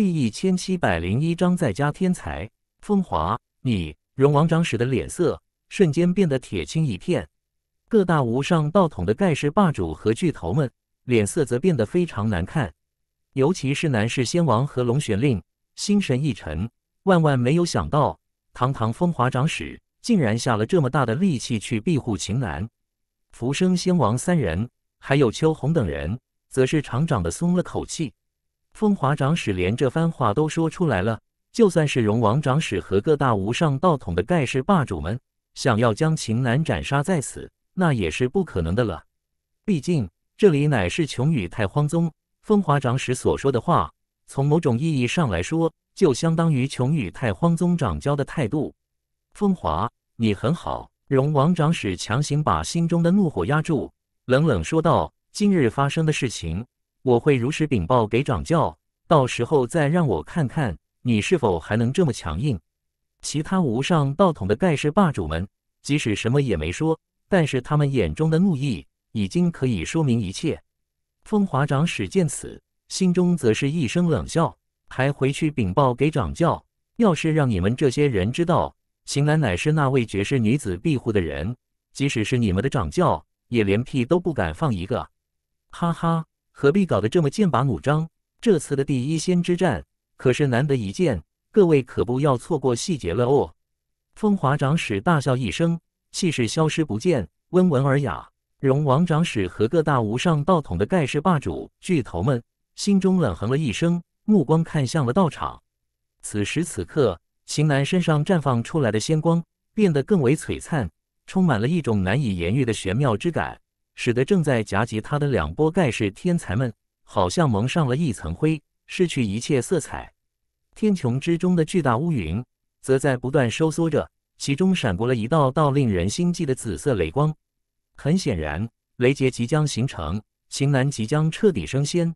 第一千七百零一章在家天才风华，你荣王长史的脸色瞬间变得铁青一片。各大无上道统的盖世霸主和巨头们脸色则变得非常难看，尤其是南氏先王和龙玄令，心神一沉，万万没有想到堂堂风华长史竟然下了这么大的力气去庇护秦南。浮生先王三人，还有秋红等人，则是长长的松了口气。风华长史连这番话都说出来了，就算是荣王长史和各大无上道统的盖世霸主们，想要将秦南斩杀在此，那也是不可能的了。毕竟这里乃是琼宇太荒宗，风华长史所说的话，从某种意义上来说，就相当于琼宇太荒宗掌教的态度。风华，你很好。荣王长史强行把心中的怒火压住，冷冷说道：“今日发生的事情。”我会如实禀报给掌教，到时候再让我看看你是否还能这么强硬。其他无上道统的盖世霸主们，即使什么也没说，但是他们眼中的怒意已经可以说明一切。风华长史见此，心中则是一声冷笑，还回去禀报给掌教。要是让你们这些人知道，邢岚乃是那位绝世女子庇护的人，即使是你们的掌教，也连屁都不敢放一个。哈哈。何必搞得这么剑拔弩张？这次的第一仙之战可是难得一见，各位可不要错过细节了哦！风华长史大笑一声，气势消失不见，温文尔雅。荣王长史和各大无上道统的盖世霸主巨头们心中冷哼了一声，目光看向了道场。此时此刻，秦岚身上绽放出来的仙光变得更为璀璨，充满了一种难以言喻的玄妙之感。使得正在夹击他的两波盖世天才们，好像蒙上了一层灰，失去一切色彩。天穹之中的巨大乌云，则在不断收缩着，其中闪过了一道道令人心悸的紫色雷光。很显然，雷劫即将形成，秦难即将彻底升仙。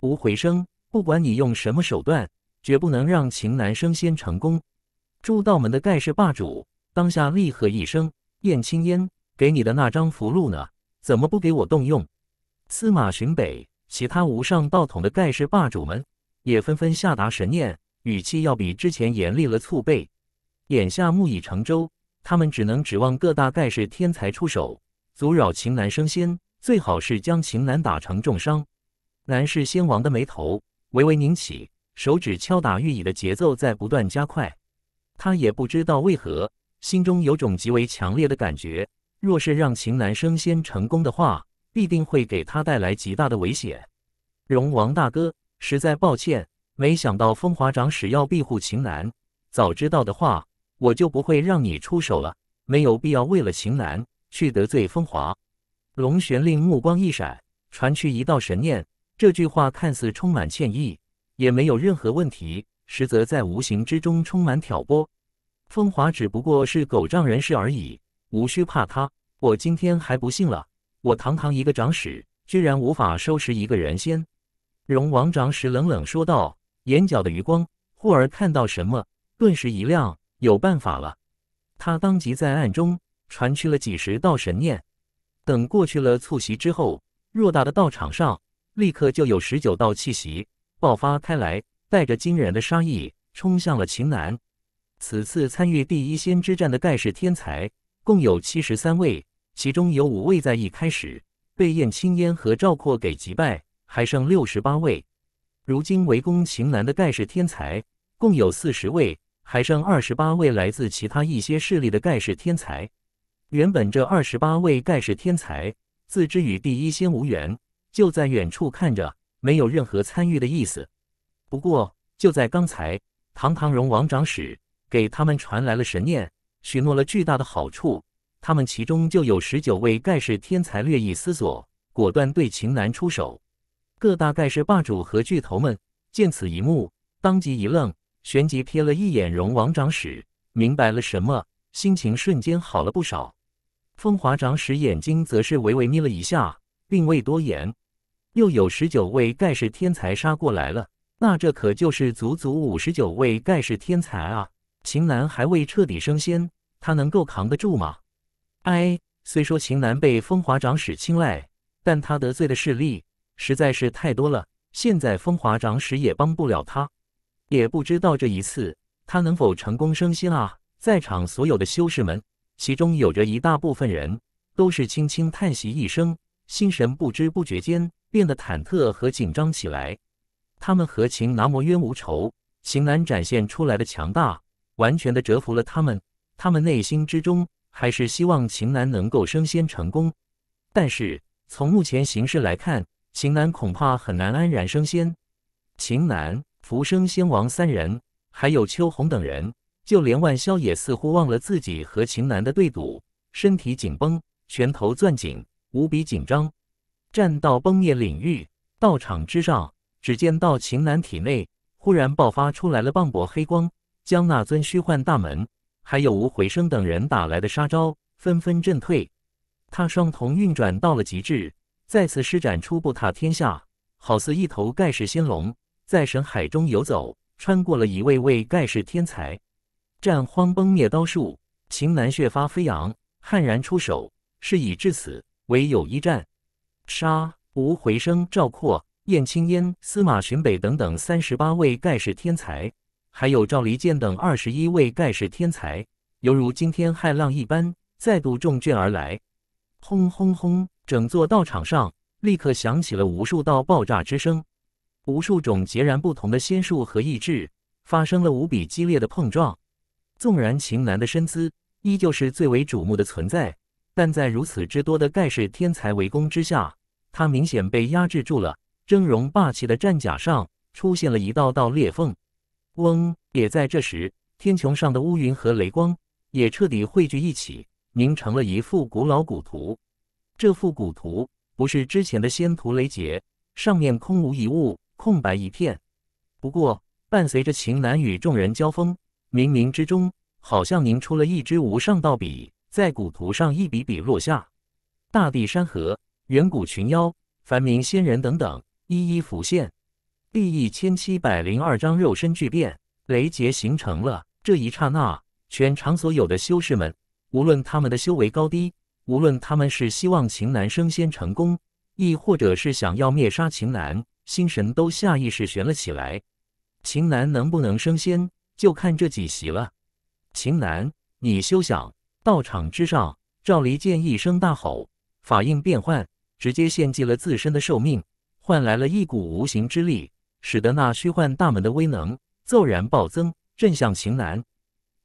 无回声，不管你用什么手段，绝不能让秦难升仙成功。诸道门的盖世霸主当下厉喝一声：“燕青烟，给你的那张符箓呢？”怎么不给我动用？司马巡北，其他无上道统的盖世霸主们也纷纷下达神念，语气要比之前严厉了数倍。眼下木已成舟，他们只能指望各大盖世天才出手，阻扰秦南升仙，最好是将秦南打成重伤。南氏仙王的眉头微微拧起，手指敲打玉椅的节奏在不断加快。他也不知道为何，心中有种极为强烈的感觉。若是让秦南升仙成功的话，必定会给他带来极大的危险。荣王大哥，实在抱歉，没想到风华长史要庇护秦南，早知道的话，我就不会让你出手了。没有必要为了秦南去得罪风华。龙玄令目光一闪，传去一道神念。这句话看似充满歉意，也没有任何问题，实则在无形之中充满挑拨。风华只不过是狗仗人势而已，无需怕他。我今天还不信了！我堂堂一个长史，居然无法收拾一个人仙！龙王长史冷冷说道，眼角的余光忽而看到什么，顿时一亮，有办法了。他当即在暗中传去了几十道神念。等过去了促席之后，偌大的道场上立刻就有十九道气息爆发开来，带着惊人的杀意冲向了秦南。此次参与第一仙之战的盖世天才。共有七十三位，其中有五位在一开始被燕青烟和赵括给击败，还剩六十八位。如今围攻秦南的盖世天才共有四十位，还剩二十八位来自其他一些势力的盖世天才。原本这二十八位盖世天才自知与第一仙无缘，就在远处看着，没有任何参与的意思。不过就在刚才，堂堂荣王长史给他们传来了神念。许诺了巨大的好处，他们其中就有十九位盖世天才。略一思索，果断对秦南出手。各大盖世霸主和巨头们见此一幕，当即一愣，旋即瞥了一眼荣王长史，明白了什么，心情瞬间好了不少。风华长史眼睛则是微微眯了一下，并未多言。又有十九位盖世天才杀过来了，那这可就是足足五十九位盖世天才啊！秦南还未彻底升仙。他能够扛得住吗？哎，虽说秦南被风华长史青睐，但他得罪的势力实在是太多了。现在风华长史也帮不了他，也不知道这一次他能否成功升仙啊！在场所有的修士们，其中有着一大部分人都是轻轻叹息一声，心神不知不觉间变得忐忑和紧张起来。他们和秦南魔冤无仇，秦南展现出来的强大，完全的折服了他们。他们内心之中还是希望秦南能够升仙成功，但是从目前形势来看，秦南恐怕很难安然升仙。秦南、浮生仙王三人，还有秋红等人，就连万霄也似乎忘了自己和秦南的对赌，身体紧绷，拳头攥紧，无比紧张。站到崩灭领域道场之上，只见到秦南体内忽然爆发出来了磅礴黑光，将那尊虚幻大门。还有吴回生等人打来的杀招，纷纷震退。他双瞳运转到了极致，再次施展出步踏天下，好似一头盖世仙龙在神海中游走，穿过了一位位盖世天才。战荒崩灭刀术，秦南血发飞扬，悍然出手。事已至此，唯有一战。杀吴回生、赵括、燕青烟、司马巡北等等三十八位盖世天才。还有赵离剑等二十一位盖世天才，犹如惊天骇浪一般再度重卷而来。轰轰轰！整座道场上立刻响起了无数道爆炸之声，无数种截然不同的仙术和意志发生了无比激烈的碰撞。纵然秦楠的身姿依旧是最为瞩目的存在，但在如此之多的盖世天才围攻之下，他明显被压制住了。峥嵘霸气的战甲上出现了一道道裂缝。嗡！也在这时，天穹上的乌云和雷光也彻底汇聚一起，凝成了一幅古老古图。这幅古图不是之前的仙图雷劫，上面空无一物，空白一片。不过，伴随着秦南与众人交锋，冥冥之中，好像凝出了一支无上道笔，在古图上一笔笔落下。大地山河、远古群妖、凡民仙人等等，一一浮现。第一千七百零二章肉身巨变，雷劫形成了。这一刹那，全场所有的修士们，无论他们的修为高低，无论他们是希望秦南升仙成功，亦或者是想要灭杀秦南，心神都下意识悬了起来。秦南能不能升仙，就看这几席了。秦南，你休想！道场之上，赵离剑一声大吼，法印变幻，直接献祭了自身的寿命，换来了一股无形之力。使得那虚幻大门的威能骤然暴增，震向秦南。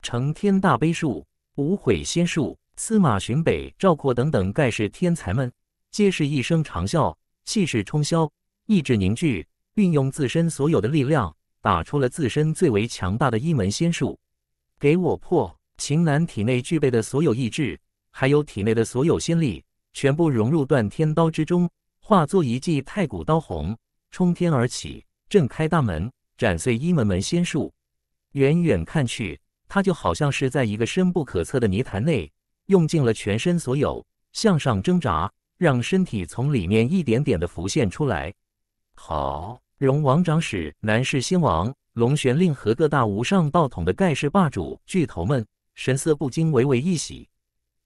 成天大悲术、无悔仙术，司马巡北、赵括等等盖世天才们，皆是一声长啸，气势冲霄，意志凝聚，运用自身所有的力量，打出了自身最为强大的一门仙术。给我破！秦南体内具备的所有意志，还有体内的所有仙力，全部融入断天刀之中，化作一记太古刀虹，冲天而起。正开大门，斩碎一门门仙术。远远看去，他就好像是在一个深不可测的泥潭内，用尽了全身所有向上挣扎，让身体从里面一点点的浮现出来。好，龙王长史、南氏仙王、龙玄令和各大无上道统的盖世霸主巨头们，神色不禁微微一喜。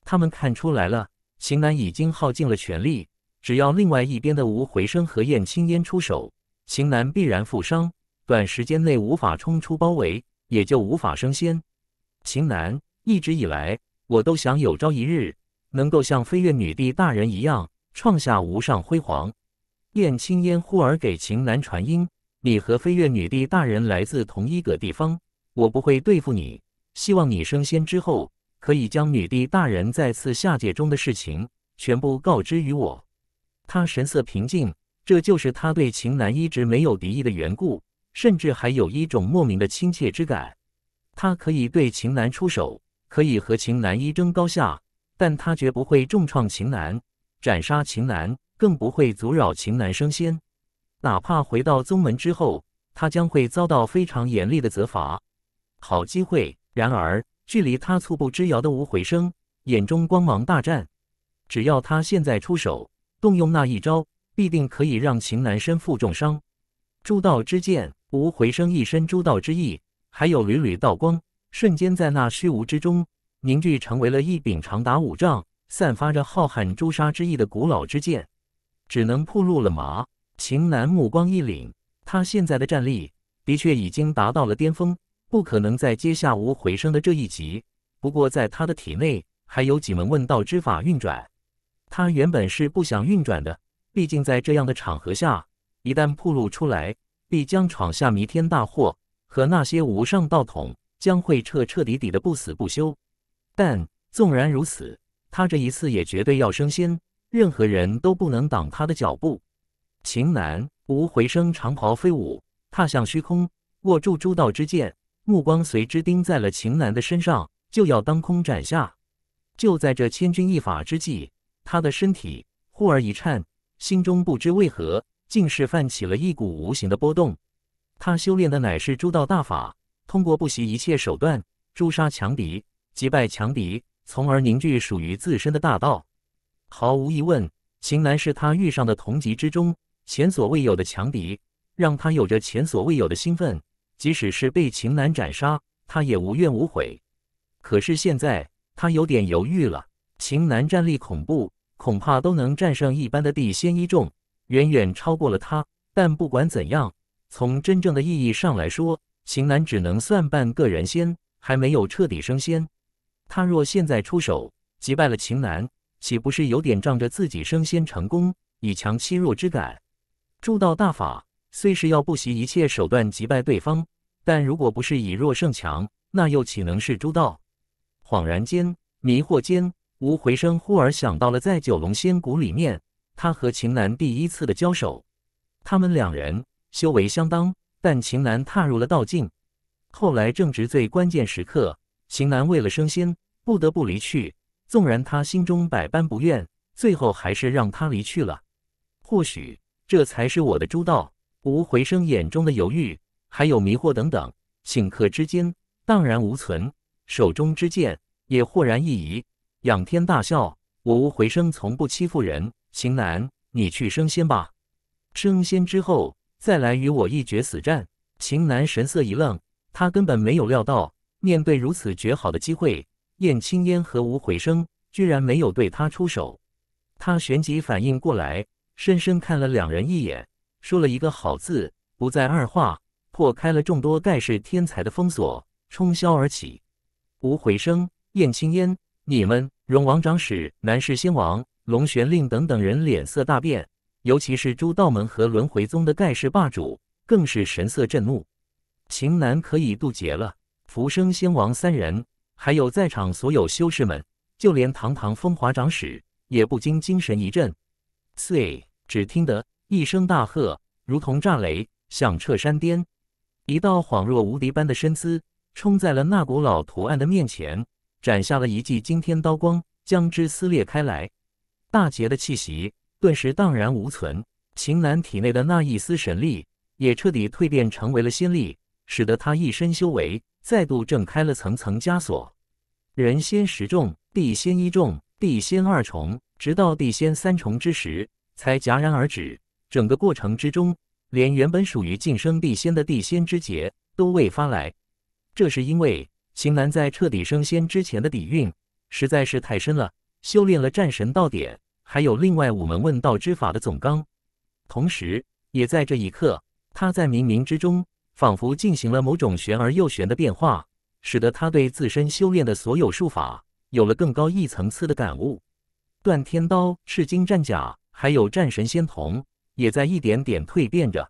他们看出来了，秦南已经耗尽了全力。只要另外一边的吴回生和燕青烟出手。情男必然负伤，短时间内无法冲出包围，也就无法升仙。情男，一直以来我都想有朝一日能够像飞月女帝大人一样创下无上辉煌。燕青烟忽而给秦南传音：“你和飞月女帝大人来自同一个地方，我不会对付你。希望你升仙之后，可以将女帝大人再次下界中的事情全部告知于我。”他神色平静。这就是他对秦南一直没有敌意的缘故，甚至还有一种莫名的亲切之感。他可以对秦南出手，可以和秦南一争高下，但他绝不会重创秦南，斩杀秦南，更不会阻扰秦南升仙。哪怕回到宗门之后，他将会遭到非常严厉的责罚。好机会！然而，距离他猝步之遥的无悔生眼中光芒大绽，只要他现在出手，动用那一招。必定可以让秦南身负重伤。诸道之剑无回声，一身诸道之意，还有缕缕道光，瞬间在那虚无之中凝聚成为了一柄长达五丈、散发着浩瀚朱砂之意的古老之剑。只能曝入了麻。秦南目光一凛，他现在的战力的确已经达到了巅峰，不可能再接下无回声的这一击。不过，在他的体内还有几门问道之法运转，他原本是不想运转的。毕竟，在这样的场合下，一旦暴露出来，必将闯下弥天大祸，和那些无上道统将会彻彻底底的不死不休。但纵然如此，他这一次也绝对要升仙，任何人都不能挡他的脚步。秦南无回声，长袍飞舞，踏向虚空，握住诸道之剑，目光随之盯在了秦南的身上，就要当空斩下。就在这千钧一发之际，他的身体忽而一颤。心中不知为何，竟是泛起了一股无形的波动。他修炼的乃是诸道大法，通过不惜一切手段诛杀强敌、击败强敌，从而凝聚属于自身的大道。毫无疑问，秦南是他遇上的同级之中前所未有的强敌，让他有着前所未有的兴奋。即使是被秦南斩杀，他也无怨无悔。可是现在，他有点犹豫了。秦南战力恐怖。恐怕都能战胜一般的地仙一众，远远超过了他。但不管怎样，从真正的意义上来说，秦南只能算半个人仙，还没有彻底升仙。他若现在出手击败了秦南，岂不是有点仗着自己升仙成功，以强欺弱之感？铸道大法虽是要不惜一切手段击败对方，但如果不是以弱胜强，那又岂能是铸道？恍然间，迷惑间。吴回生忽而想到了在九龙仙谷里面，他和秦南第一次的交手。他们两人修为相当，但秦南踏入了道境。后来正值最关键时刻，秦南为了升仙，不得不离去。纵然他心中百般不愿，最后还是让他离去了。或许这才是我的朱道。吴回生眼中的犹豫，还有迷惑等等，顷刻之间荡然无存，手中之剑也豁然一移。仰天大笑，我无回声，从不欺负人。秦南，你去升仙吧，升仙之后再来与我一决死战。秦南神色一愣，他根本没有料到，面对如此绝好的机会，燕青烟和无回声居然没有对他出手。他旋即反应过来，深深看了两人一眼，说了一个“好”字，不再二话，破开了众多盖世天才的封锁，冲霄而起。无回声，燕青烟，你们。荣王长史、南氏先王、龙玄令等等人脸色大变，尤其是朱道门和轮回宗的盖世霸主，更是神色震怒。秦南可以渡劫了，浮生仙王三人，还有在场所有修士们，就连堂堂风华长史也不禁精神一振。遂只听得一声大喝，如同炸雷，响彻山巅，一道恍若无敌般的身姿冲在了那古老图案的面前。斩下了一记惊天刀光，将之撕裂开来，大劫的气息顿时荡然无存。秦岚体内的那一丝神力也彻底蜕变成为了仙力，使得他一身修为再度挣开了层层枷锁。人仙十重，地仙一重，地仙二重，直到地仙三重之时才戛然而止。整个过程之中，连原本属于晋升地仙的地仙之劫都未发来，这是因为。秦楠在彻底升仙之前的底蕴实在是太深了，修炼了战神道典，还有另外五门问道之法的总纲。同时，也在这一刻，他在冥冥之中仿佛进行了某种玄而又玄的变化，使得他对自身修炼的所有术法有了更高一层次的感悟。断天刀、赤金战甲，还有战神仙瞳，也在一点点蜕变着。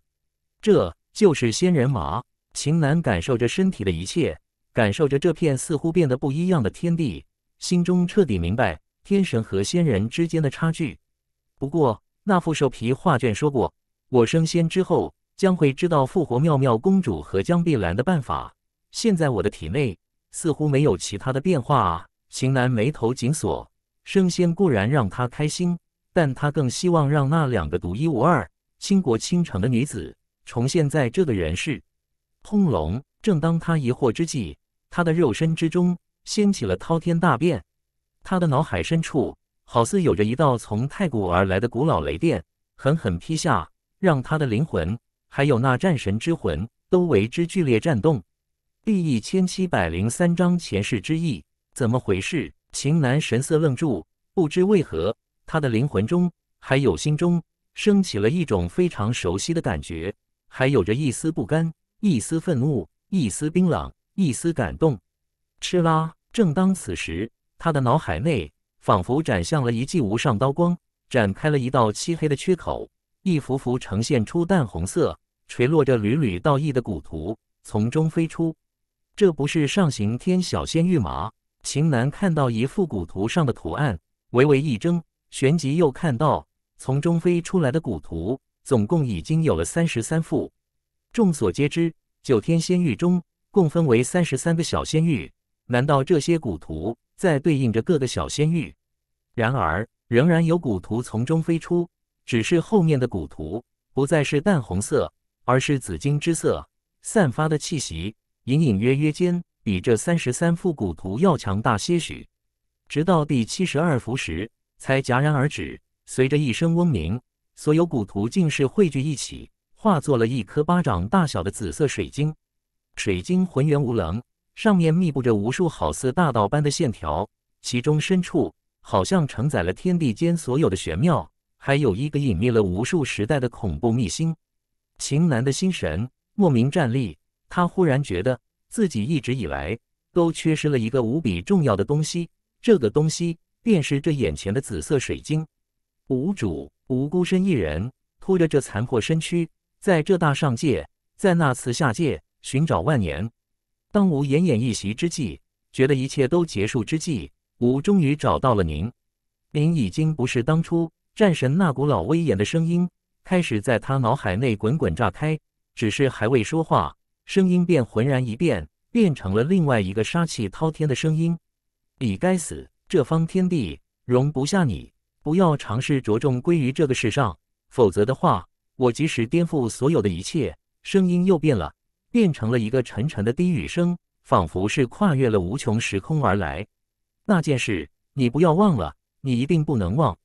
这就是仙人麻。秦楠感受着身体的一切。感受着这片似乎变得不一样的天地，心中彻底明白天神和仙人之间的差距。不过那副兽皮画卷说过，我升仙之后将会知道复活妙妙公主和江碧兰的办法。现在我的体内似乎没有其他的变化。啊。秦楠眉头紧锁，升仙固然让他开心，但他更希望让那两个独一无二、倾国倾城的女子重现在这个人世。轰隆！正当他疑惑之际，他的肉身之中掀起了滔天大变，他的脑海深处好似有着一道从太古而来的古老雷电，狠狠劈下，让他的灵魂还有那战神之魂都为之剧烈颤动。第一千七百零三章前世之意，怎么回事？秦南神色愣住，不知为何，他的灵魂中还有心中升起了一种非常熟悉的感觉，还有着一丝不甘，一丝愤怒，一丝冰冷。一丝感动，吃啦！正当此时，他的脑海内仿佛斩向了一记无上刀光，展开了一道漆黑的缺口，一幅幅呈现出淡红色、垂落着缕缕道义的古图从中飞出。这不是上行天小仙玉吗？秦南看到一幅古图上的图案，微微一怔，旋即又看到从中飞出来的古图，总共已经有了三十三幅。众所皆知，九天仙域中。共分为三十三个小仙域，难道这些古图在对应着各个小仙域？然而，仍然有古图从中飞出，只是后面的古图不再是淡红色，而是紫金之色，散发的气息隐隐约约间比这三十三幅古图要强大些许。直到第七十二幅时，才戛然而止。随着一声嗡鸣，所有古图竟是汇聚一起，化作了一颗巴掌大小的紫色水晶。水晶浑圆无棱，上面密布着无数好似大道般的线条，其中深处好像承载了天地间所有的玄妙，还有一个隐秘了无数时代的恐怖秘辛。秦南的心神莫名站立，他忽然觉得自己一直以来都缺失了一个无比重要的东西，这个东西便是这眼前的紫色水晶。无主，无孤身一人，拖着这残破身躯，在这大上界，在那次下界。寻找万年，当吾奄奄一息之际，觉得一切都结束之际，吾终于找到了您。您已经不是当初战神那古老威严的声音，开始在他脑海内滚滚炸开。只是还未说话，声音便浑然一变，变成了另外一个杀气滔天的声音：“你该死，这方天地容不下你，不要尝试着重归于这个世上，否则的话，我即使颠覆所有的一切。”声音又变了。变成了一个沉沉的低语声，仿佛是跨越了无穷时空而来。那件事，你不要忘了，你一定不能忘，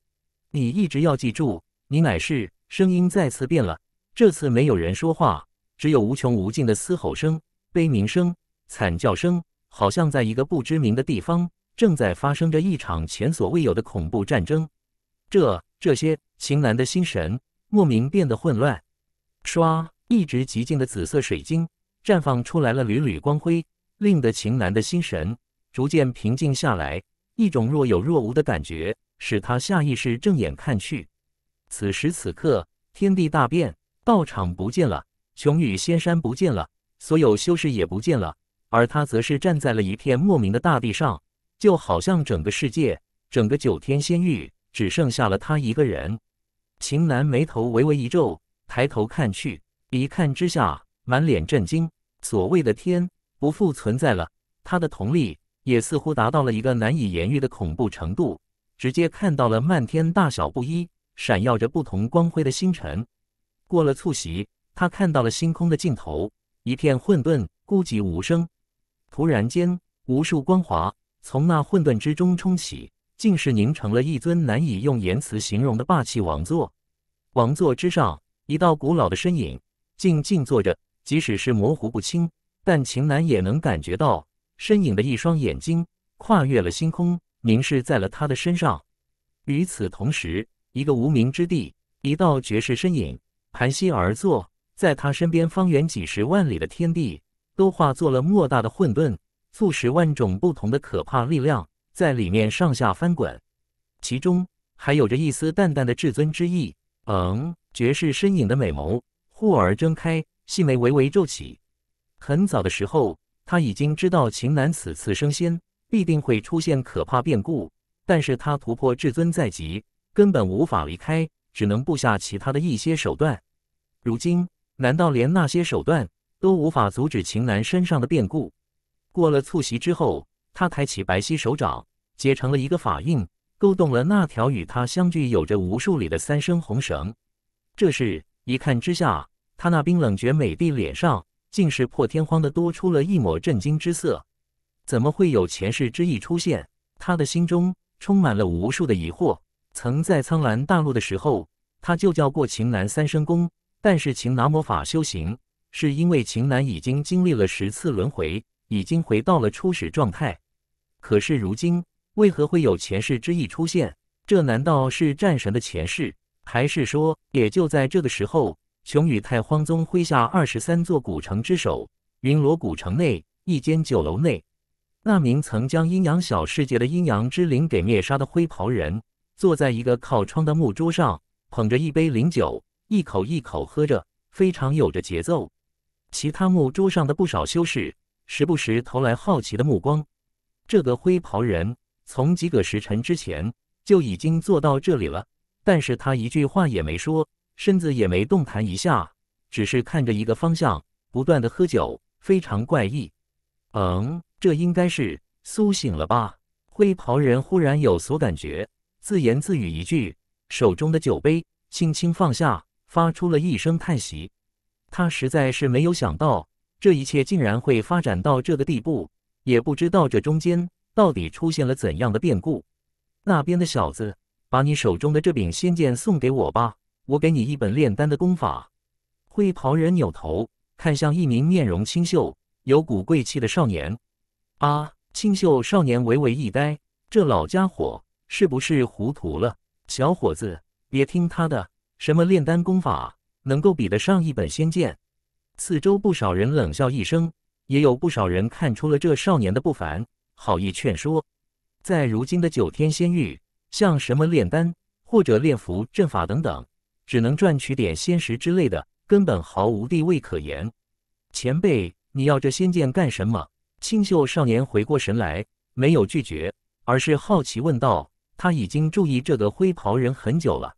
你一直要记住。你乃是声音再次变了，这次没有人说话，只有无穷无尽的嘶吼声、悲鸣声、惨叫声，好像在一个不知名的地方正在发生着一场前所未有的恐怖战争。这这些，秦岚的心神莫名变得混乱。唰，一直极静的紫色水晶。绽放出来了缕缕光辉，令得秦岚的心神逐渐平静下来。一种若有若无的感觉，使他下意识正眼看去。此时此刻，天地大变，道场不见了，琼宇仙山不见了，所有修士也不见了，而他则是站在了一片莫名的大地上，就好像整个世界，整个九天仙域只剩下了他一个人。秦岚眉头微微一皱，抬头看去，一看之下。满脸震惊，所谓的天不复存在了。他的瞳力也似乎达到了一个难以言喻的恐怖程度，直接看到了漫天大小不一、闪耀着不同光辉的星辰。过了促席，他看到了星空的尽头，一片混沌，孤寂无声。突然间，无数光华从那混沌之中冲起，竟是凝成了一尊难以用言辞形容的霸气王座。王座之上，一道古老的身影静静坐着。即使是模糊不清，但秦楠也能感觉到身影的一双眼睛跨越了星空，凝视在了他的身上。与此同时，一个无名之地，一道绝世身影盘膝而坐，在他身边方圆几十万里的天地都化作了莫大的混沌，促使万种不同的可怕力量在里面上下翻滚，其中还有着一丝淡淡的至尊之意。嗯，绝世身影的美眸忽而睁开。细眉微微皱起。很早的时候，他已经知道秦南此次升仙必定会出现可怕变故，但是他突破至尊在即，根本无法离开，只能布下其他的一些手段。如今，难道连那些手段都无法阻止秦南身上的变故？过了促席之后，他抬起白皙手掌，结成了一个法印，勾动了那条与他相距有着无数里的三生红绳。这是一看之下。他那冰冷绝美的脸上，竟是破天荒的多出了一抹震惊之色。怎么会有前世之意出现？他的心中充满了无数的疑惑。曾在苍兰大陆的时候，他就叫过秦南三生功，但是秦拿魔法修行，是因为秦南已经经历了十次轮回，已经回到了初始状态。可是如今，为何会有前世之意出现？这难道是战神的前世？还是说，也就在这个时候？琼宇太荒宗麾下二十三座古城之首云罗古城内一间酒楼内，那名曾将阴阳小世界的阴阳之灵给灭杀的灰袍人坐在一个靠窗的木桌上，捧着一杯灵酒，一口一口喝着，非常有着节奏。其他木桌上的不少修士时不时投来好奇的目光。这个灰袍人从几个时辰之前就已经坐到这里了，但是他一句话也没说。身子也没动弹一下，只是看着一个方向，不断的喝酒，非常怪异。嗯，这应该是苏醒了吧？灰袍人忽然有所感觉，自言自语一句，手中的酒杯轻轻放下，发出了一声叹息。他实在是没有想到，这一切竟然会发展到这个地步，也不知道这中间到底出现了怎样的变故。那边的小子，把你手中的这柄仙剑送给我吧。我给你一本炼丹的功法。灰袍人扭头看向一名面容清秀、有股贵气的少年。啊！清秀少年微微一呆，这老家伙是不是糊涂了？小伙子，别听他的，什么炼丹功法能够比得上一本仙剑？四周不少人冷笑一声，也有不少人看出了这少年的不凡，好意劝说。在如今的九天仙域，像什么炼丹或者炼符阵法等等。只能赚取点仙石之类的，根本毫无地位可言。前辈，你要这仙剑干什么？清秀少年回过神来，没有拒绝，而是好奇问道。他已经注意这个灰袍人很久了。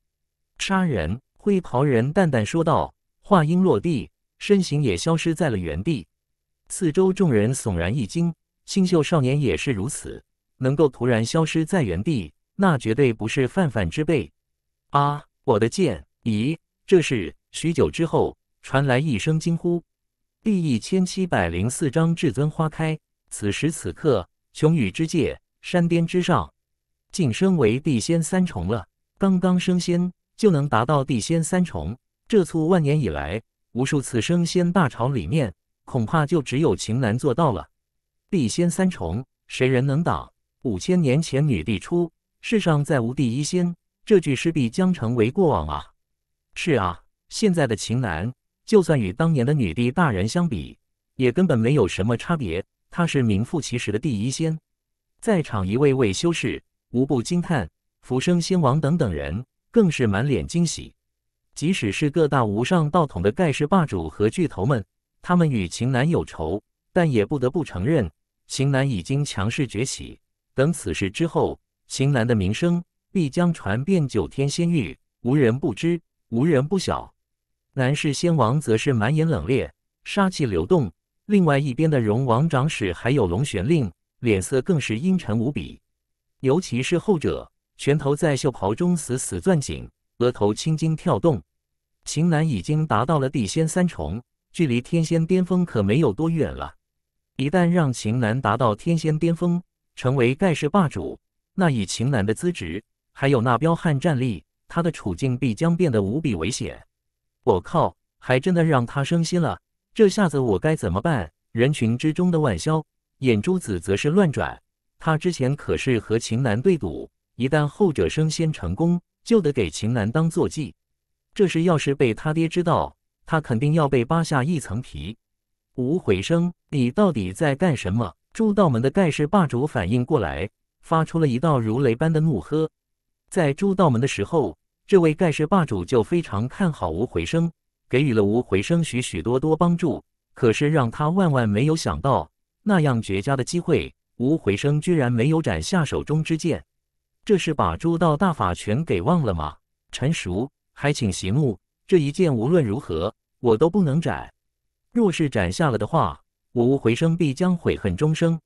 杀人。灰袍人淡淡说道。话音落地，身形也消失在了原地。四周众人悚然一惊，清秀少年也是如此。能够突然消失在原地，那绝对不是泛泛之辈。啊，我的剑！咦，这是许久之后传来一声惊呼。第一千七百零四章至尊花开。此时此刻，琼宇之界山巅之上，晋升为地仙三重了。刚刚升仙就能达到地仙三重，这促万年以来无数次升仙大潮里面，恐怕就只有秦南做到了。地仙三重，谁人能挡？五千年前女帝出，世上再无第一仙。这句诗必将成为过往啊。是啊，现在的秦岚，就算与当年的女帝大人相比，也根本没有什么差别。她是名副其实的第一仙。在场一位位修士无不惊叹，浮生仙王等等人更是满脸惊喜。即使是各大无上道统的盖世霸主和巨头们，他们与秦南有仇，但也不得不承认，秦南已经强势崛起。等此事之后，秦南的名声必将传遍九天仙域，无人不知。无人不晓，南氏先王则是满眼冷冽，杀气流动。另外一边的荣王长史还有龙玄令，脸色更是阴沉无比。尤其是后者，拳头在袖袍中死死攥紧，额头青筋跳动。秦南已经达到了地仙三重，距离天仙巅峰可没有多远了。一旦让秦南达到天仙巅峰，成为盖世霸主，那以秦南的资质，还有那彪悍战力。他的处境必将变得无比危险。我靠，还真的让他升仙了！这下子我该怎么办？人群之中的万霄眼珠子则是乱转。他之前可是和秦南对赌，一旦后者升仙成功，就得给秦南当坐骑。这事要是被他爹知道，他肯定要被扒下一层皮。无回生，你到底在干什么？朱道门的盖世霸主反应过来，发出了一道如雷般的怒喝。在朱道门的时候。这位盖世霸主就非常看好吴回生，给予了吴回生许许多多帮助。可是让他万万没有想到，那样绝佳的机会，吴回生居然没有斩下手中之剑。这是把诸道大法全给忘了吗？陈叔，还请息怒，这一剑无论如何我都不能斩。若是斩下了的话，我吴回生必将悔恨终生。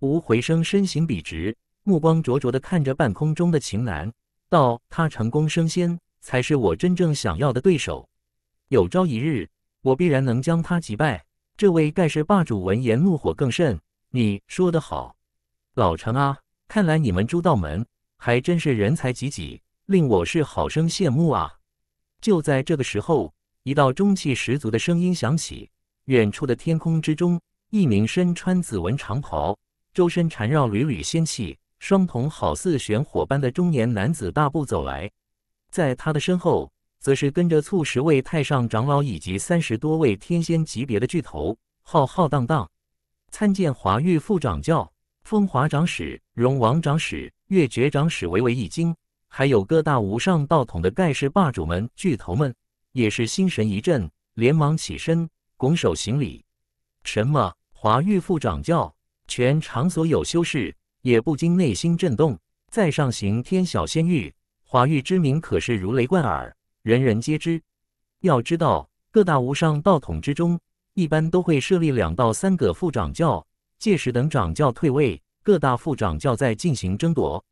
吴回生身形笔直，目光灼灼地看着半空中的秦楠。到他成功升仙，才是我真正想要的对手。有朝一日，我必然能将他击败。这位盖世霸主闻言，怒火更甚。你说得好，老程啊，看来你们诸道门还真是人才济济，令我是好生羡慕啊。就在这个时候，一道中气十足的声音响起，远处的天空之中，一名身穿紫纹长袍，周身缠绕缕缕仙气。双瞳好似玄火般的中年男子大步走来，在他的身后，则是跟着数十位太上长老以及三十多位天仙级别的巨头，浩浩荡荡。参见华玉副掌教、风华掌史、荣王掌史、月绝掌史，微微一惊，还有各大无上道统的盖世霸主们、巨头们，也是心神一震，连忙起身拱手行礼。什么？华玉副掌教？全场所有修士。也不禁内心震动。再上行天小仙域，华玉之名可是如雷贯耳，人人皆知。要知道，各大无上道统之中，一般都会设立两到三个副掌教，届时等掌教退位，各大副掌教再进行争夺。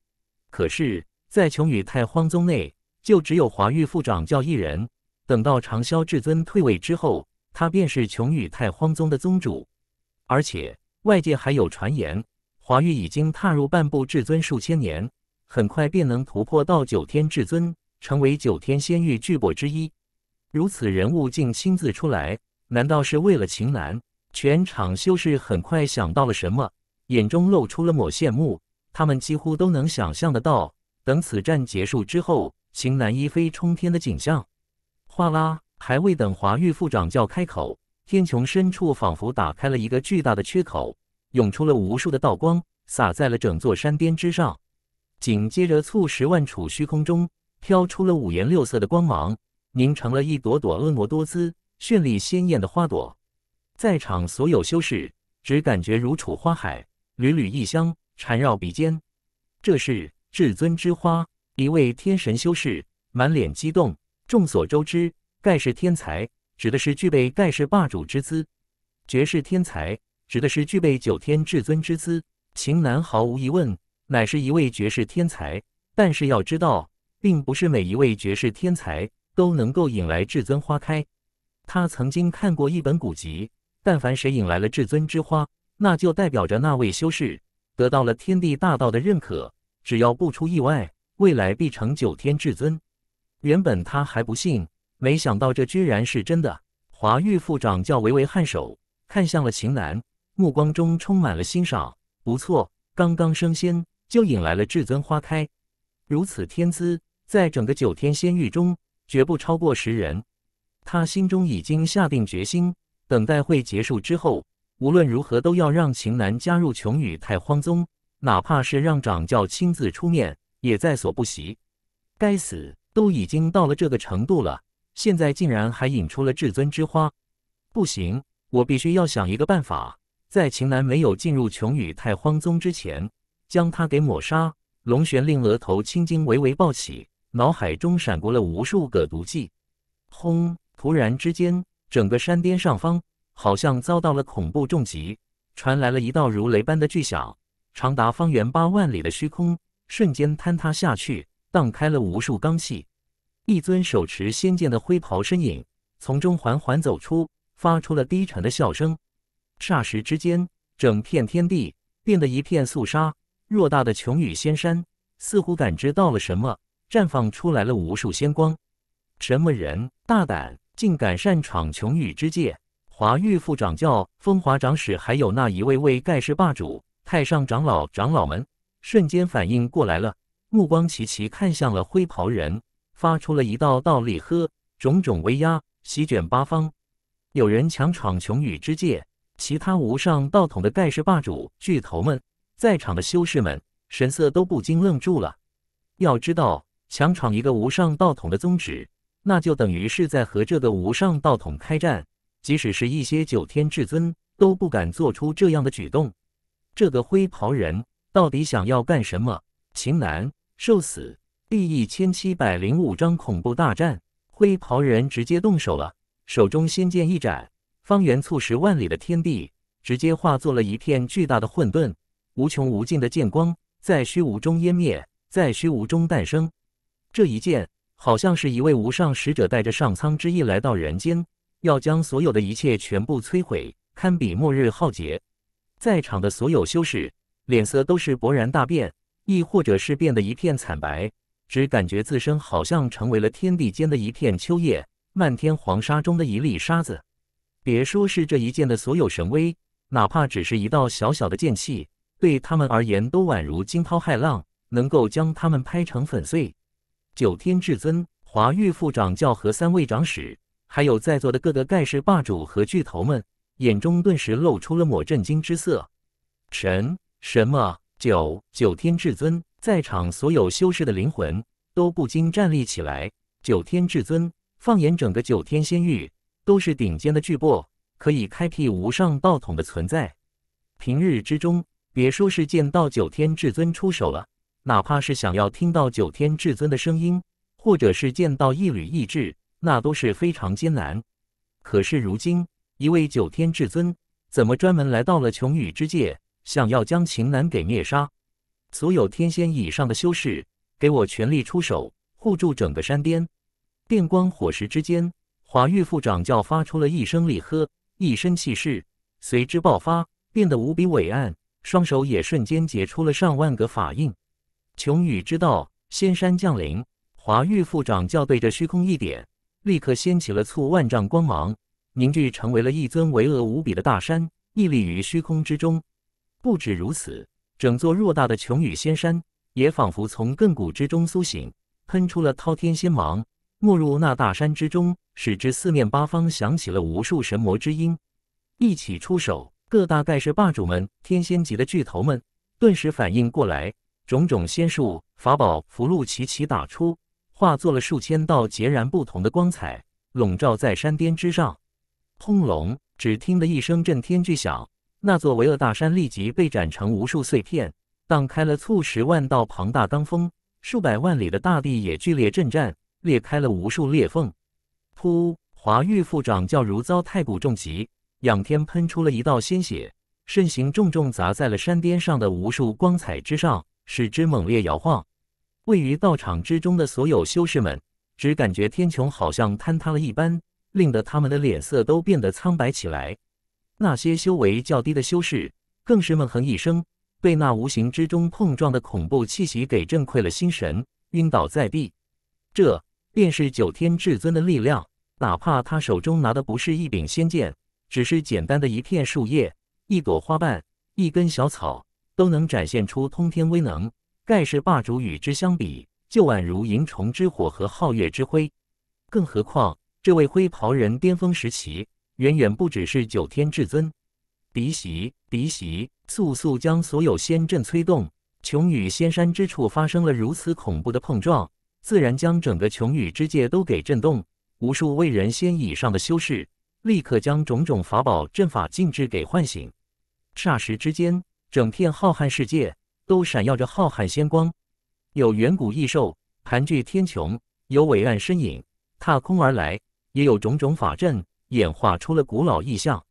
可是，在琼宇太荒宗内，就只有华玉副掌教一人。等到长萧至尊退位之后，他便是琼宇太荒宗的宗主。而且，外界还有传言。华玉已经踏入半步至尊，数千年，很快便能突破到九天至尊，成为九天仙域巨擘之一。如此人物竟亲自出来，难道是为了秦南？全场修士很快想到了什么，眼中露出了抹羡慕。他们几乎都能想象得到，等此战结束之后，秦南一飞冲天的景象。哗啦！还未等华玉副掌教开口，天穹深处仿佛打开了一个巨大的缺口。涌出了无数的道光，洒在了整座山巅之上。紧接着，簇十万处虚空中飘出了五颜六色的光芒，凝成了一朵朵婀娜多姿、绚丽鲜艳的花朵。在场所有修士只感觉如处花海，缕缕异香缠绕鼻尖。这是至尊之花。一位天神修士满脸激动。众所周知，盖世天才指的是具备盖世霸主之姿，绝世天才。指的是具备九天至尊之资，秦南毫无疑问乃是一位绝世天才。但是要知道，并不是每一位绝世天才都能够引来至尊花开。他曾经看过一本古籍，但凡谁引来了至尊之花，那就代表着那位修士得到了天地大道的认可。只要不出意外，未来必成九天至尊。原本他还不信，没想到这居然是真的。华玉副长教微微颔首，看向了秦南。目光中充满了欣赏。不错，刚刚升仙就引来了至尊花开，如此天资，在整个九天仙域中绝不超过十人。他心中已经下定决心，等待会结束之后，无论如何都要让秦南加入琼宇太荒宗，哪怕是让掌教亲自出面也在所不惜。该死，都已经到了这个程度了，现在竟然还引出了至尊之花，不行，我必须要想一个办法。在秦岚没有进入琼宇太荒宗之前，将他给抹杀。龙玄令额头青筋微微暴起，脑海中闪过了无数个毒计。轰！突然之间，整个山巅上方好像遭到了恐怖重击，传来了一道如雷般的巨响，长达方圆八万里的虚空瞬间坍塌下去，荡开了无数钢隙。一尊手持仙剑的灰袍身影从中缓缓走出，发出了低沉的笑声。霎时之间，整片天地变得一片肃杀。偌大的琼宇仙山似乎感知到了什么，绽放出来了无数仙光。什么人？大胆，竟敢擅闯琼宇之界！华玉副掌教、风华长史，还有那一位位盖世霸主、太上长老、长老们，瞬间反应过来了，目光齐齐看向了灰袍人，发出了一道道厉喝，种种威压席卷八方。有人强闯琼宇之界！其他无上道统的盖世霸主巨头们，在场的修士们神色都不禁愣住了。要知道，强闯一个无上道统的宗旨，那就等于是在和这个无上道统开战。即使是一些九天至尊，都不敢做出这样的举动。这个灰袍人到底想要干什么？情难受死第一千七百零五章恐怖大战。灰袍人直接动手了，手中仙剑一斩。方圆数十万里的天地直接化作了一片巨大的混沌，无穷无尽的剑光在虚无中湮灭，在虚无中诞生。这一剑好像是一位无上使者带着上苍之意来到人间，要将所有的一切全部摧毁，堪比末日浩劫。在场的所有修士脸色都是勃然大变，亦或者是变得一片惨白，只感觉自身好像成为了天地间的一片秋叶，漫天黄沙中的一粒沙子。别说是这一剑的所有神威，哪怕只是一道小小的剑气，对他们而言都宛如惊涛骇浪，能够将他们拍成粉碎。九天至尊、华玉副掌教和三位长使，还有在座的各个盖世霸主和巨头们，眼中顿时露出了抹震惊之色。神什么九九天至尊，在场所有修士的灵魂都不禁站立起来。九天至尊，放眼整个九天仙域。都是顶尖的巨擘，可以开辟无上道统的存在。平日之中，别说是见到九天至尊出手了，哪怕是想要听到九天至尊的声音，或者是见到一缕意志，那都是非常艰难。可是如今，一位九天至尊怎么专门来到了琼宇之界，想要将秦南给灭杀？所有天仙以上的修士，给我全力出手，护住整个山巅。电光火石之间。华玉副掌教发出了一声厉喝，一身气势随之爆发，变得无比伟岸，双手也瞬间结出了上万个法印。琼宇之道，仙山降临。华玉副掌教对着虚空一点，立刻掀起了簇万丈光芒，凝聚成为了一尊巍峨无比的大山，屹立于虚空之中。不止如此，整座偌大的琼宇仙山也仿佛从亘古之中苏醒，喷出了滔天仙芒。没入那大山之中，使之四面八方响起了无数神魔之音。一起出手，各大盖世霸主们、天仙级的巨头们，顿时反应过来，种种仙术、法宝、福禄齐齐打出，化作了数千道截然不同的光彩，笼罩在山巅之上。轰隆！只听得一声震天巨响，那座巍峨大山立即被斩成无数碎片，荡开了数十万道庞大罡风，数百万里的大地也剧烈震颤。裂开了无数裂缝，噗！华玉副长教如遭太古重击，仰天喷出了一道鲜血，身形重重砸在了山巅上的无数光彩之上，使之猛烈摇晃。位于道场之中的所有修士们，只感觉天穹好像坍塌了一般，令得他们的脸色都变得苍白起来。那些修为较低的修士，更是闷哼一声，被那无形之中碰撞的恐怖气息给震溃了心神，晕倒在地。这。便是九天至尊的力量，哪怕他手中拿的不是一柄仙剑，只是简单的一片树叶、一朵花瓣、一根小草，都能展现出通天威能。盖世霸主与之相比，就宛如萤虫之火和皓月之辉。更何况，这位灰袍人巅峰时期，远远不只是九天至尊。鼻息，鼻息，速速将所有仙阵催动！穹宇仙山之处发生了如此恐怖的碰撞。自然将整个琼宇之界都给震动，无数为人仙以上的修士立刻将种种法宝、阵法、禁制给唤醒。霎时之间，整片浩瀚世界都闪耀着浩瀚仙光。有远古异兽盘踞天穹，有伟岸身影踏空而来，也有种种法阵演化出了古老意象。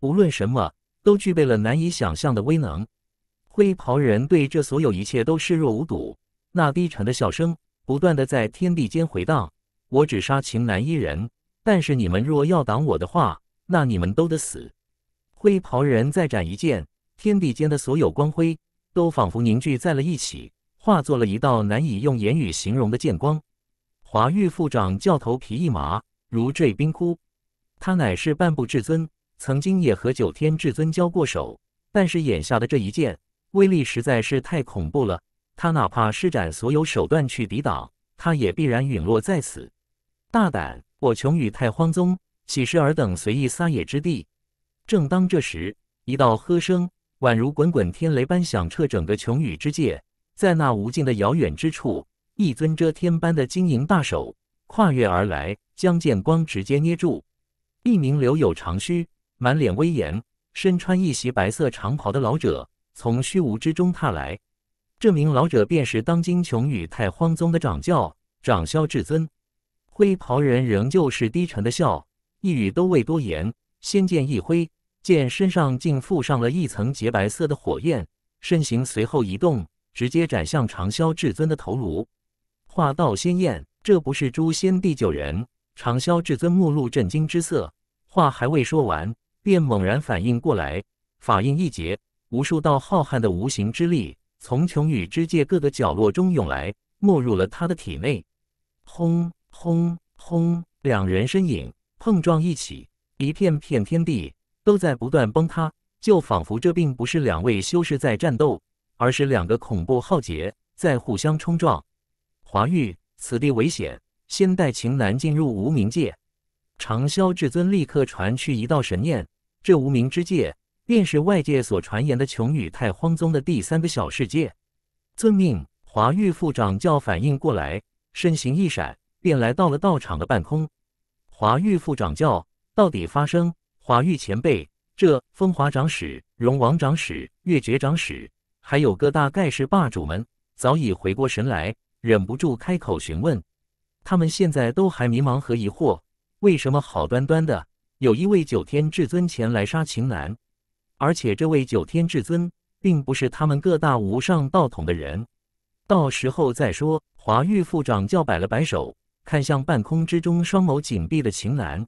无论什么，都具备了难以想象的威能。灰袍人对这所有一切都视若无睹，那低沉的笑声。不断的在天地间回荡。我只杀秦南一人，但是你们若要挡我的话，那你们都得死。灰袍人再斩一剑，天地间的所有光辉都仿佛凝聚在了一起，化作了一道难以用言语形容的剑光。华玉副长教头皮一麻，如坠冰窟。他乃是半步至尊，曾经也和九天至尊交过手，但是眼下的这一剑威力实在是太恐怖了。他哪怕施展所有手段去抵挡，他也必然陨落在此。大胆！我穷宇太荒宗岂是尔等随意撒野之地？正当这时，一道喝声宛如滚滚天雷般响彻整个穷宇之界。在那无尽的遥远之处，一尊遮天般的晶莹大手跨越而来，将剑光直接捏住。一名留有长须、满脸威严、身穿一袭白色长袍的老者从虚无之中踏来。这名老者便是当今琼宇太荒宗的掌教长萧至尊。灰袍人仍旧是低沉的笑，一语都未多言。仙剑一挥，剑身上竟附上了一层洁白色的火焰，身形随后移动，直接斩向长萧至尊的头颅。话到鲜艳，这不是诛仙第九人长萧至尊，目露震惊之色。话还未说完，便猛然反应过来，法印一结，无数道浩瀚的无形之力。从琼宇之界各个角落中涌来，没入了他的体内。轰轰轰！两人身影碰撞一起，一片片天地都在不断崩塌，就仿佛这并不是两位修士在战斗，而是两个恐怖浩劫在互相冲撞。华玉，此地危险，先带秦南进入无名界。长萧至尊立刻传去一道神念：这无名之界。便是外界所传言的穷女太荒宗的第三个小世界。遵命，华玉副掌教反应过来，身形一闪，便来到了道场的半空。华玉副掌教到底发生？华玉前辈，这风华长史、荣王长史、月绝长史，还有各大盖世霸主们早已回过神来，忍不住开口询问。他们现在都还迷茫和疑惑，为什么好端端的有一位九天至尊前来杀秦男？而且，这位九天至尊并不是他们各大无上道统的人，到时候再说。华玉副掌教摆了摆手，看向半空之中双眸紧闭的秦岚。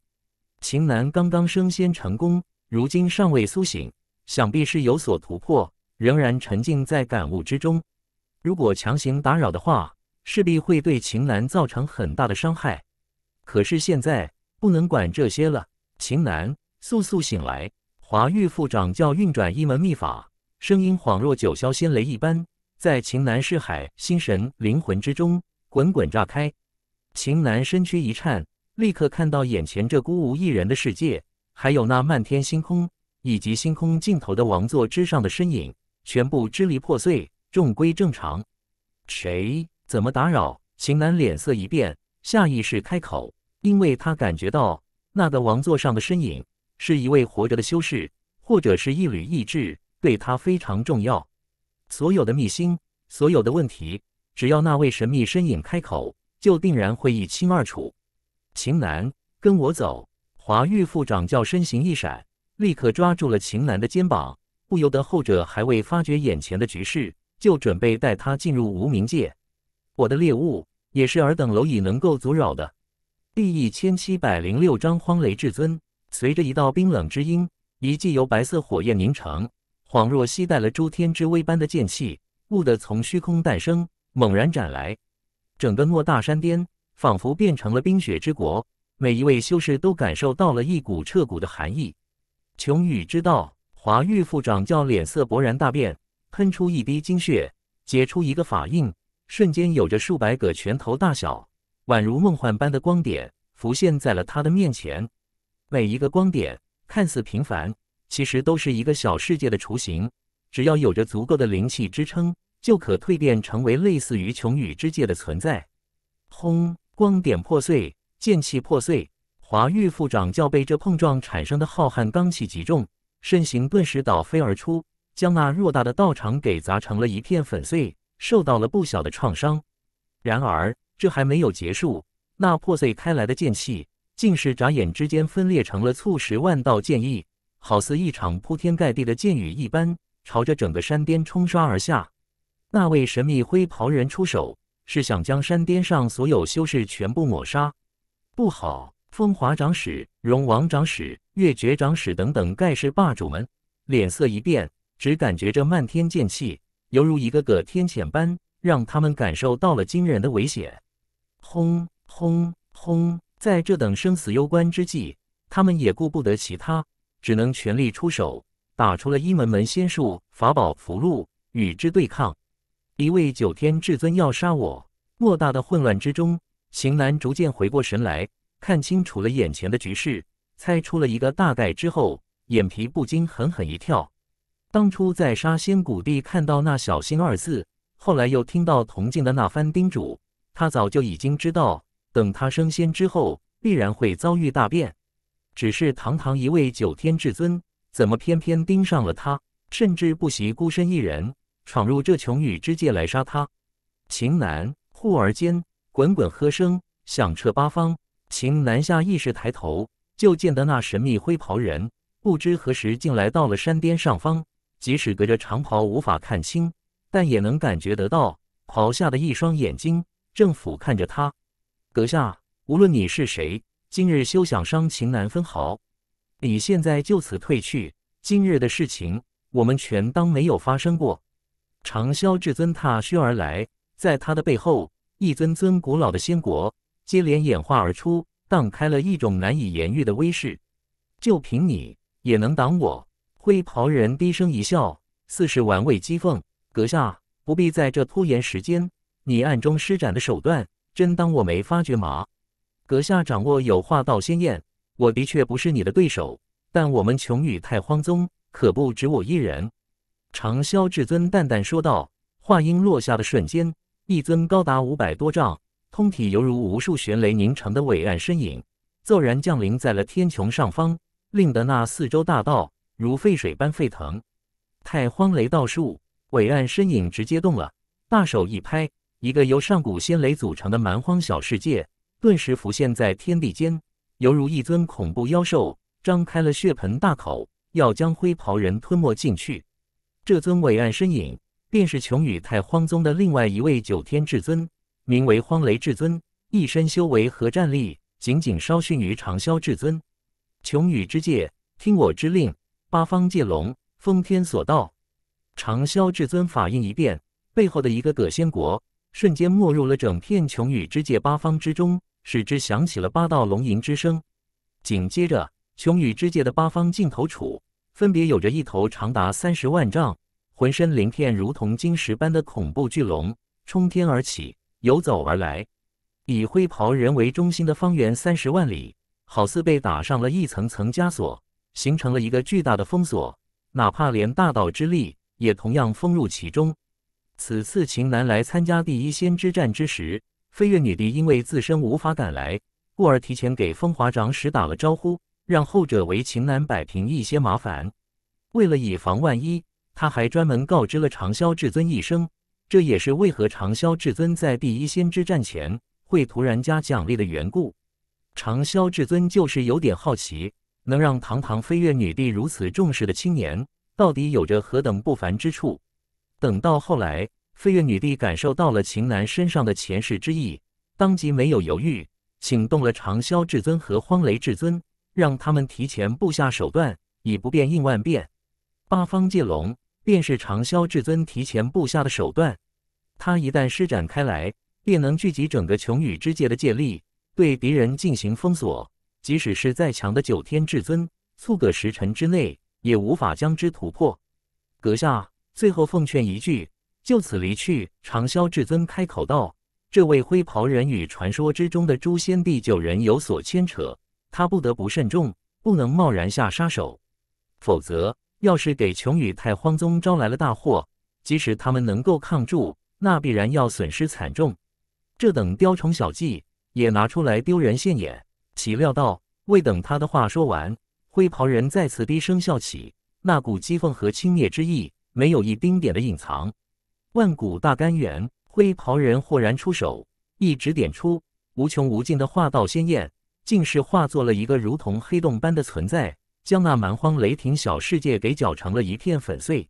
秦岚刚刚升仙成功，如今尚未苏醒，想必是有所突破，仍然沉浸在感悟之中。如果强行打扰的话，势必会对秦岚造成很大的伤害。可是现在不能管这些了，秦岚，速速醒来！华玉副掌教运转一门秘法，声音恍若九霄仙雷一般，在秦南视海心神灵魂之中滚滚炸开。秦南身躯一颤，立刻看到眼前这孤无一人的世界，还有那漫天星空，以及星空尽头的王座之上的身影，全部支离破碎，重归正常。谁？怎么打扰？秦南脸色一变，下意识开口，因为他感觉到那个王座上的身影。是一位活着的修士，或者是一缕意志，对他非常重要。所有的秘辛，所有的问题，只要那位神秘身影开口，就定然会一清二楚。秦南，跟我走！华玉副掌教身形一闪，立刻抓住了秦南的肩膀，不由得后者还未发觉眼前的局势，就准备带他进入无名界。我的猎物，也是尔等蝼蚁能够阻扰的。第一千七百零六章荒雷至尊。随着一道冰冷之音，一记由白色火焰凝成，恍若携带了诸天之威般的剑气，兀地从虚空诞生，猛然斩来。整个诺大山巅仿佛变成了冰雪之国，每一位修士都感受到了一股彻骨的寒意。穷宇之道，华玉副掌教脸色勃然大变，喷出一滴精血，结出一个法印，瞬间有着数百个拳头大小，宛如梦幻般的光点浮现在了他的面前。每一个光点看似平凡，其实都是一个小世界的雏形。只要有着足够的灵气支撑，就可蜕变成为类似于穹宇之界的存在。轰！光点破碎，剑气破碎，华玉副掌教被这碰撞产生的浩瀚罡气击中，身形顿时倒飞而出，将那偌大的道场给砸成了一片粉碎，受到了不小的创伤。然而这还没有结束，那破碎开来的剑气。竟是眨眼之间分裂成了数十万道剑意，好似一场铺天盖地的剑雨一般，朝着整个山巅冲刷而下。那位神秘灰袍人出手，是想将山巅上所有修士全部抹杀。不好！风华长史、荣王长史、月绝长史等等盖世霸主们脸色一变，只感觉这漫天剑气犹如一个个天谴般，让他们感受到了惊人的危险。轰轰轰！在这等生死攸关之际，他们也顾不得其他，只能全力出手，打出了一门门仙术、法宝、符箓与之对抗。一位九天至尊要杀我，莫大的混乱之中，邢岚逐渐回过神来，看清楚了眼前的局势，猜出了一个大概之后，眼皮不禁狠狠一跳。当初在杀仙谷地看到那“小星”二字，后来又听到铜镜的那番叮嘱，他早就已经知道。等他升仙之后，必然会遭遇大变。只是堂堂一位九天至尊，怎么偏偏盯上了他？甚至不惜孤身一人闯入这穹宇之界来杀他？秦南忽而间，滚滚喝声响彻八方。秦南下意识抬头，就见得那神秘灰袍人不知何时竟来到了山巅上方。即使隔着长袍无法看清，但也能感觉得到袍下的一双眼睛正俯看着他。阁下，无论你是谁，今日休想伤秦南分毫。你现在就此退去，今日的事情我们全当没有发生过。长萧至尊踏虚而来，在他的背后，一尊尊古老的仙国接连演化而出，荡开了一种难以言喻的威势。就凭你也能挡我？灰袍人低声一笑，似是玩味讥讽：“阁下不必在这拖延时间，你暗中施展的手段。”真当我没发觉吗？阁下掌握有化道仙验，我的确不是你的对手。但我们穷宇太荒宗可不止我一人。”长萧至尊淡淡说道。话音落下的瞬间，一尊高达五百多丈、通体犹如无数玄雷凝成的伟岸身影，骤然降临在了天穹上方，令得那四周大道如沸水般沸腾。太荒雷道术，伟岸身影直接动了，大手一拍。一个由上古仙雷组成的蛮荒小世界顿时浮现在天地间，犹如一尊恐怖妖兽张开了血盆大口，要将灰袍人吞没进去。这尊伟岸身影便是琼宇太荒宗的另外一位九天至尊，名为荒雷至尊。一身修为和战力仅仅稍逊于长萧至尊。琼宇之界，听我之令，八方界龙封天索道。长萧至尊法印一变，背后的一个葛仙国。瞬间没入了整片琼宇之界八方之中，使之响起了八道龙吟之声。紧接着，琼宇之界的八方尽头处，分别有着一头长达三十万丈、浑身鳞片如同金石般的恐怖巨龙冲天而起，游走而来。以灰袍人为中心的方圆三十万里，好似被打上了一层层枷锁，形成了一个巨大的封锁，哪怕连大道之力也同样封入其中。此次秦南来参加第一仙之战之时，飞月女帝因为自身无法赶来，故而提前给风华长史打了招呼，让后者为秦南摆平一些麻烦。为了以防万一，他还专门告知了长萧至尊一声。这也是为何长萧至尊在第一仙之战前会突然加奖励的缘故。长萧至尊就是有点好奇，能让堂堂飞月女帝如此重视的青年，到底有着何等不凡之处。等到后来，飞月女帝感受到了秦南身上的前世之意，当即没有犹豫，请动了长啸至尊和荒雷至尊，让他们提前布下手段，以不变应万变。八方界龙便是长啸至尊提前布下的手段，他一旦施展开来，便能聚集整个琼宇之界的界力，对敌人进行封锁。即使是再强的九天至尊，数个时辰之内也无法将之突破。阁下。最后奉劝一句，就此离去。长萧至尊开口道：“这位灰袍人与传说之中的诛仙第九人有所牵扯，他不得不慎重，不能贸然下杀手。否则，要是给琼宇太荒宗招来了大祸，即使他们能够抗住，那必然要损失惨重。这等雕虫小技也拿出来丢人现眼。”岂料到，未等他的话说完，灰袍人再次低声笑起，那股讥讽和轻蔑之意。没有一丁点的隐藏，万古大干元灰袍人豁然出手，一指点出无穷无尽的化道鲜艳，竟是化作了一个如同黑洞般的存在，将那蛮荒雷霆小世界给搅成了一片粉碎。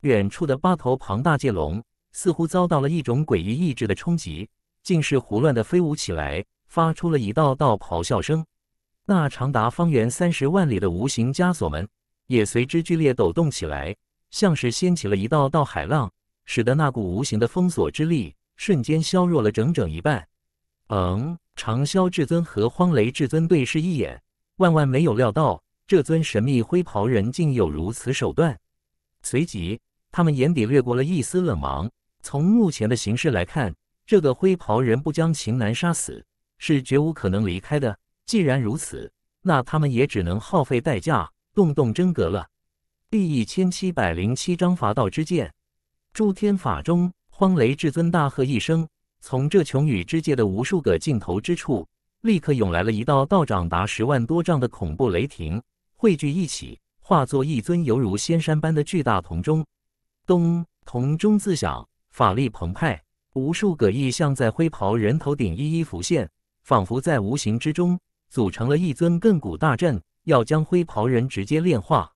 远处的八头庞大界龙似乎遭到了一种诡异意志的冲击，竟是胡乱的飞舞起来，发出了一道道咆哮声。那长达方圆三十万里的无形枷锁门也随之剧烈抖动起来。像是掀起了一道道海浪，使得那股无形的封锁之力瞬间削弱了整整一半。嗯，长啸至尊和荒雷至尊对视一眼，万万没有料到这尊神秘灰袍人竟有如此手段。随即，他们眼底掠过了一丝冷芒。从目前的形势来看，这个灰袍人不将秦南杀死，是绝无可能离开的。既然如此，那他们也只能耗费代价，动动真格了。第一千七百零七章法道之剑。诸天法中，荒雷至尊大喝一声，从这穷宇之界的无数个尽头之处，立刻涌来了一道道长达十万多丈的恐怖雷霆，汇聚一起，化作一尊犹如仙山般的巨大铜钟。咚！铜钟自响，法力澎湃，无数个意象在灰袍人头顶一一浮现，仿佛在无形之中组成了一尊亘古大阵，要将灰袍人直接炼化。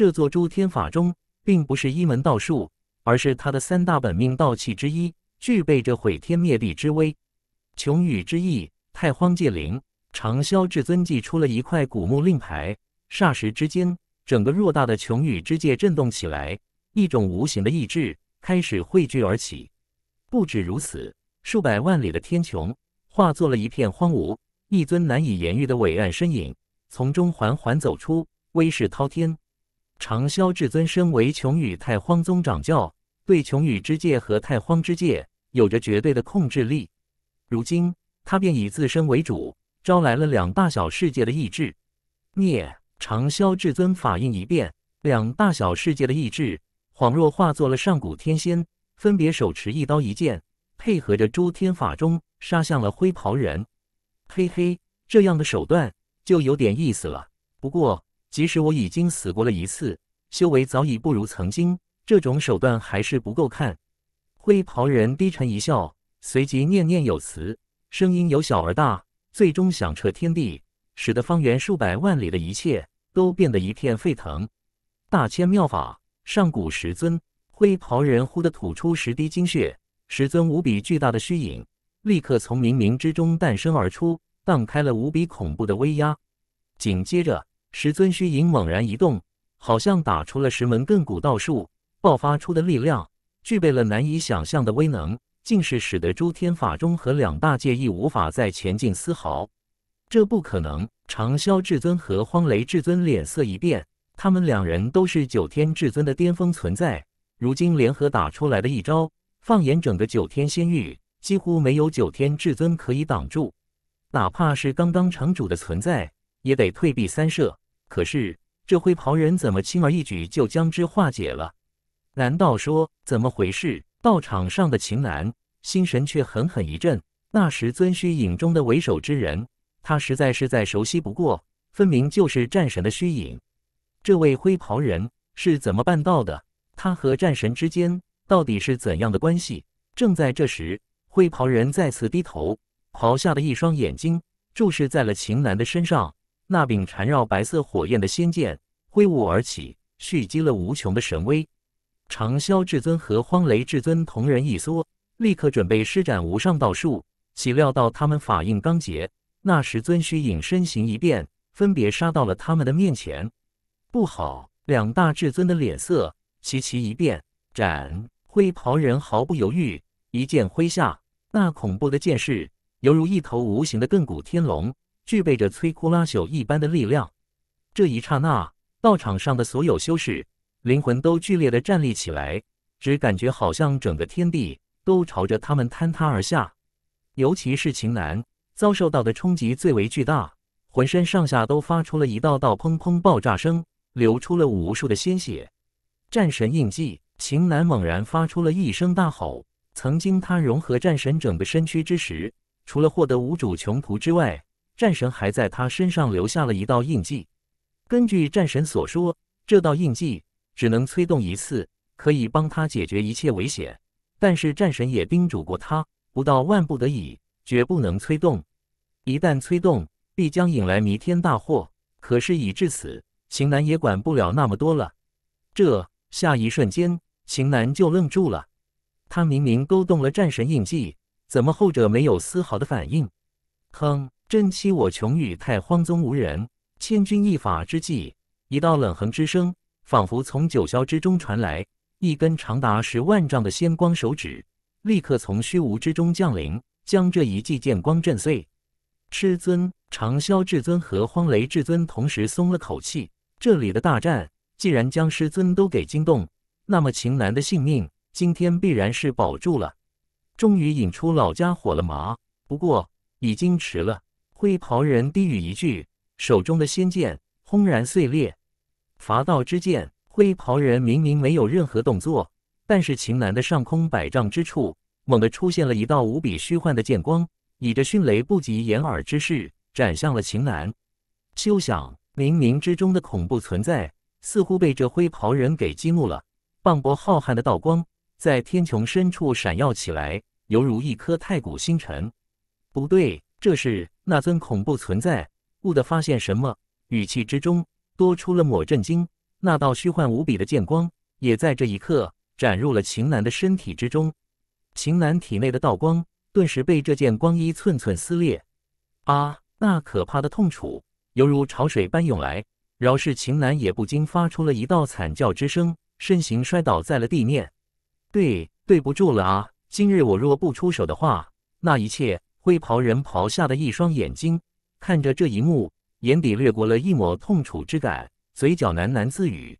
这座诸天法中，并不是一门道术，而是他的三大本命道器之一，具备着毁天灭地之威。琼宇之翼，太荒界灵，长萧至尊祭出了一块古墓令牌，霎时之间，整个偌大的琼宇之界震动起来，一种无形的意志开始汇聚而起。不止如此，数百万里的天穹化作了一片荒芜，一尊难以言喻的伟岸身影从中缓缓走出，威势滔天。长萧至尊身为琼宇太荒宗掌教，对琼宇之界和太荒之界有着绝对的控制力。如今他便以自身为主，招来了两大小世界的意志。聂长萧至尊法印一变，两大小世界的意志恍若化作了上古天仙，分别手持一刀一剑，配合着诸天法钟，杀向了灰袍人。嘿嘿，这样的手段就有点意思了。不过。即使我已经死过了一次，修为早已不如曾经，这种手段还是不够看。灰袍人低沉一笑，随即念念有词，声音由小而大，最终响彻天地，使得方圆数百万里的一切都变得一片沸腾。大千妙法，上古十尊。灰袍人忽地吐出十滴精血，十尊无比巨大的虚影立刻从冥冥之中诞生而出，荡开了无比恐怖的威压。紧接着。石尊虚影猛然一动，好像打出了石门亘古道术，爆发出的力量具备了难以想象的威能，竟是使得诸天法中和两大界亦无法再前进丝毫。这不可能！长啸至尊和荒雷至尊脸色一变，他们两人都是九天至尊的巅峰存在，如今联合打出来的一招，放眼整个九天仙域，几乎没有九天至尊可以挡住，哪怕是刚刚城主的存在。也得退避三舍。可是这灰袍人怎么轻而易举就将之化解了？难道说怎么回事？道场上的秦南心神却狠狠一震。那时尊虚影中的为首之人，他实在是再熟悉不过，分明就是战神的虚影。这位灰袍人是怎么办到的？他和战神之间到底是怎样的关系？正在这时，灰袍人再次低头，袍下的一双眼睛注视在了秦楠的身上。那柄缠绕白色火焰的仙剑挥舞而起，蓄积了无穷的神威。长啸至尊和荒雷至尊同人一缩，立刻准备施展无上道术。岂料到他们法印刚结，那十尊虚影身形一变，分别杀到了他们的面前。不好！两大至尊的脸色齐齐一变，斩灰袍人毫不犹豫，一剑挥下，那恐怖的剑势犹如一头无形的亘古天龙。具备着摧枯拉朽一般的力量，这一刹那，道场上的所有修士灵魂都剧烈的站立起来，只感觉好像整个天地都朝着他们坍塌而下。尤其是秦南遭受到的冲击最为巨大，浑身上下都发出了一道道砰砰爆炸声，流出了无数的鲜血。战神印记，秦南猛然发出了一声大吼。曾经他融合战神整个身躯之时，除了获得无主穷途之外，战神还在他身上留下了一道印记，根据战神所说，这道印记只能催动一次，可以帮他解决一切危险。但是战神也叮嘱过他，不到万不得已，绝不能催动。一旦催动，必将引来弥天大祸。可事已至此，秦男也管不了那么多了。这下一瞬间，秦男就愣住了，他明明勾动了战神印记，怎么后者没有丝毫的反应？哼！真欺我穷与太荒宗无人，千钧一发之际，一道冷哼之声仿佛从九霄之中传来，一根长达十万丈的仙光手指立刻从虚无之中降临，将这一记剑光震碎。师尊、长萧至尊和荒雷至尊同时松了口气，这里的大战既然将师尊都给惊动，那么秦南的性命今天必然是保住了。终于引出老家伙了嘛？不过已经迟了。灰袍人低语一句，手中的仙剑轰然碎裂。伐道之剑，灰袍人明明没有任何动作，但是秦南的上空百丈之处，猛地出现了一道无比虚幻的剑光，以着迅雷不及掩耳之势斩向了秦南。休想！冥冥之中的恐怖存在，似乎被这灰袍人给激怒了。磅礴浩瀚的道光，在天穹深处闪耀起来，犹如一颗太古星辰。不对。这是那尊恐怖存在？兀的发现什么？语气之中多出了抹震惊。那道虚幻无比的剑光也在这一刻斩入了秦南的身体之中。秦南体内的道光顿时被这剑光一寸寸撕裂。啊！那可怕的痛楚犹如潮水般涌来，饶是秦南也不禁发出了一道惨叫之声，身形摔倒在了地面。对，对不住了啊！今日我若不出手的话，那一切……灰袍人袍下的一双眼睛看着这一幕，眼底掠过了一抹痛楚之感，嘴角喃喃自语：“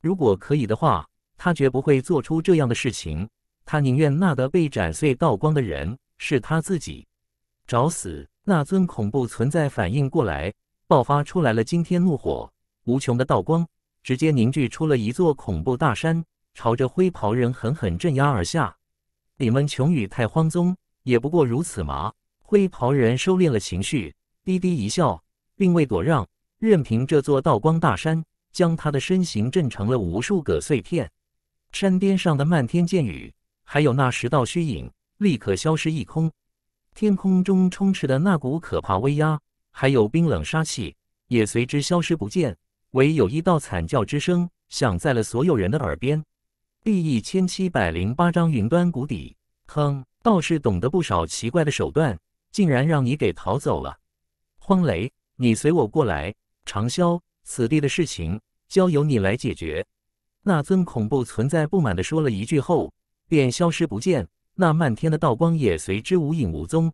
如果可以的话，他绝不会做出这样的事情。他宁愿那得被斩碎道光的人是他自己。”找死！那尊恐怖存在反应过来，爆发出来了惊天怒火，无穷的道光直接凝聚出了一座恐怖大山，朝着灰袍人狠狠镇压而下。“你们穷宇太荒宗！”也不过如此嘛！灰袍人收敛了情绪，低低一笑，并未躲让，任凭这座道光大山将他的身形震成了无数个碎片。山巅上的漫天箭雨，还有那十道虚影，立刻消失一空。天空中充斥的那股可怕威压，还有冰冷杀气，也随之消失不见，唯有一道惨叫之声响在了所有人的耳边。第一千七百零八章云端谷底。哼。倒是懂得不少奇怪的手段，竟然让你给逃走了。荒雷，你随我过来。长萧，此地的事情交由你来解决。那尊恐怖存在不满的说了一句后，便消失不见。那漫天的道光也随之无影无踪。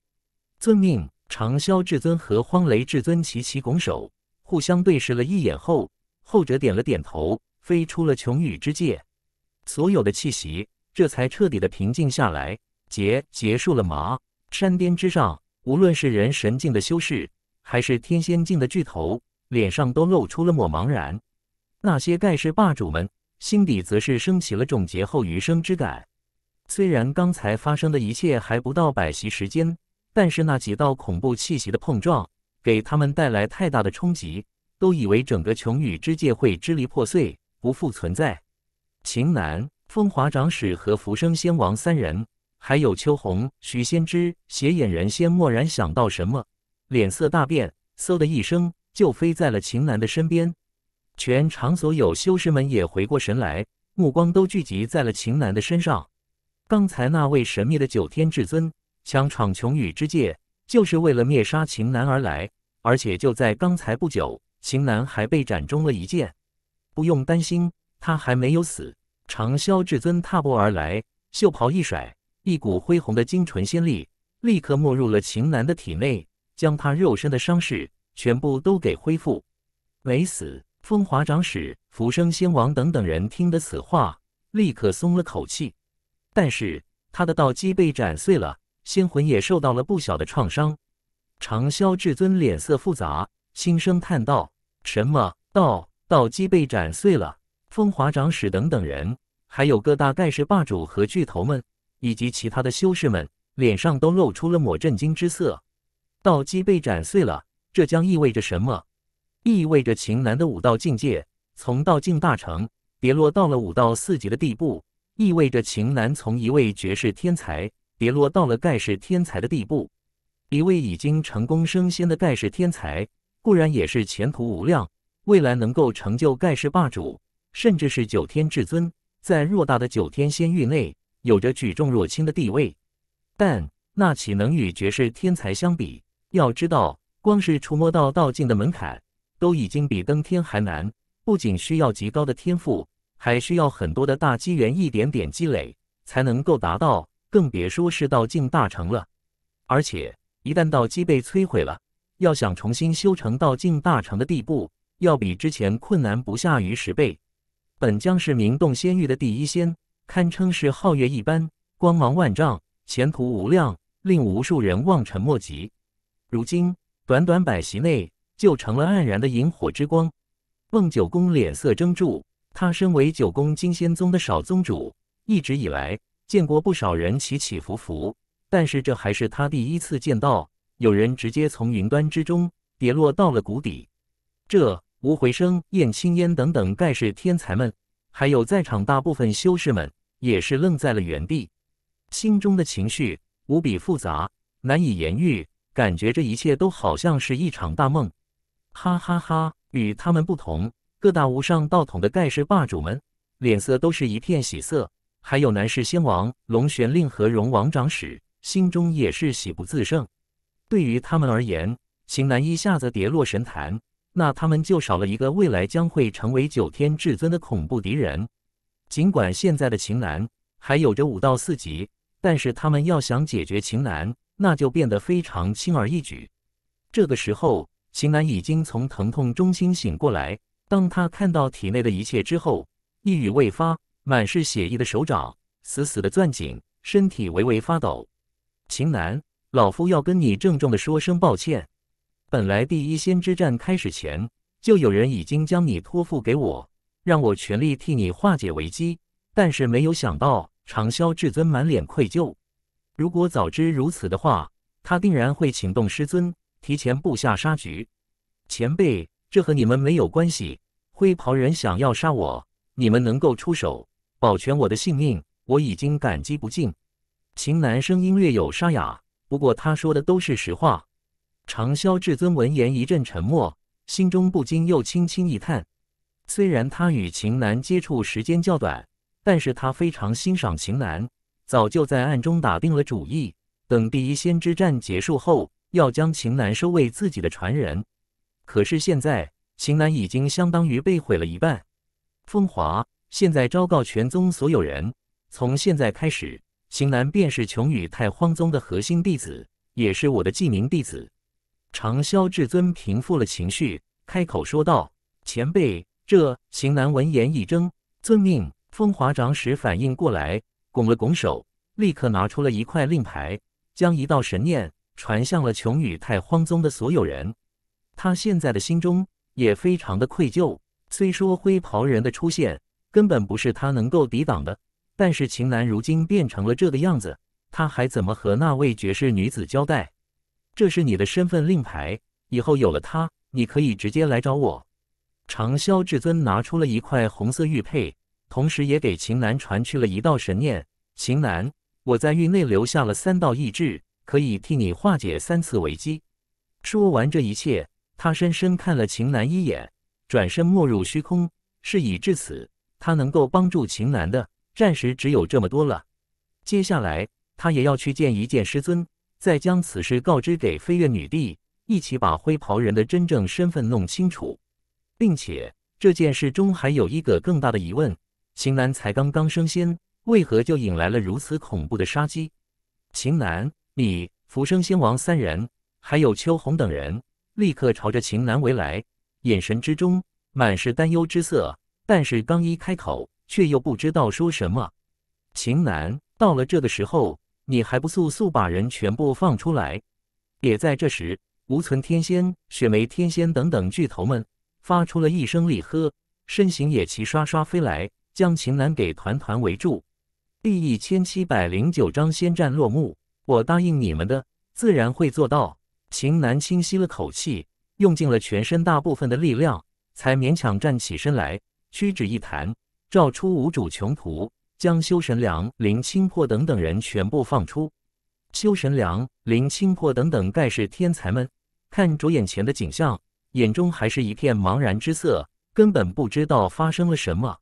遵命。长萧至尊和荒雷至尊齐齐拱手，互相对视了一眼后，后者点了点头，飞出了穹宇之界。所有的气息这才彻底的平静下来。结结束了吗？山巅之上，无论是人神境的修士，还是天仙境的巨头，脸上都露出了抹茫然。那些盖世霸主们心底，则是升起了种劫后余生之感。虽然刚才发生的一切还不到百息时间，但是那几道恐怖气息的碰撞，给他们带来太大的冲击，都以为整个琼宇之界会支离破碎，不复存在。秦南、风华长史和浮生仙王三人。还有秋红、许仙芝、斜眼人仙，蓦然想到什么，脸色大变，嗖的一声就飞在了秦岚的身边。全场所有修士们也回过神来，目光都聚集在了秦岚的身上。刚才那位神秘的九天至尊想闯琼宇之界，就是为了灭杀秦岚而来。而且就在刚才不久，秦岚还被斩中了一剑。不用担心，他还没有死。长啸至尊踏步而来，袖袍一甩。一股恢宏的精纯仙力立刻没入了秦楠的体内，将他肉身的伤势全部都给恢复。没死，风华长史、浮生仙王等等人听得此话，立刻松了口气。但是他的道基被斩碎了，仙魂也受到了不小的创伤。长萧至尊脸色复杂，轻声叹道：“什么道道基被斩碎了？”风华长史等等人，还有各大盖世霸主和巨头们。以及其他的修士们脸上都露出了抹震惊之色。道基被斩碎了，这将意味着什么？意味着秦南的武道境界从道境大成跌落到了武道四级的地步。意味着秦南从一位绝世天才跌落到了盖世天才的地步。一位已经成功升仙的盖世天才，固然也是前途无量，未来能够成就盖世霸主，甚至是九天至尊，在偌大的九天仙域内。有着举重若轻的地位，但那岂能与绝世天才相比？要知道，光是触摸到道境的门槛，都已经比登天还难。不仅需要极高的天赋，还需要很多的大机缘，一点点积累才能够达到。更别说是道境大成了。而且，一旦道基被摧毁了，要想重新修成道境大成的地步，要比之前困难不下于十倍。本将是明洞仙域的第一仙。堪称是皓月一般，光芒万丈，前途无量，令无数人望尘莫及。如今，短短百席内就成了黯然的萤火之光。孟九公脸色怔住，他身为九宫金仙宗的少宗主，一直以来见过不少人起起伏伏，但是这还是他第一次见到有人直接从云端之中跌落到了谷底。这吴回生、燕青烟等等盖世天才们，还有在场大部分修士们。也是愣在了原地，心中的情绪无比复杂，难以言喻，感觉这一切都好像是一场大梦。哈哈哈，与他们不同，各大无上道统的盖世霸主们脸色都是一片喜色，还有南世仙王、龙玄令和荣王长史，心中也是喜不自胜。对于他们而言，秦南一下子跌落神坛，那他们就少了一个未来将会成为九天至尊的恐怖敌人。尽管现在的秦楠还有着五到四级，但是他们要想解决秦楠，那就变得非常轻而易举。这个时候，秦楠已经从疼痛中心醒过来。当他看到体内的一切之后，一语未发，满是血意的手掌死死的攥紧，身体微微发抖。秦楠，老夫要跟你郑重的说声抱歉。本来第一仙之战开始前，就有人已经将你托付给我。让我全力替你化解危机，但是没有想到，长萧至尊满脸愧疚。如果早知如此的话，他定然会请动师尊，提前布下杀局。前辈，这和你们没有关系。灰袍人想要杀我，你们能够出手保全我的性命，我已经感激不尽。秦南声音略有沙哑，不过他说的都是实话。长萧至尊闻言一阵沉默，心中不禁又轻轻一叹。虽然他与秦南接触时间较短，但是他非常欣赏秦南，早就在暗中打定了主意，等第一仙之战结束后，要将秦南收为自己的传人。可是现在秦南已经相当于被毁了一半。风华，现在昭告全宗所有人，从现在开始，秦南便是琼宇太荒宗的核心弟子，也是我的记名弟子。长萧至尊平复了情绪，开口说道：“前辈。”这秦南闻言一怔，遵命。风华长史反应过来，拱了拱手，立刻拿出了一块令牌，将一道神念传向了琼宇太荒宗的所有人。他现在的心中也非常的愧疚。虽说灰袍人的出现根本不是他能够抵挡的，但是秦南如今变成了这个样子，他还怎么和那位绝世女子交代？这是你的身份令牌，以后有了它，你可以直接来找我。长萧至尊拿出了一块红色玉佩，同时也给秦南传去了一道神念。秦南，我在域内留下了三道意志，可以替你化解三次危机。说完这一切，他深深看了秦南一眼，转身没入虚空。事已至此，他能够帮助秦南的暂时只有这么多了。接下来，他也要去见一见师尊，再将此事告知给飞月女帝，一起把灰袍人的真正身份弄清楚。并且这件事中还有一个更大的疑问：秦南才刚刚升仙，为何就引来了如此恐怖的杀机？秦南，你浮生仙王三人，还有秋红等人，立刻朝着秦南围来，眼神之中满是担忧之色。但是刚一开口，却又不知道说什么。秦南，到了这个时候，你还不速速把人全部放出来？也在这时，无存天仙、雪梅天仙等等巨头们。发出了一声厉喝，身形也齐刷刷飞来，将秦楠给团团围住。第一千七百零九章先战落幕，我答应你们的，自然会做到。秦楠轻吸了口气，用尽了全身大部分的力量，才勉强站起身来，屈指一弹，照出无主穷图，将修神良、林清破等等人全部放出。修神良、林清破等等盖世天才们，看着眼前的景象。眼中还是一片茫然之色，根本不知道发生了什么。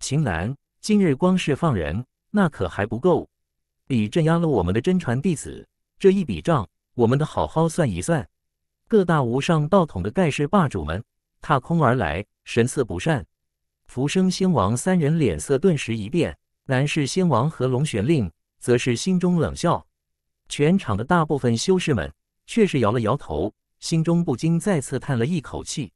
秦岚，今日光是放人那可还不够，你镇压了我们的真传弟子，这一笔账，我们得好好算一算。各大无上道统的盖世霸主们踏空而来，神色不善。浮生仙王三人脸色顿时一变，南氏仙王和龙玄令则是心中冷笑。全场的大部分修士们却是摇了摇头。心中不禁再次叹了一口气。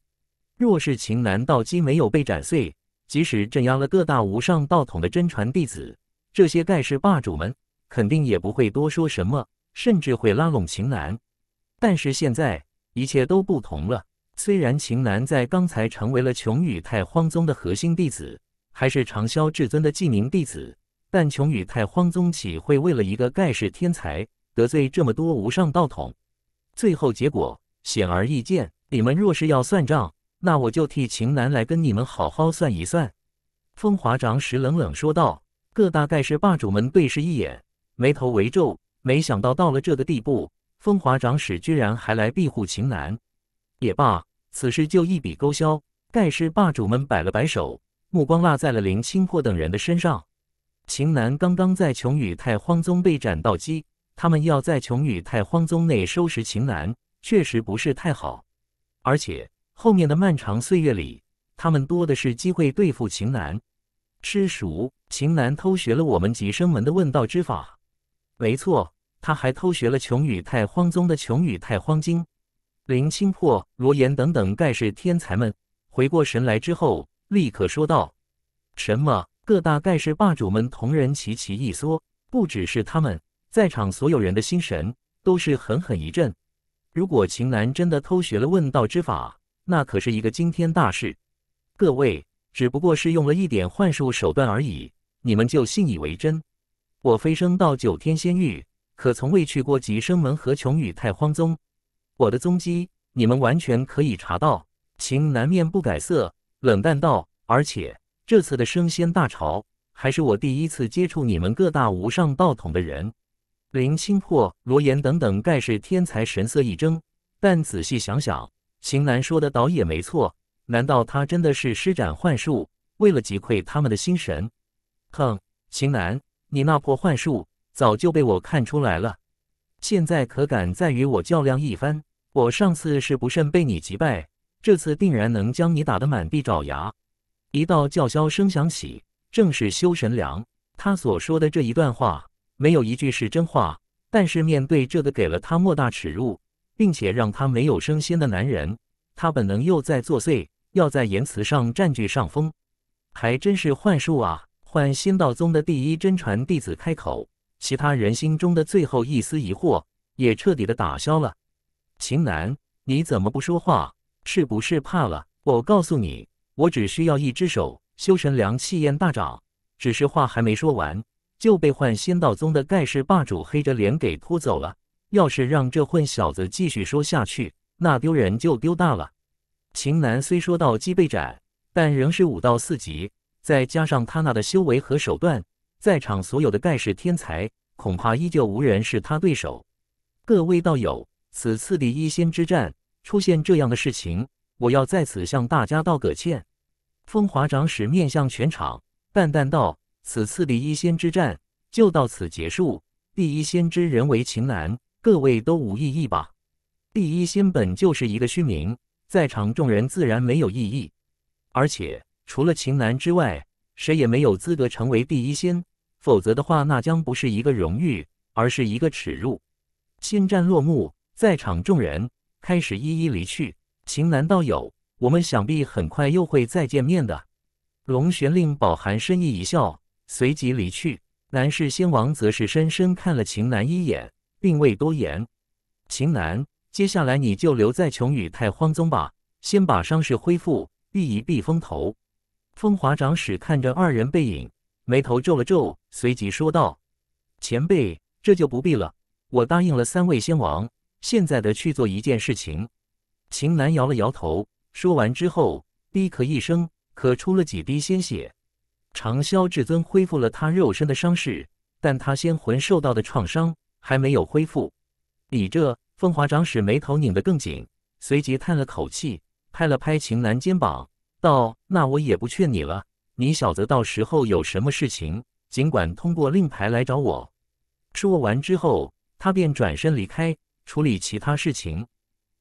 若是秦南道基没有被斩碎，即使镇压了各大无上道统的真传弟子，这些盖世霸主们肯定也不会多说什么，甚至会拉拢秦南。但是现在一切都不同了。虽然秦南在刚才成为了琼宇太荒宗的核心弟子，还是长萧至尊的记名弟子，但琼宇太荒宗岂会为了一个盖世天才得罪这么多无上道统？最后结果。显而易见，你们若是要算账，那我就替秦南来跟你们好好算一算。”风华长史冷冷说道。各大盖世霸主们对视一眼，眉头微皱，没想到到了这个地步，风华长史居然还来庇护秦南。也罢，此事就一笔勾销。盖世霸主们摆了摆手，目光落在了林清破等人的身上。秦南刚刚在琼宇太荒宗被斩到鸡，他们要在琼宇太荒宗内收拾秦南。确实不是太好，而且后面的漫长岁月里，他们多的是机会对付秦南。吃叔，秦南偷学了我们极生门的问道之法，没错，他还偷学了穷宇太荒宗的穷宇太荒经。林清破、罗岩等等盖世天才们回过神来之后，立刻说道：“什么？”各大盖世霸主们同人齐齐一缩，不只是他们，在场所有人的心神都是狠狠一震。如果秦楠真的偷学了问道之法，那可是一个惊天大事。各位只不过是用了一点幻术手段而已，你们就信以为真？我飞升到九天仙域，可从未去过极生门和琼宇太荒宗，我的踪迹你们完全可以查到。秦南面不改色，冷淡道：“而且这次的升仙大潮，还是我第一次接触你们各大无上道统的人。”林清破、罗岩等等盖世天才神色一怔，但仔细想想，秦南说的倒也没错。难道他真的是施展幻术，为了击溃他们的心神？哼，秦南，你那破幻术早就被我看出来了，现在可敢再与我较量一番？我上次是不慎被你击败，这次定然能将你打得满地找牙！一道叫嚣声响起，正是修神良，他所说的这一段话。没有一句是真话，但是面对这个给了他莫大耻辱，并且让他没有升仙的男人，他本能又在作祟，要在言辞上占据上风，还真是幻术啊！换仙道宗的第一真传弟子开口，其他人心中的最后一丝疑惑也彻底的打消了。秦南，你怎么不说话？是不是怕了？我告诉你，我只需要一只手。修神良气焰大涨，只是话还没说完。就被换仙道宗的盖世霸主黑着脸给拖走了。要是让这混小子继续说下去，那丢人就丢大了。秦南虽说到鸡被斩，但仍是五到四级，再加上他那的修为和手段，在场所有的盖世天才恐怕依旧无人是他对手。各位道友，此次的一仙之战出现这样的事情，我要在此向大家道个歉。风华长使面向全场，淡淡道。此次第一仙之战就到此结束。第一仙之人为秦难，各位都无异议吧？第一仙本就是一个虚名，在场众人自然没有异议。而且除了秦南之外，谁也没有资格成为第一仙，否则的话，那将不是一个荣誉，而是一个耻辱。仙战落幕，在场众人开始一一离去。秦南道友，我们想必很快又会再见面的。龙玄令饱含深意一笑。随即离去，南氏先王则是深深看了秦南一眼，并未多言。秦南，接下来你就留在琼宇太荒宗吧，先把伤势恢复，避一避风头。风华长史看着二人背影，眉头皱了皱，随即说道：“前辈，这就不必了。我答应了三位先王，现在的去做一件事情。”秦南摇了摇头，说完之后，低咳一声，咳出了几滴鲜血。长萧至尊恢复了他肉身的伤势，但他仙魂受到的创伤还没有恢复。李这风华长使眉头拧得更紧，随即叹了口气，拍了拍秦岚肩膀，道：“那我也不劝你了，你小子到时候有什么事情，尽管通过令牌来找我。”说完之后，他便转身离开，处理其他事情。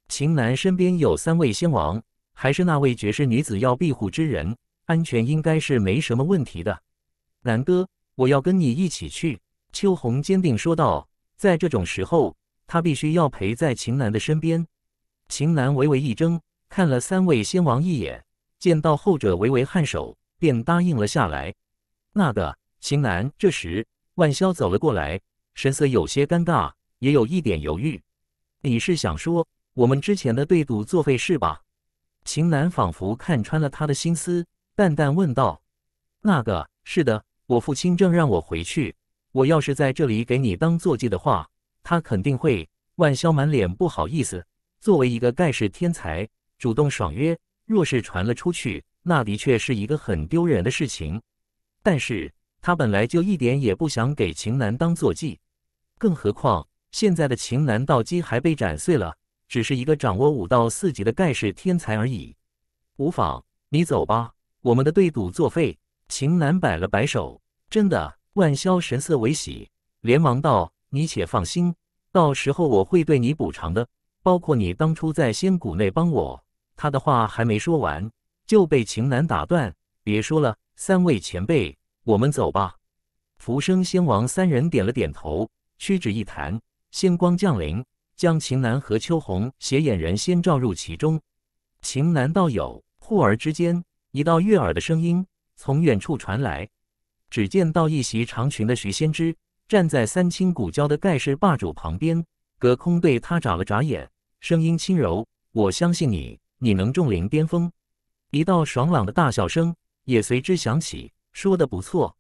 秦岚身边有三位仙王，还是那位绝世女子要庇护之人。安全应该是没什么问题的，南哥，我要跟你一起去。”秋红坚定说道。在这种时候，他必须要陪在秦南的身边。秦南微微一怔，看了三位先王一眼，见到后者微微颔首，便答应了下来。那个秦南这时，万潇走了过来，神色有些尴尬，也有一点犹豫：“你是想说我们之前的对赌作废是吧？”秦南仿佛看穿了他的心思。淡淡问道：“那个是的，我父亲正让我回去。我要是在这里给你当坐骑的话，他肯定会……”万萧满脸不好意思。作为一个盖世天才，主动爽约，若是传了出去，那的确是一个很丢人的事情。但是他本来就一点也不想给秦南当坐骑，更何况现在的情南道基还被斩碎了，只是一个掌握五到四级的盖世天才而已。无妨，你走吧。我们的对赌作废。秦南摆了摆手，真的。万萧神色为喜，连忙道：“你且放心，到时候我会对你补偿的，包括你当初在仙谷内帮我。”他的话还没说完，就被秦南打断：“别说了，三位前辈，我们走吧。”浮生仙王三人点了点头，屈指一弹，仙光降临，将秦南和秋红、斜眼人先罩入其中。秦南道友，忽而之间。一道悦耳的声音从远处传来，只见到一袭长裙的徐仙芝站在三清古交的盖世霸主旁边，隔空对他眨了眨眼，声音轻柔：“我相信你，你能重临巅峰。”一道爽朗的大笑声也随之响起：“说的不错，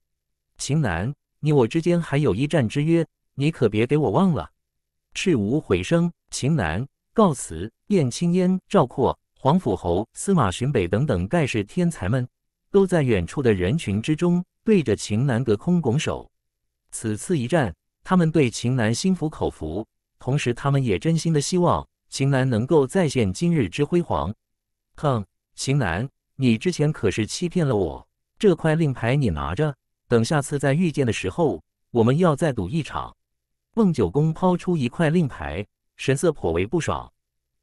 秦南，你我之间还有一战之约，你可别给我忘了。”赤无回声，秦南告辞。燕青烟，赵括。黄甫侯、司马巡北等等盖世天才们，都在远处的人群之中，对着秦南隔空拱手。此次一战，他们对秦南心服口服，同时他们也真心的希望秦南能够再现今日之辉煌。哼，秦南，你之前可是欺骗了我，这块令牌你拿着，等下次再遇见的时候，我们要再赌一场。孟九公抛出一块令牌，神色颇为不爽。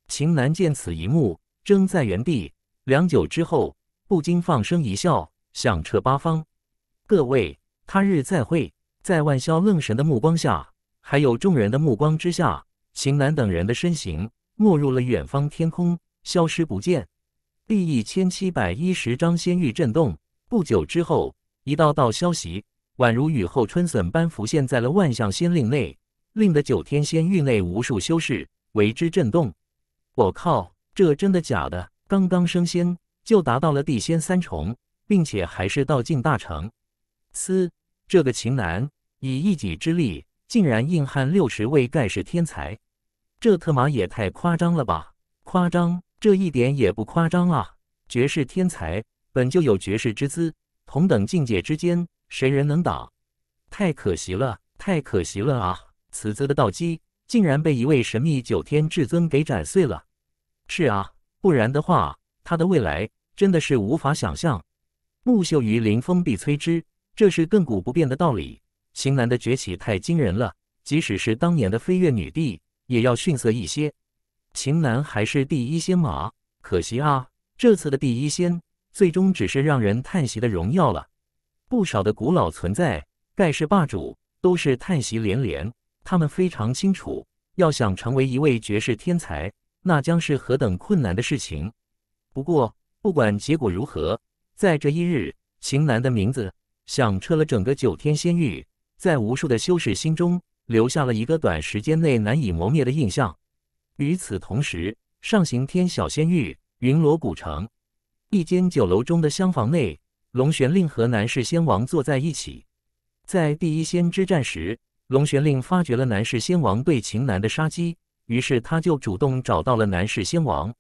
秦南见此一幕。怔在原地，良久之后，不禁放声一笑，响彻八方。各位，他日再会。在万霄愣神的目光下，还有众人的目光之下，秦楠等人的身形没入了远方天空，消失不见。第一千七百一十章仙域震动。不久之后，一道道消息宛如雨后春笋般浮现在了万象仙令内，令得九天仙域内无数修士为之震动。我靠！这真的假的？刚刚升仙就达到了地仙三重，并且还是道境大成。嘶，这个秦南以一己之力竟然硬撼六十位盖世天才，这特码也太夸张了吧！夸张？这一点也不夸张啊！绝世天才本就有绝世之姿，同等境界之间谁人能挡？太可惜了，太可惜了啊！此子的道基竟然被一位神秘九天至尊给斩碎了。是啊，不然的话，他的未来真的是无法想象。木秀于林，风必摧之，这是亘古不变的道理。秦南的崛起太惊人了，即使是当年的飞跃女帝，也要逊色一些。秦南还是第一仙马，可惜啊，这次的第一仙，最终只是让人叹息的荣耀了。不少的古老存在、盖世霸主都是叹息连连。他们非常清楚，要想成为一位绝世天才。那将是何等困难的事情！不过，不管结果如何，在这一日，秦南的名字响彻了整个九天仙域，在无数的修士心中留下了一个短时间内难以磨灭的印象。与此同时，上行天小仙域云罗古城一间酒楼中的厢房内，龙玄令和南氏仙王坐在一起。在第一仙之战时，龙玄令发觉了南氏仙王对秦南的杀机。于是他就主动找到了南氏先王。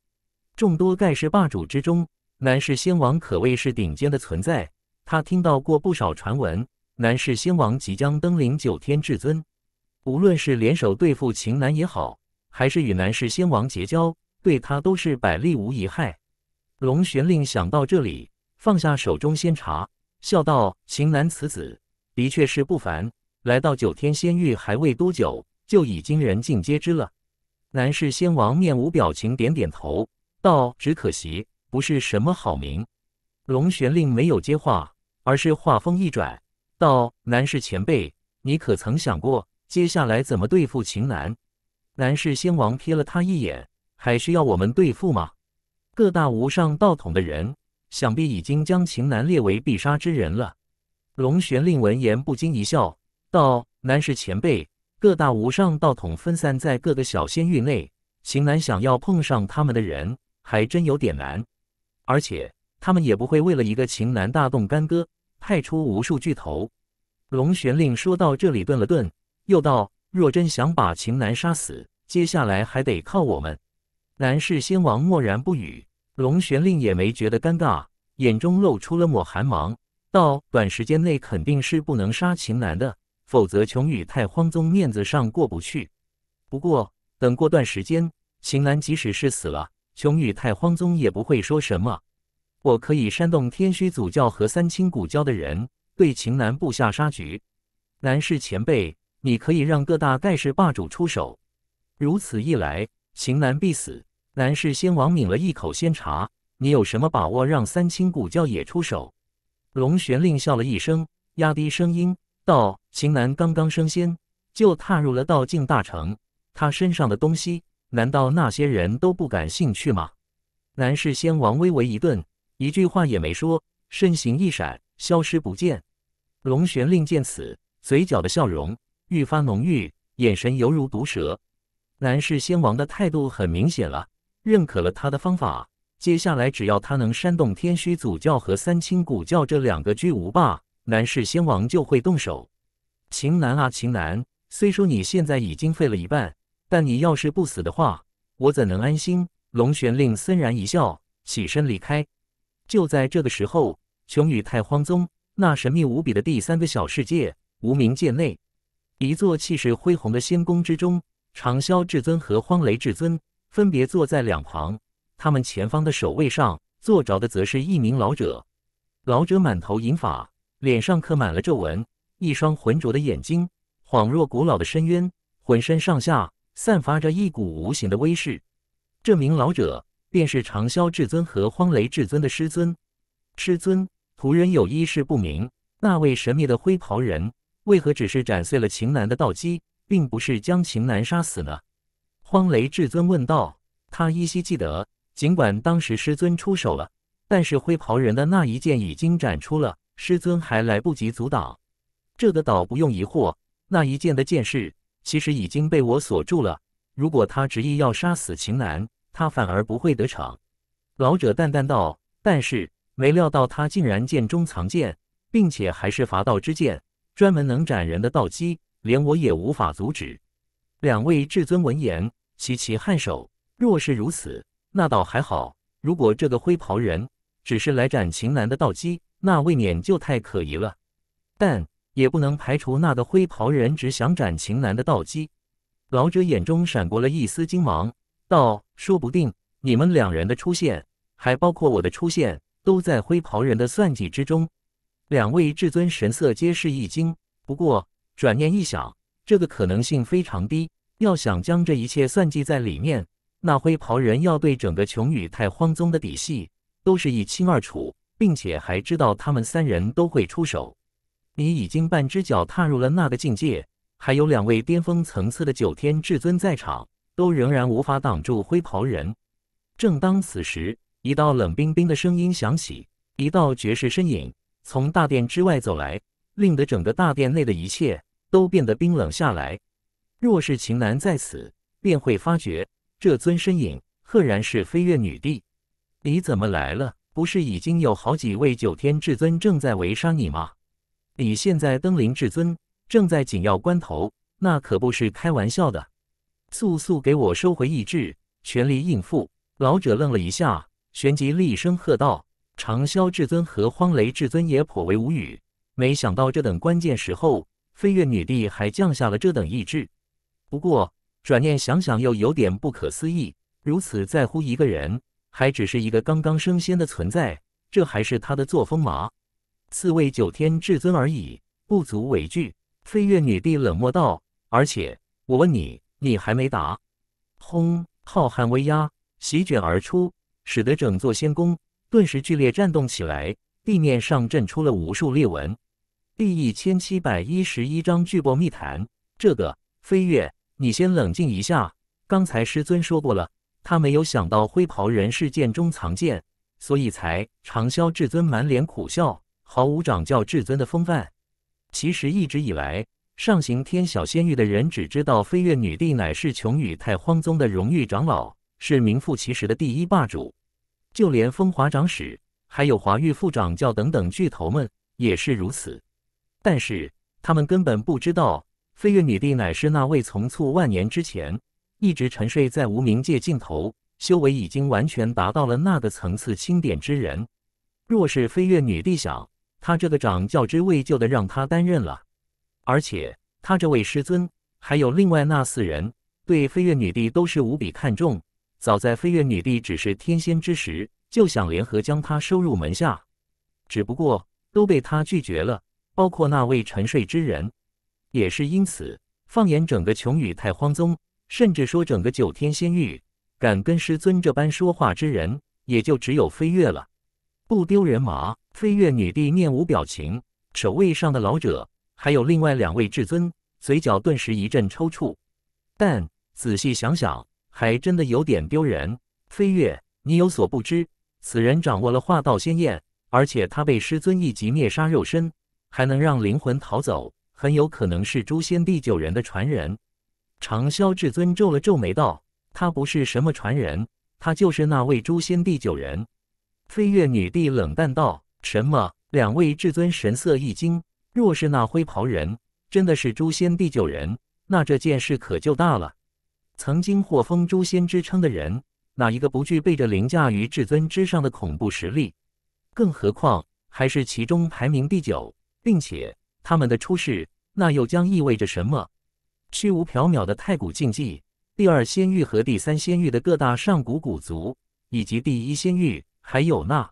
众多盖世霸主之中，南氏先王可谓是顶尖的存在。他听到过不少传闻，南氏先王即将登临九天至尊。无论是联手对付秦南也好，还是与南氏先王结交，对他都是百利无一害。龙玄令想到这里，放下手中仙茶，笑道：“秦南此子的确是不凡。来到九天仙域还未多久，就已经人尽皆知了。”南氏先王面无表情，点点头，道：“只可惜不是什么好名。”龙玄令没有接话，而是话锋一转，道：“南氏前辈，你可曾想过接下来怎么对付秦南？”南氏先王瞥了他一眼，还需要我们对付吗？各大无上道统的人，想必已经将秦南列为必杀之人了。龙玄令闻言不禁一笑，道：“南氏前辈。”各大无上道统分散在各个小仙域内，秦南想要碰上他们的人，还真有点难。而且他们也不会为了一个秦南大动干戈，派出无数巨头。龙玄令说到这里顿了顿，又道：“若真想把秦南杀死，接下来还得靠我们。”南氏仙王默然不语，龙玄令也没觉得尴尬，眼中露出了抹寒芒，道：“短时间内肯定是不能杀秦南的。”否则，琼宇太荒宗面子上过不去。不过，等过段时间，秦岚即使是死了，琼宇太荒宗也不会说什么。我可以煽动天虚祖教和三清古教的人对秦南布下杀局。南氏前辈，你可以让各大盖世霸主出手。如此一来，秦南必死。南氏先王抿了一口仙茶，你有什么把握让三清古教也出手？龙玄令笑了一声，压低声音。道秦南刚刚升仙，就踏入了道境大成。他身上的东西，难道那些人都不感兴趣吗？南氏仙王微微一顿，一句话也没说，身形一闪，消失不见。龙玄令见此，嘴角的笑容愈发浓郁，眼神犹如毒蛇。南氏仙王的态度很明显了，认可了他的方法。接下来，只要他能煽动天虚祖教和三清古教这两个巨无霸。南氏先王就会动手，秦南啊，秦南，虽说你现在已经废了一半，但你要是不死的话，我怎能安心？龙玄令森然一笑，起身离开。就在这个时候，琼宇太荒宗那神秘无比的第三个小世界——无名界内，一座气势恢宏的仙宫之中，长啸至尊和荒雷至尊分别坐在两旁，他们前方的守卫上坐着的则是一名老者，老者满头银发。脸上刻满了皱纹，一双浑浊的眼睛恍若古老的深渊，浑身上下散发着一股无形的威势。这名老者便是长啸至尊和荒雷至尊的师尊。师尊，徒人有一事不明：那位神秘的灰袍人为何只是斩碎了秦南的道基，并不是将秦南杀死呢？荒雷至尊问道。他依稀记得，尽管当时师尊出手了，但是灰袍人的那一剑已经斩出了。师尊还来不及阻挡，这个倒不用疑惑。那一剑的剑势，其实已经被我锁住了。如果他执意要杀死秦南，他反而不会得逞。老者淡淡道：“但是没料到他竟然剑中藏剑，并且还是伐道之剑，专门能斩人的道基，连我也无法阻止。”两位至尊闻言齐齐颔首。若是如此，那倒还好。如果这个灰袍人只是来斩秦南的道基，那未免就太可疑了，但也不能排除那个灰袍人只想斩秦南的道机。老者眼中闪过了一丝惊芒，道：“说不定你们两人的出现，还包括我的出现，都在灰袍人的算计之中。”两位至尊神色皆是一惊，不过转念一想，这个可能性非常低。要想将这一切算计在里面，那灰袍人要对整个琼宇太荒宗的底细都是一清二楚。并且还知道他们三人都会出手。你已经半只脚踏入了那个境界，还有两位巅峰层次的九天至尊在场，都仍然无法挡住灰袍人。正当此时，一道冷冰冰的声音响起，一道绝世身影从大殿之外走来，令得整个大殿内的一切都变得冰冷下来。若是秦南在此，便会发觉这尊身影赫然是飞月女帝。你怎么来了？不是已经有好几位九天至尊正在围杀你吗？你现在登临至尊，正在紧要关头，那可不是开玩笑的！速速给我收回意志，全力应付！老者愣了一下，旋即厉声喝道：“长啸至尊和荒雷至尊也颇为无语，没想到这等关键时候，飞月女帝还降下了这等意志。不过转念想想，又有点不可思议，如此在乎一个人。”还只是一个刚刚升仙的存在，这还是他的作风吗？四位九天至尊而已，不足为惧。飞月女帝冷漠道：“而且我问你，你还没答。”轰！浩瀚威压席卷而出，使得整座仙宫顿时剧烈颤动起来，地面上震出了无数裂纹。第一千七百一十一章巨擘密谈。这个飞月，你先冷静一下。刚才师尊说过了。他没有想到灰袍人是剑中藏剑，所以才长啸至尊满脸苦笑，毫无掌教至尊的风范。其实一直以来，上行天小仙域的人只知道飞月女帝乃是琼宇太荒宗的荣誉长老，是名副其实的第一霸主。就连风华长史，还有华玉副掌教等等巨头们也是如此。但是他们根本不知道飞月女帝乃是那位从卒万年之前。一直沉睡在无名界尽头，修为已经完全达到了那个层次。清点之人，若是飞月女帝想，他这个掌教之位就的让他担任了。而且他这位师尊，还有另外那四人，对飞月女帝都是无比看重。早在飞月女帝只是天仙之时，就想联合将她收入门下，只不过都被他拒绝了。包括那位沉睡之人，也是因此。放眼整个琼宇太荒宗。甚至说，整个九天仙域，敢跟师尊这般说话之人，也就只有飞月了。不丢人吗？飞月女帝面无表情，守卫上的老者，还有另外两位至尊，嘴角顿时一阵抽搐。但仔细想想，还真的有点丢人。飞月，你有所不知，此人掌握了化道仙焰，而且他被师尊一击灭杀肉身，还能让灵魂逃走，很有可能是诛仙第九人的传人。长萧至尊皱了皱眉，道：“他不是什么传人，他就是那位诛仙第九人。”飞月女帝冷淡道：“什么？”两位至尊神色一惊。若是那灰袍人真的是诛仙第九人，那这件事可就大了。曾经获封诛仙之称的人，哪一个不具备着凌驾于至尊之上的恐怖实力？更何况还是其中排名第九，并且他们的出世，那又将意味着什么？虚无缥缈的太古禁忌，第二仙域和第三仙域的各大上古古族，以及第一仙域，还有那，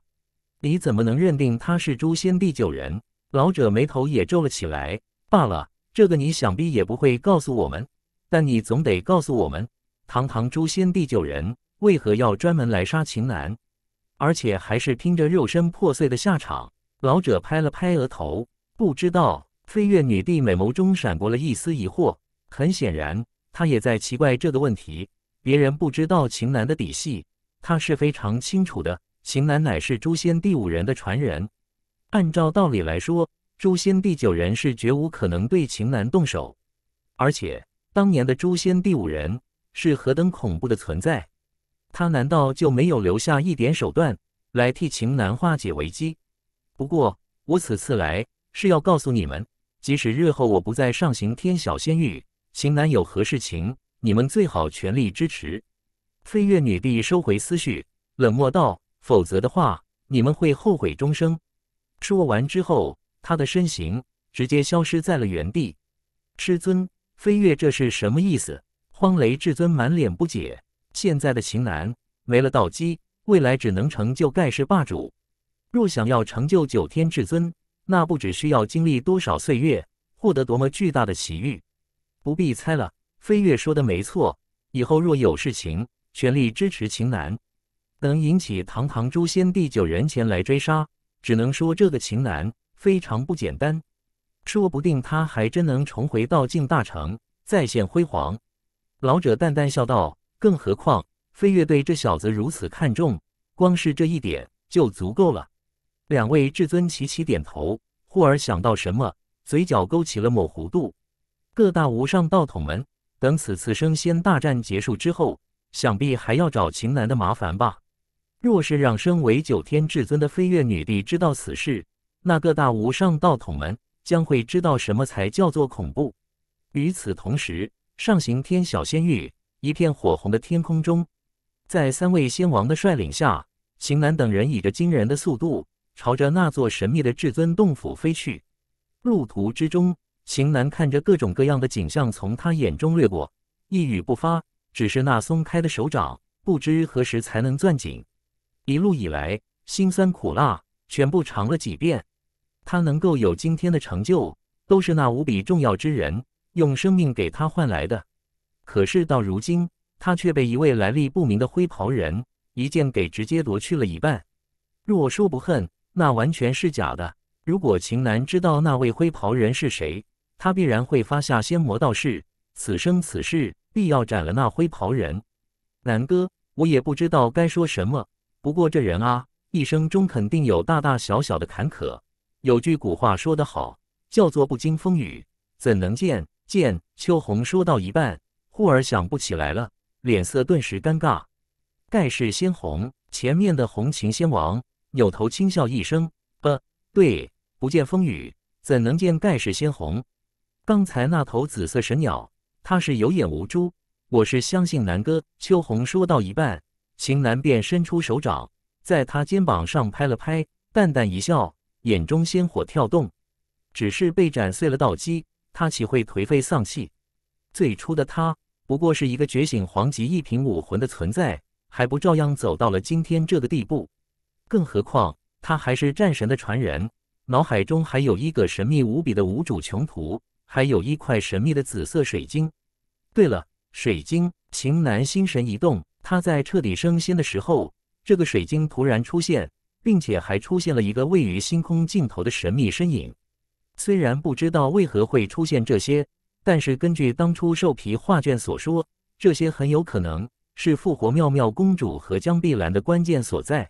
你怎么能认定他是诛仙第九人？老者眉头也皱了起来。罢了，这个你想必也不会告诉我们，但你总得告诉我们，堂堂诛仙第九人，为何要专门来杀秦岚，而且还是拼着肉身破碎的下场？老者拍了拍额头，不知道。飞月女帝美眸中闪过了一丝疑惑。很显然，他也在奇怪这个问题。别人不知道秦楠的底细，他是非常清楚的。秦楠乃是诛仙第五人的传人，按照道理来说，诛仙第九人是绝无可能对秦楠动手。而且当年的诛仙第五人是何等恐怖的存在，他难道就没有留下一点手段来替秦楠化解危机？不过我此次来是要告诉你们，即使日后我不再上行天小仙域，秦南有何事情？你们最好全力支持。飞月女帝收回思绪，冷漠道：“否则的话，你们会后悔终生。”说完之后，她的身形直接消失在了原地。师尊，飞月这是什么意思？荒雷至尊满脸不解。现在的秦南没了道基，未来只能成就盖世霸主。若想要成就九天至尊，那不只需要经历多少岁月，获得多么巨大的奇遇。不必猜了，飞月说的没错。以后若有事情，全力支持秦南。能引起堂堂诛仙第九人前来追杀，只能说这个秦南非常不简单。说不定他还真能重回道境大成，再现辉煌。老者淡淡笑道：“更何况，飞月对这小子如此看重，光是这一点就足够了。”两位至尊齐齐点头，忽而想到什么，嘴角勾起了抹弧度。各大无上道统们，等此次升仙大战结束之后，想必还要找秦岚的麻烦吧？若是让身为九天至尊的飞月女帝知道此事，那各大无上道统们将会知道什么才叫做恐怖。与此同时，上行天小仙域一片火红的天空中，在三位仙王的率领下，秦岚等人以着惊人的速度朝着那座神秘的至尊洞府飞去。路途之中。秦南看着各种各样的景象从他眼中掠过，一语不发，只是那松开的手掌不知何时才能攥紧。一路以来，辛酸苦辣全部尝了几遍。他能够有今天的成就，都是那无比重要之人用生命给他换来的。可是到如今，他却被一位来历不明的灰袍人一剑给直接夺去了一半。若说不恨，那完全是假的。如果秦南知道那位灰袍人是谁，他必然会发下仙魔道誓，此生此世必要斩了那灰袍人。南哥，我也不知道该说什么。不过这人啊，一生中肯定有大大小小的坎坷。有句古话说得好，叫做不经风雨怎能见见。秋红说到一半，忽而想不起来了，脸色顿时尴尬。盖世仙红，前面的红情仙王扭头轻笑一声：“不，对，不见风雨怎能见盖世仙红？”刚才那头紫色神鸟，他是有眼无珠。我是相信南哥。秋红说到一半，秦南便伸出手掌，在他肩膀上拍了拍，淡淡一笑，眼中仙火跳动。只是被斩碎了道基，他岂会颓废丧气？最初的他不过是一个觉醒黄级一品武魂的存在，还不照样走到了今天这个地步？更何况他还是战神的传人，脑海中还有一个神秘无比的无主穷途。还有一块神秘的紫色水晶。对了，水晶。秦南心神一动，他在彻底升仙的时候，这个水晶突然出现，并且还出现了一个位于星空尽头的神秘身影。虽然不知道为何会出现这些，但是根据当初兽皮画卷所说，这些很有可能是复活妙妙公主和江碧兰的关键所在。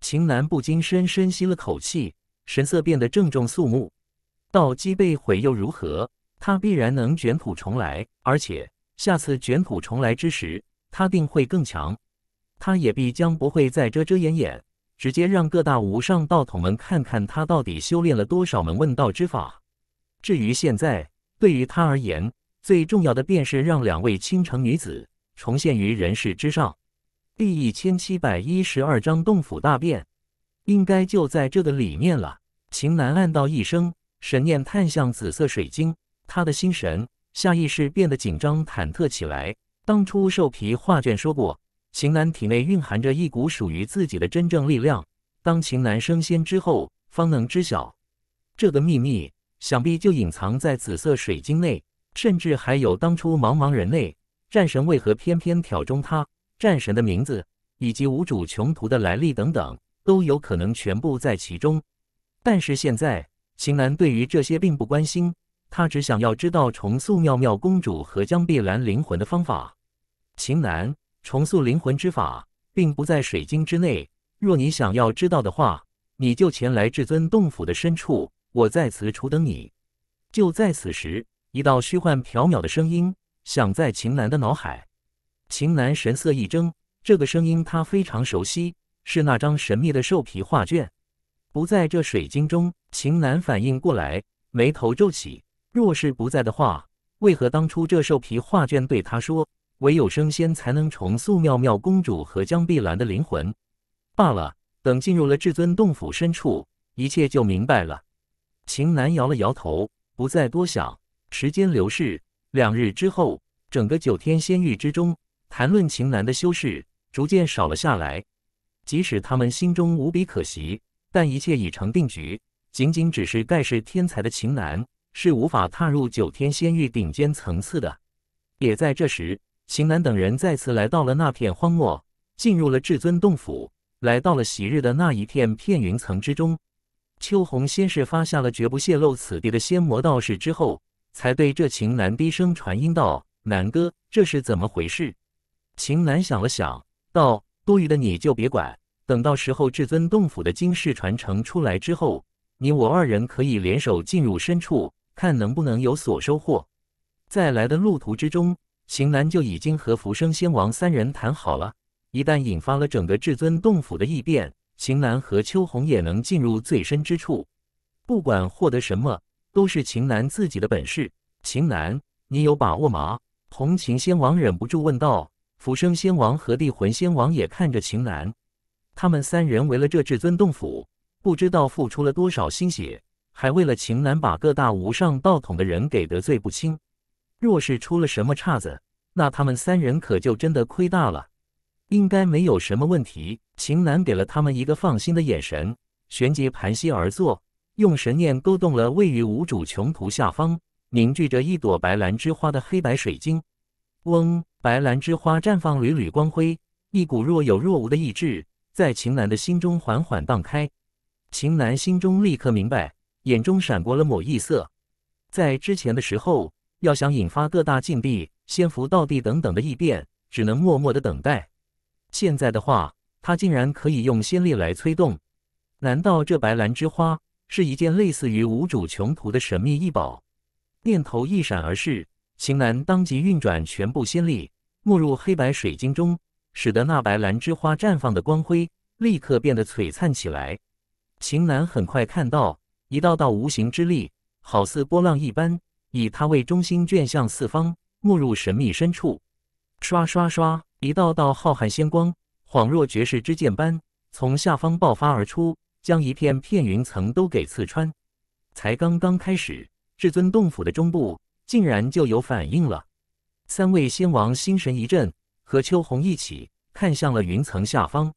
秦南不禁深深吸了口气，神色变得郑重肃穆。道基被毁又如何？他必然能卷土重来，而且下次卷土重来之时，他定会更强。他也必将不会再遮遮掩掩，直接让各大无上道统们看看他到底修炼了多少门问道之法。至于现在，对于他而言，最重要的便是让两位倾城女子重现于人世之上。第一千七百一十二章洞府大变，应该就在这个里面了。秦南暗道一声。沈念看向紫色水晶，他的心神下意识变得紧张忐忑起来。当初兽皮画卷说过，秦南体内蕴含着一股属于自己的真正力量。当秦南升仙之后，方能知晓这个秘密。想必就隐藏在紫色水晶内，甚至还有当初茫茫人类，战神为何偏偏挑中他？战神的名字，以及无主穷途的来历等等，都有可能全部在其中。但是现在。秦岚对于这些并不关心，他只想要知道重塑妙妙公主和江碧兰灵魂的方法。秦岚，重塑灵魂之法并不在水晶之内，若你想要知道的话，你就前来至尊洞府的深处，我在此处等你。就在此时，一道虚幻缥缈的声音响在秦岚的脑海，秦岚神色一怔，这个声音他非常熟悉，是那张神秘的兽皮画卷。不在这水晶中，秦南反应过来，眉头皱起。若是不在的话，为何当初这兽皮画卷对他说，唯有升仙才能重塑妙妙公主和江碧兰的灵魂？罢了，等进入了至尊洞府深处，一切就明白了。秦南摇了摇头，不再多想。时间流逝，两日之后，整个九天仙域之中，谈论秦南的修士逐渐少了下来。即使他们心中无比可惜。但一切已成定局，仅仅只是盖世天才的秦楠是无法踏入九天仙域顶尖层次的。也在这时，秦南等人再次来到了那片荒漠，进入了至尊洞府，来到了昔日的那一片片云层之中。秋红先是发下了绝不泄露此地的仙魔道士之后才对这秦南低声传音道：“南哥，这是怎么回事？”秦南想了想，道：“多余的你就别管。”等到时候至尊洞府的经世传承出来之后，你我二人可以联手进入深处，看能不能有所收获。在来的路途之中，秦南就已经和浮生仙王三人谈好了，一旦引发了整个至尊洞府的异变，秦南和秋红也能进入最深之处。不管获得什么，都是秦南自己的本事。秦南，你有把握吗？红秦仙王忍不住问道。浮生仙王和地魂仙王也看着秦南。他们三人为了这至尊洞府，不知道付出了多少心血，还为了秦南把各大无上道统的人给得罪不清。若是出了什么岔子，那他们三人可就真的亏大了。应该没有什么问题。秦南给了他们一个放心的眼神，旋即盘膝而坐，用神念勾动了位于无主穷途下方凝聚着一朵白兰之花的黑白水晶。嗡，白兰之花绽放缕缕光辉，一股若有若无的意志。在秦岚的心中缓缓荡开，秦岚心中立刻明白，眼中闪过了某异色。在之前的时候，要想引发各大禁地、仙福道地等等的异变，只能默默的等待。现在的话，他竟然可以用仙力来催动？难道这白兰之花是一件类似于无主穷途的神秘异宝？念头一闪而逝，秦岚当即运转全部仙力，没入黑白水晶中。使得那白兰之花绽放的光辉立刻变得璀璨起来。秦岚很快看到一道道无形之力，好似波浪一般，以他为中心卷向四方，没入神秘深处。刷刷刷，一道道浩瀚仙光，恍若绝世之剑般从下方爆发而出，将一片片云层都给刺穿。才刚刚开始，至尊洞府的中部竟然就有反应了。三位仙王心神一震。和秋红一起看向了云层下方，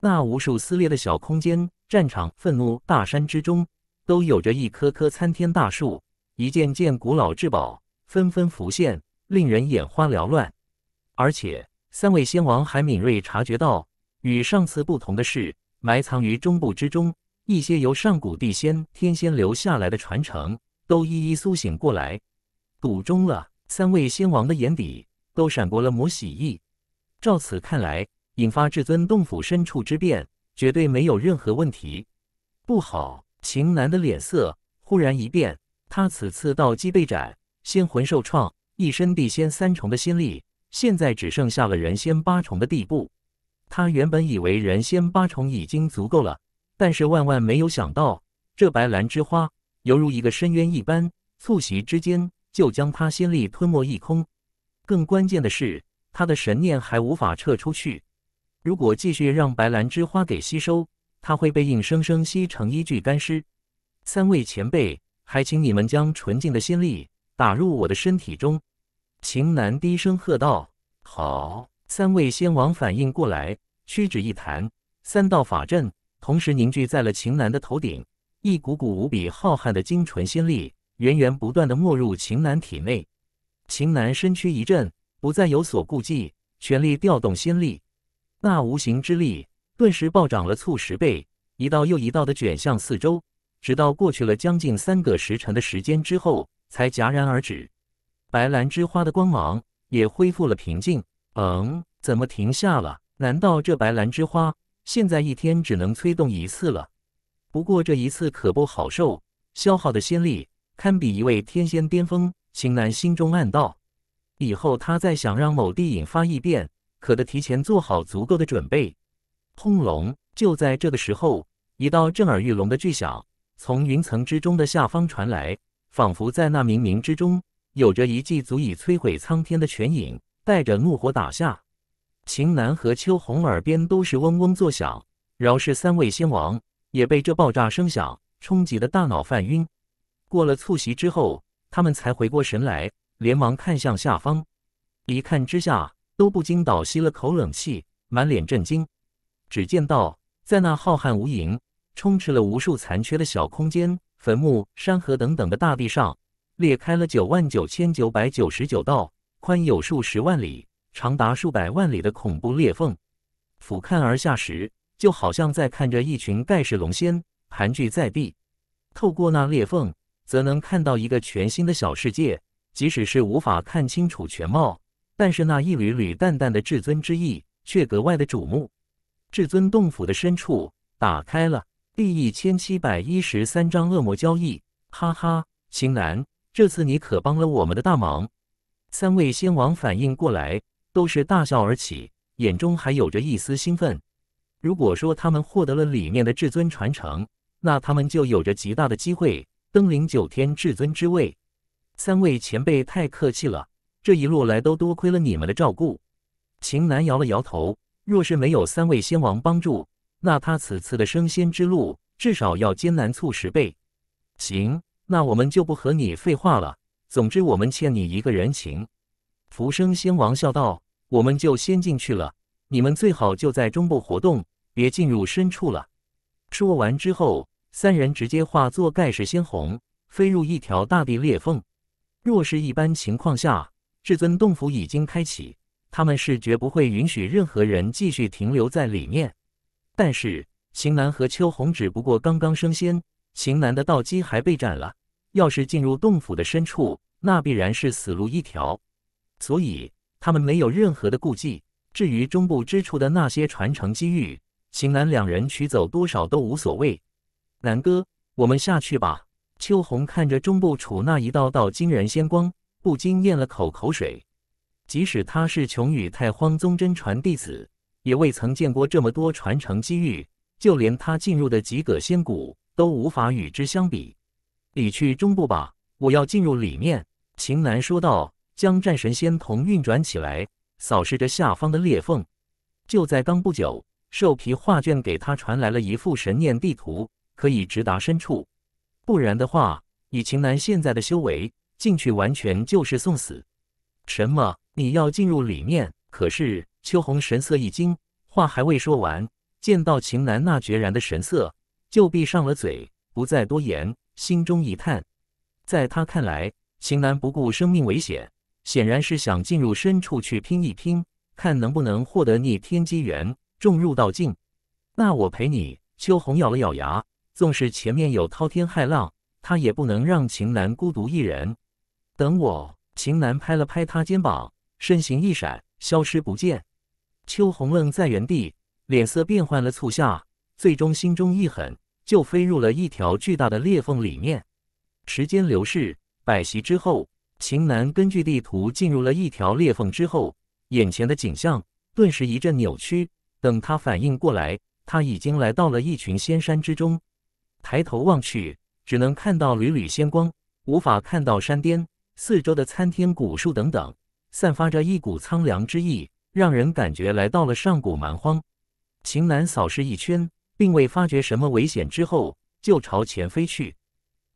那无数撕裂的小空间、战场、愤怒大山之中，都有着一棵棵参天大树、一件件古老至宝，纷纷浮现，令人眼花缭乱。而且，三位仙王还敏锐察觉到，与上次不同的是，埋藏于中部之中一些由上古地仙、天仙留下来的传承，都一一苏醒过来，堵中了三位仙王的眼底。都闪过了魔喜意。照此看来，引发至尊洞府深处之变，绝对没有任何问题。不好！秦南的脸色忽然一变。他此次道基被斩，仙魂受创，一身地仙三重的心力，现在只剩下了人仙八重的地步。他原本以为人仙八重已经足够了，但是万万没有想到，这白兰之花犹如一个深渊一般，促膝之间就将他心力吞没一空。更关键的是，他的神念还无法撤出去。如果继续让白兰之花给吸收，他会被硬生生吸成一具干尸。三位前辈，还请你们将纯净的仙力打入我的身体中。”秦南低声喝道。“好！”三位仙王反应过来，屈指一弹，三道法阵同时凝聚在了秦南的头顶，一股股无比浩瀚的精纯仙力源源不断的没入秦南体内。秦南身躯一震，不再有所顾忌，全力调动仙力，那无形之力顿时暴涨了数十倍，一道又一道的卷向四周，直到过去了将近三个时辰的时间之后，才戛然而止。白兰之花的光芒也恢复了平静。嗯，怎么停下了？难道这白兰之花现在一天只能催动一次了？不过这一次可不好受，消耗的仙力堪比一位天仙巅峰。秦楠心中暗道：“以后他再想让某地引发异变，可得提前做好足够的准备。”轰隆！就在这个时候，一道震耳欲聋的巨响从云层之中的下方传来，仿佛在那冥冥之中有着一记足以摧毁苍天的拳影，带着怒火打下。秦楠和秋红耳边都是嗡嗡作响，饶是三位仙王也被这爆炸声响冲击的大脑犯晕。过了促席之后。他们才回过神来，连忙看向下方，一看之下都不禁倒吸了口冷气，满脸震惊。只见到，在那浩瀚无垠、充斥了无数残缺的小空间、坟墓、山河等等的大地上，裂开了九万九千九百九十九道宽有数十万里、长达数百万里的恐怖裂缝。俯瞰而下时，就好像在看着一群盖世龙仙盘踞在地，透过那裂缝。则能看到一个全新的小世界，即使是无法看清楚全貌，但是那一缕缕淡淡的至尊之意却格外的瞩目。至尊洞府的深处打开了第一千七百一十三章恶魔交易，哈哈，星南，这次你可帮了我们的大忙。三位仙王反应过来，都是大笑而起，眼中还有着一丝兴奋。如果说他们获得了里面的至尊传承，那他们就有着极大的机会。登临九天至尊之位，三位前辈太客气了。这一路来都多亏了你们的照顾。秦南摇了摇头，若是没有三位仙王帮助，那他此次的升仙之路至少要艰难促十倍。行，那我们就不和你废话了。总之我们欠你一个人情。浮生仙王笑道：“我们就先进去了，你们最好就在中部活动，别进入深处了。”说完之后。三人直接化作盖世仙虹，飞入一条大地裂缝。若是一般情况下，至尊洞府已经开启，他们是绝不会允许任何人继续停留在里面。但是，邢南和秋红只不过刚刚升仙，邢南的道基还被斩了。要是进入洞府的深处，那必然是死路一条。所以，他们没有任何的顾忌。至于中部之处的那些传承机遇，邢南两人取走多少都无所谓。南哥，我们下去吧。秋红看着中部处那一道道惊人仙光，不禁咽了口口水。即使他是琼宇太荒宗真传弟子，也未曾见过这么多传承机遇，就连他进入的极葛仙谷都无法与之相比。你去中部吧，我要进入里面。”秦南说道，将战神仙瞳运转起来，扫视着下方的裂缝。就在刚不久，兽皮画卷给他传来了一幅神念地图。可以直达深处，不然的话，以秦南现在的修为进去完全就是送死。什么？你要进入里面？可是秋红神色一惊，话还未说完，见到秦南那决然的神色，就闭上了嘴，不再多言。心中一叹，在他看来，秦南不顾生命危险，显然是想进入深处去拼一拼，看能不能获得逆天机缘，重入道境。那我陪你。秋红咬了咬牙。纵使前面有滔天骇浪，他也不能让秦南孤独一人。等我，秦南拍了拍他肩膀，身形一闪，消失不见。秋红愣在原地，脸色变换了促下，最终心中一狠，就飞入了一条巨大的裂缝里面。时间流逝，百息之后，秦南根据地图进入了一条裂缝之后，眼前的景象顿时一阵扭曲。等他反应过来，他已经来到了一群仙山之中。抬头望去，只能看到缕缕仙光，无法看到山巅四周的参天古树等等，散发着一股苍凉之意，让人感觉来到了上古蛮荒。秦南扫视一圈，并未发觉什么危险，之后就朝前飞去。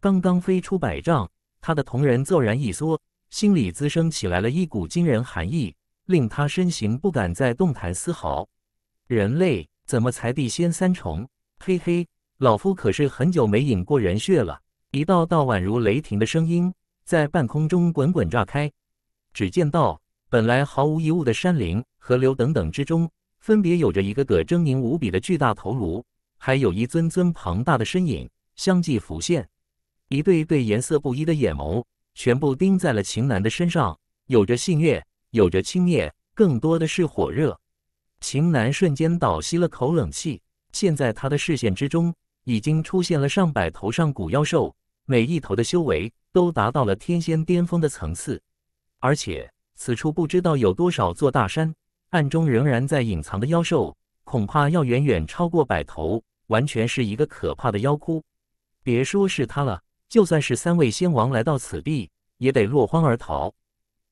刚刚飞出百丈，他的瞳仁骤然一缩，心里滋生起来了一股惊人寒意，令他身形不敢再动弹丝毫。人类怎么才地仙三重？嘿嘿。老夫可是很久没饮过人血了。一道道宛如雷霆的声音在半空中滚滚炸开，只见到本来毫无一物的山林、河流等等之中，分别有着一个个狰狞无比的巨大头颅，还有一尊尊庞大的身影相继浮现，一对对颜色不一的眼眸全部盯在了秦南的身上，有着戏谑，有着轻蔑，更多的是火热。秦南瞬间倒吸了口冷气，现在他的视线之中。已经出现了上百头上古妖兽，每一头的修为都达到了天仙巅峰的层次，而且此处不知道有多少座大山，暗中仍然在隐藏的妖兽，恐怕要远远超过百头，完全是一个可怕的妖窟。别说是他了，就算是三位仙王来到此地，也得落荒而逃。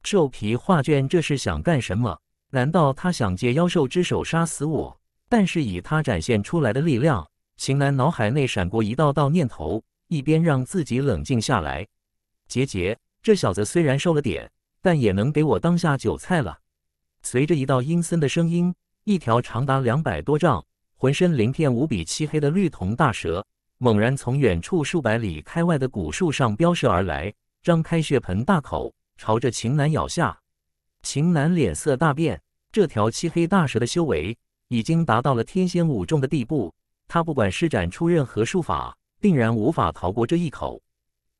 兽皮画卷这是想干什么？难道他想借妖兽之手杀死我？但是以他展现出来的力量。秦楠脑海内闪过一道道念头，一边让自己冷静下来。杰杰，这小子虽然瘦了点，但也能给我当下酒菜了。随着一道阴森的声音，一条长达两百多丈、浑身鳞片无比漆黑的绿瞳大蛇猛然从远处数百里开外的古树上飙射而来，张开血盆大口，朝着秦楠咬下。秦楠脸色大变，这条漆黑大蛇的修为已经达到了天仙五重的地步。他不管施展出任何术法，定然无法逃过这一口。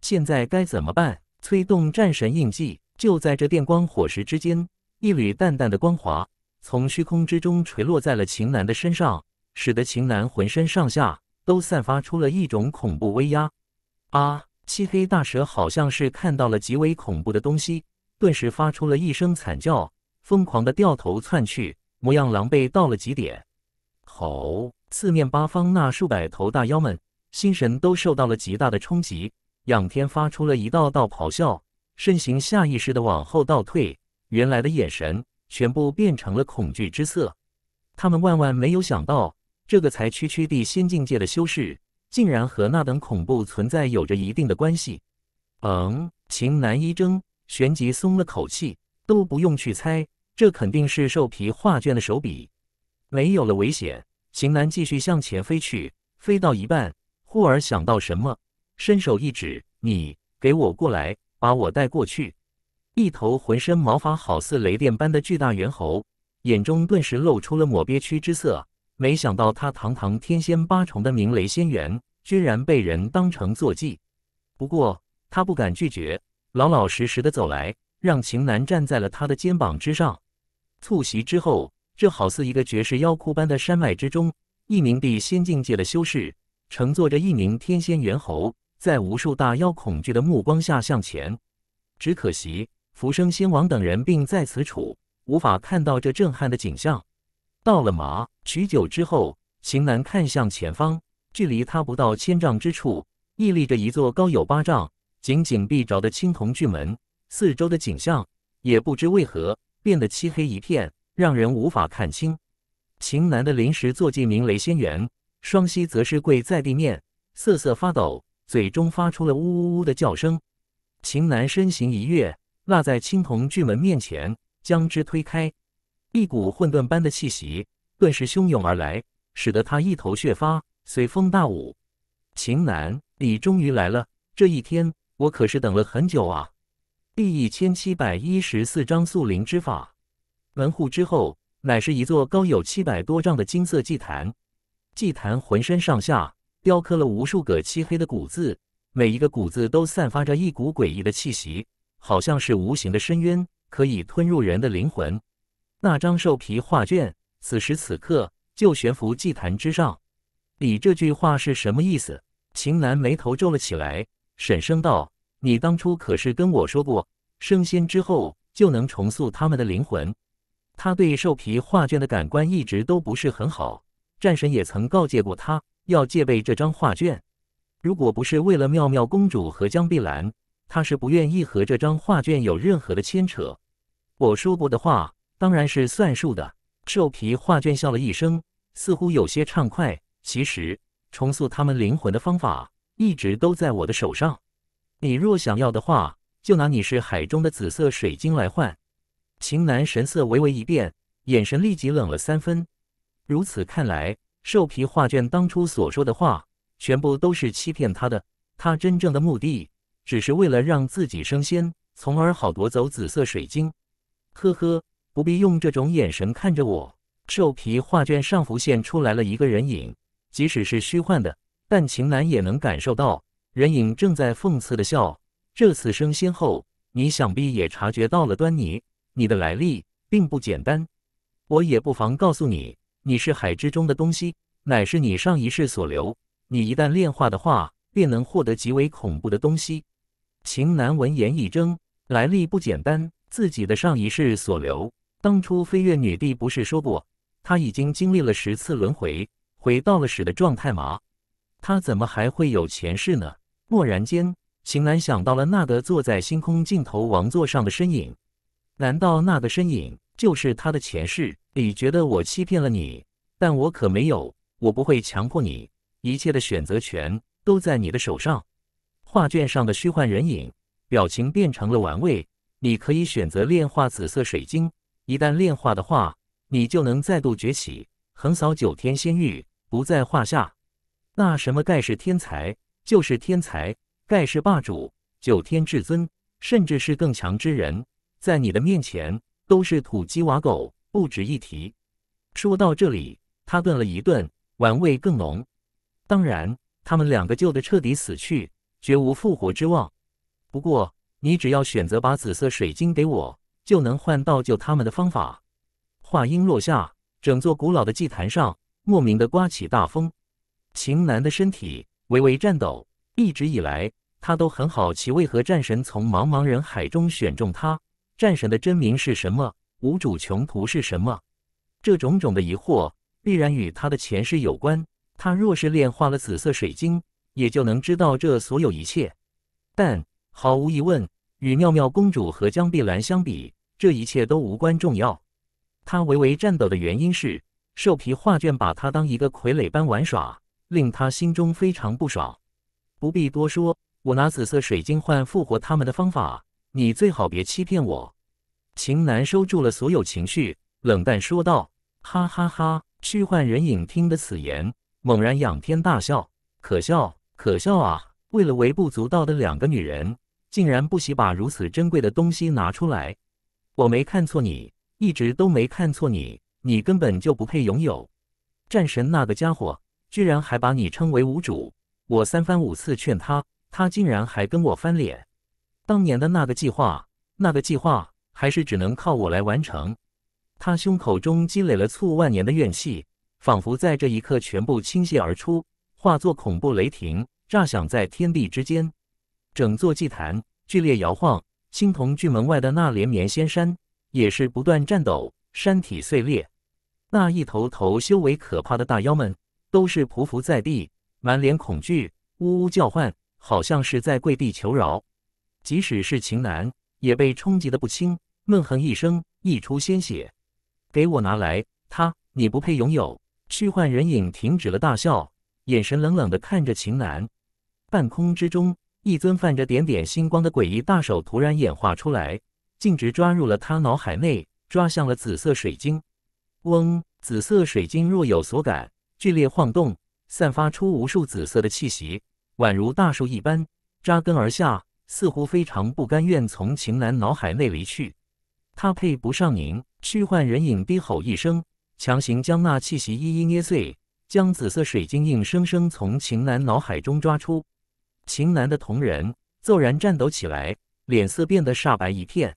现在该怎么办？催动战神印记！就在这电光火石之间，一缕淡淡的光华从虚空之中垂落在了秦岚的身上，使得秦岚浑身上下都散发出了一种恐怖威压。啊！漆黑大蛇好像是看到了极为恐怖的东西，顿时发出了一声惨叫，疯狂的掉头窜去，模样狼狈到了极点。吼！四面八方，那数百头大妖们心神都受到了极大的冲击，仰天发出了一道道咆哮，身形下意识的往后倒退，原来的眼神全部变成了恐惧之色。他们万万没有想到，这个才区区地仙境界的修士，竟然和那等恐怖存在有着一定的关系。嗯，秦南一怔，旋即松了口气，都不用去猜，这肯定是兽皮画卷的手笔。没有了危险。秦楠继续向前飞去，飞到一半，忽而想到什么，伸手一指：“你给我过来，把我带过去。”一头浑身毛发好似雷电般的巨大猿猴，眼中顿时露出了抹憋屈之色。没想到他堂堂天仙八重的明雷仙猿，居然被人当成坐骑。不过他不敢拒绝，老老实实的走来，让秦楠站在了他的肩膀之上。促膝之后。这好似一个绝世妖窟般的山脉之中，一名地仙境界的修士乘坐着一名天仙猿猴，在无数大妖恐惧的目光下向前。只可惜浮生仙王等人并在此处，无法看到这震撼的景象。到了马许久之后，秦南看向前方，距离他不到千丈之处，屹立着一座高有八丈、紧紧闭着的青铜巨门。四周的景象也不知为何变得漆黑一片。让人无法看清。秦南的临时坐骑名雷仙元，双膝则是跪在地面，瑟瑟发抖，嘴中发出了呜呜呜的叫声。秦南身形一跃，落在青铜巨门面前，将之推开。一股混沌般的气息顿时汹涌而来，使得他一头血发随风大舞。秦南，你终于来了！这一天，我可是等了很久啊！第一千七百一十四章素灵之法。门户之后，乃是一座高有七百多丈的金色祭坛，祭坛浑身上下雕刻了无数个漆黑的古字，每一个古字都散发着一股诡异的气息，好像是无形的深渊，可以吞入人的灵魂。那张兽皮画卷，此时此刻就悬浮祭坛之上。你这句话是什么意思？秦岚眉头皱了起来，沈声道：“你当初可是跟我说过，升仙之后就能重塑他们的灵魂。”他对兽皮画卷的感官一直都不是很好，战神也曾告诫过他要戒备这张画卷。如果不是为了妙妙公主和江碧兰，他是不愿意和这张画卷有任何的牵扯。我说过的话当然是算数的。兽皮画卷笑了一声，似乎有些畅快。其实重塑他们灵魂的方法一直都在我的手上。你若想要的话，就拿你是海中的紫色水晶来换。秦南神色微微一变，眼神立即冷了三分。如此看来，兽皮画卷当初所说的话，全部都是欺骗他的。他真正的目的，只是为了让自己升仙，从而好夺走紫色水晶。呵呵，不必用这种眼神看着我。兽皮画卷上浮现出来了一个人影，即使是虚幻的，但秦南也能感受到，人影正在讽刺的笑。这次升仙后，你想必也察觉到了端倪。你的来历并不简单，我也不妨告诉你，你是海之中的东西，乃是你上一世所留。你一旦炼化的话，便能获得极为恐怖的东西。秦南闻言一怔，来历不简单，自己的上一世所留。当初飞越女帝不是说过，他已经经历了十次轮回，回到了始的状态吗？他怎么还会有前世呢？蓦然间，秦南想到了那个坐在星空尽头王座上的身影。难道那个身影就是他的前世？你觉得我欺骗了你？但我可没有，我不会强迫你，一切的选择权都在你的手上。画卷上的虚幻人影，表情变成了玩味。你可以选择炼化紫色水晶，一旦炼化的话，你就能再度崛起，横扫九天仙域，不在话下。那什么盖世天才就是天才，盖世霸主，九天至尊，甚至是更强之人。在你的面前都是土鸡瓦狗，不值一提。说到这里，他顿了一顿，玩味更浓。当然，他们两个救的彻底死去，绝无复活之望。不过，你只要选择把紫色水晶给我，就能换到救他们的方法。话音落下，整座古老的祭坛上莫名的刮起大风，秦南的身体微微颤抖。一直以来，他都很好奇，为何战神从茫茫人海中选中他。战神的真名是什么？无主穷途是什么？这种种的疑惑必然与他的前世有关。他若是炼化了紫色水晶，也就能知道这所有一切。但毫无疑问，与妙妙公主和江碧兰相比，这一切都无关重要。他唯唯战斗的原因是兽皮画卷把他当一个傀儡般玩耍，令他心中非常不爽。不必多说，我拿紫色水晶换复活他们的方法。你最好别欺骗我，秦楠收住了所有情绪，冷淡说道：“哈哈哈！”虚幻人影听得此言，猛然仰天大笑：“可笑，可笑啊！为了微不足道的两个女人，竟然不惜把如此珍贵的东西拿出来！我没看错你，一直都没看错你，你根本就不配拥有。战神那个家伙，居然还把你称为无主！我三番五次劝他，他竟然还跟我翻脸。”当年的那个计划，那个计划还是只能靠我来完成。他胸口中积累了数万年的怨气，仿佛在这一刻全部倾泻而出，化作恐怖雷霆，炸响在天地之间。整座祭坛剧烈摇晃，青铜巨门外的那连绵仙山也是不断颤抖，山体碎裂。那一头头修为可怕的大妖们都是匍匐在地，满脸恐惧，呜呜叫唤，好像是在跪地求饶。即使是秦楠也被冲击得不轻，闷哼一声，溢出鲜血。给我拿来，他，你不配拥有。虚幻人影停止了大笑，眼神冷冷地看着秦楠。半空之中，一尊泛着点点星光的诡异大手突然演化出来，径直抓入了他脑海内，抓向了紫色水晶。嗡，紫色水晶若有所感，剧烈晃动，散发出无数紫色的气息，宛如大树一般扎根而下。似乎非常不甘愿从秦岚脑海内离去，他配不上您。虚幻人影低吼一声，强行将那气息一一捏碎，将紫色水晶硬生生从秦岚脑海中抓出。秦岚的瞳仁骤然颤抖起来，脸色变得煞白一片。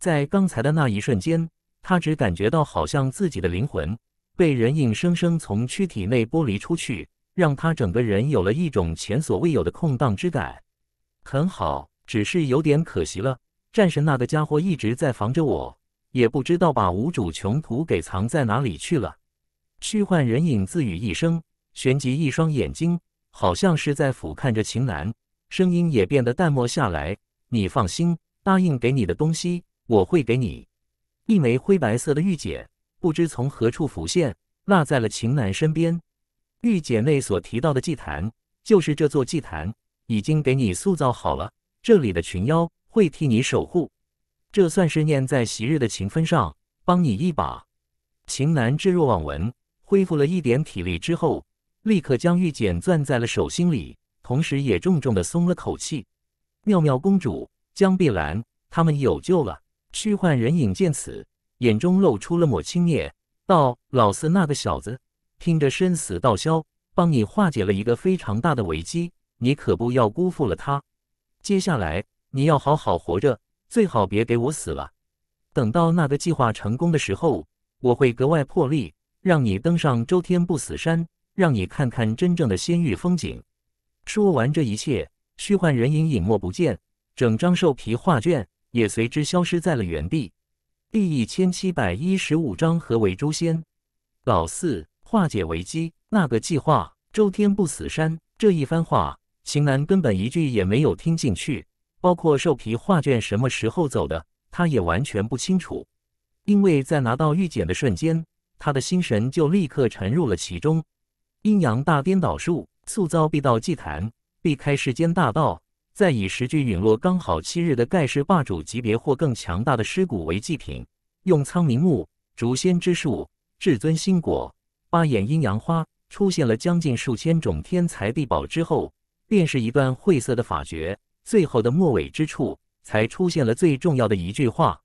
在刚才的那一瞬间，他只感觉到好像自己的灵魂被人硬生生从躯体内剥离出去，让他整个人有了一种前所未有的空荡之感。很好，只是有点可惜了。战神那个家伙一直在防着我，也不知道把无主穷途给藏在哪里去了。虚幻人影自语一声，旋即一双眼睛好像是在俯瞰着秦岚，声音也变得淡漠下来。你放心，答应给你的东西，我会给你一枚灰白色的玉简，不知从何处浮现，落在了秦岚身边。玉简内所提到的祭坛，就是这座祭坛。已经给你塑造好了，这里的群妖会替你守护，这算是念在昔日的情分上帮你一把。秦南置若罔闻，恢复了一点体力之后，立刻将玉简攥在了手心里，同时也重重的松了口气。妙妙公主、江碧兰他们有救了。虚幻人影见此，眼中露出了抹轻蔑，道：“老四那个小子，听着生死道消，帮你化解了一个非常大的危机。”你可不要辜负了他，接下来你要好好活着，最好别给我死了。等到那个计划成功的时候，我会格外破例，让你登上周天不死山，让你看看真正的仙域风景。说完这一切，虚幻人影隐没不见，整张兽皮画卷也随之消失在了原地。第一千七百一十五章何为周仙？老四化解危机，那个计划，周天不死山，这一番话。秦南根本一句也没有听进去，包括兽皮画卷什么时候走的，他也完全不清楚。因为在拿到玉简的瞬间，他的心神就立刻沉入了其中。阴阳大颠倒术塑造秘道祭坛，避开世间大道，再以十具陨落刚好七日的盖世霸主级别或更强大的尸骨为祭品，用苍冥木、竹仙之术、至尊心果、八眼阴阳花，出现了将近数千种天才地宝之后。便是一段晦涩的法诀，最后的末尾之处才出现了最重要的一句话，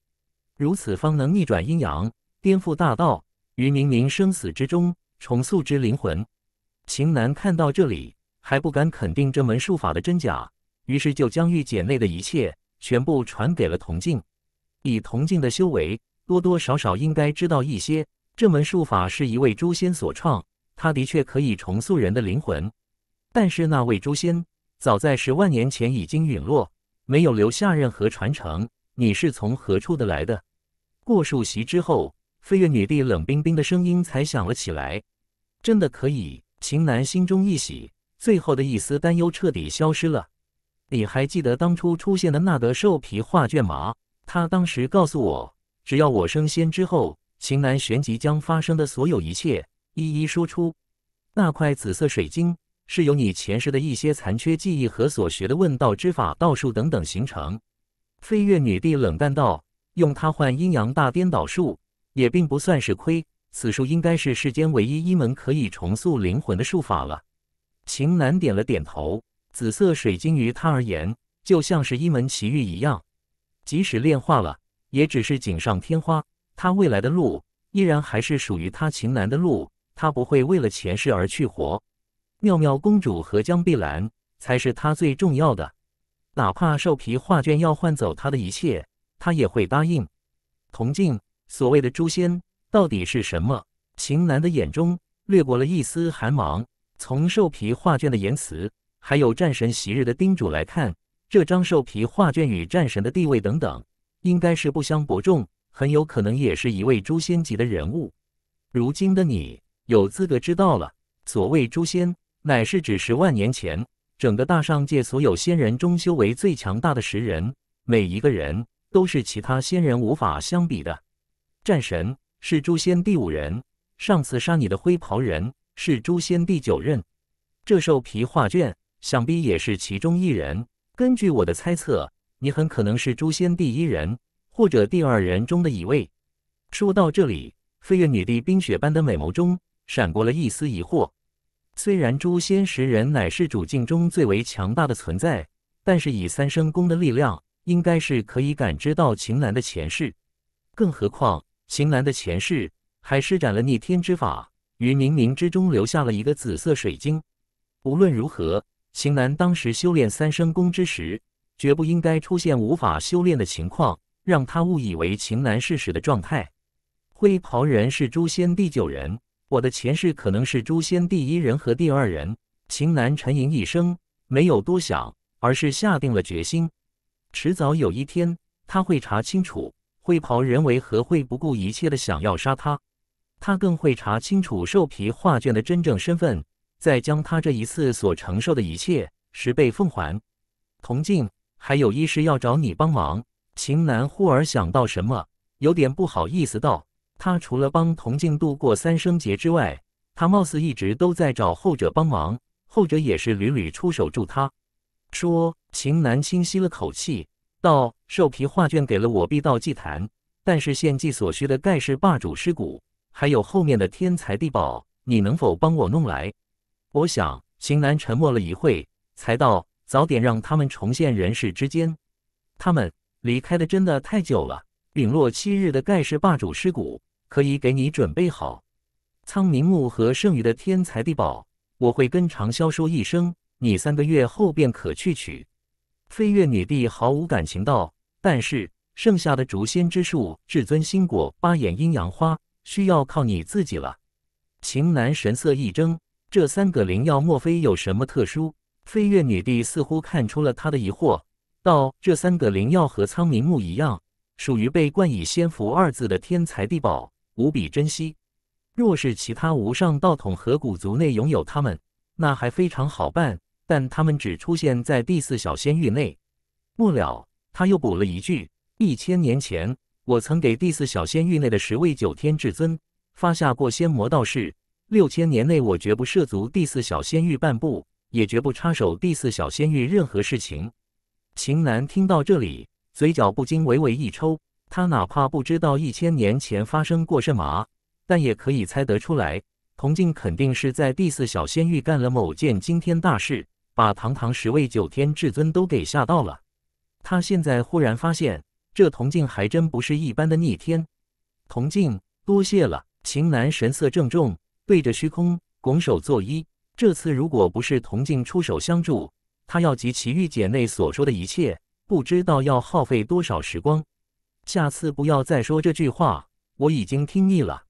如此方能逆转阴阳，颠覆大道，于冥冥生死之中重塑之灵魂。秦南看到这里，还不敢肯定这门术法的真假，于是就将玉简内的一切全部传给了铜镜。以铜镜的修为，多多少少应该知道一些，这门术法是一位诛仙所创，他的确可以重塑人的灵魂。但是那位诛仙早在十万年前已经陨落，没有留下任何传承。你是从何处的来的？过数席之后，飞月女帝冷冰冰的声音才响了起来。真的可以？秦南心中一喜，最后的一丝担忧彻底消失了。你还记得当初出现的那个兽皮画卷吗？他当时告诉我，只要我升仙之后，秦南旋即将发生的所有一切一一说出。那块紫色水晶。是由你前世的一些残缺记忆和所学的问道之法、道术等等形成。飞月女帝冷淡道：“用它换阴阳大颠倒术，也并不算是亏。此术应该是世间唯一一门可以重塑灵魂的术法了。”秦南点了点头。紫色水晶于他而言，就像是一门奇遇一样。即使炼化了，也只是锦上添花。他未来的路，依然还是属于他秦南的路。他不会为了前世而去活。妙妙公主和江碧兰才是她最重要的，哪怕兽皮画卷要换走她的一切，她也会答应。铜镜，所谓的诛仙到底是什么？秦楠的眼中掠过了一丝寒芒。从兽皮画卷的言辞，还有战神昔日的叮嘱来看，这张兽皮画卷与战神的地位等等，应该是不相伯仲，很有可能也是一位诛仙级的人物。如今的你有资格知道了，所谓诛仙。乃是指十万年前，整个大上界所有仙人中修为最强大的十人，每一个人都是其他仙人无法相比的。战神是诛仙第五人，上次杀你的灰袍人是诛仙第九任，这兽皮画卷想必也是其中一人。根据我的猜测，你很可能是诛仙第一人或者第二人中的一位。说到这里，飞月女帝冰雪般的美眸中闪过了一丝疑惑。虽然诛仙十人乃是主境中最为强大的存在，但是以三生功的力量，应该是可以感知到秦岚的前世。更何况秦岚的前世还施展了逆天之法，于冥冥之中留下了一个紫色水晶。无论如何，秦岚当时修炼三生功之时，绝不应该出现无法修炼的情况，让他误以为秦岚是死的状态。灰袍人是诛仙第九人。我的前世可能是诛仙第一人和第二人。秦南沉吟一声，没有多想，而是下定了决心。迟早有一天，他会查清楚会袍人为何会不顾一切的想要杀他，他更会查清楚兽皮画卷的真正身份，再将他这一次所承受的一切十倍奉还。铜镜，还有一事要找你帮忙。秦南忽而想到什么，有点不好意思道。他除了帮铜镜度过三生劫之外，他貌似一直都在找后者帮忙，后者也是屡屡出手助他。说秦南轻吸了口气，道：“兽皮画卷给了我，必到祭坛，但是献祭所需的盖世霸主尸骨，还有后面的天材地宝，你能否帮我弄来？”我想，秦南沉默了一会，才道：“早点让他们重现人世之间，他们离开的真的太久了。陨落七日的盖世霸主尸骨。”可以给你准备好，苍明木和剩余的天才地宝，我会跟长萧说一声，你三个月后便可去取。飞月女帝毫无感情道：“但是剩下的竹仙之术、至尊心果、八眼阴阳花，需要靠你自己了。”秦南神色一怔，这三个灵药莫非有什么特殊？飞月女帝似乎看出了他的疑惑，道：“这三个灵药和苍明木一样，属于被冠以‘仙符’二字的天才地宝。”无比珍惜。若是其他无上道统和古族内拥有他们，那还非常好办。但他们只出现在第四小仙域内。末了，他又补了一句：“一千年前，我曾给第四小仙域内的十位九天至尊发下过仙魔道誓：六千年内，我绝不涉足第四小仙域半步，也绝不插手第四小仙域任何事情。”秦南听到这里，嘴角不禁微微一抽。他哪怕不知道一千年前发生过什么，但也可以猜得出来，铜镜肯定是在第四小仙域干了某件惊天大事，把堂堂十位九天至尊都给吓到了。他现在忽然发现，这铜镜还真不是一般的逆天。铜镜，多谢了。秦南神色郑重，对着虚空拱手作揖。这次如果不是铜镜出手相助，他要集齐玉姐内所说的一切，不知道要耗费多少时光。下次不要再说这句话，我已经听腻了。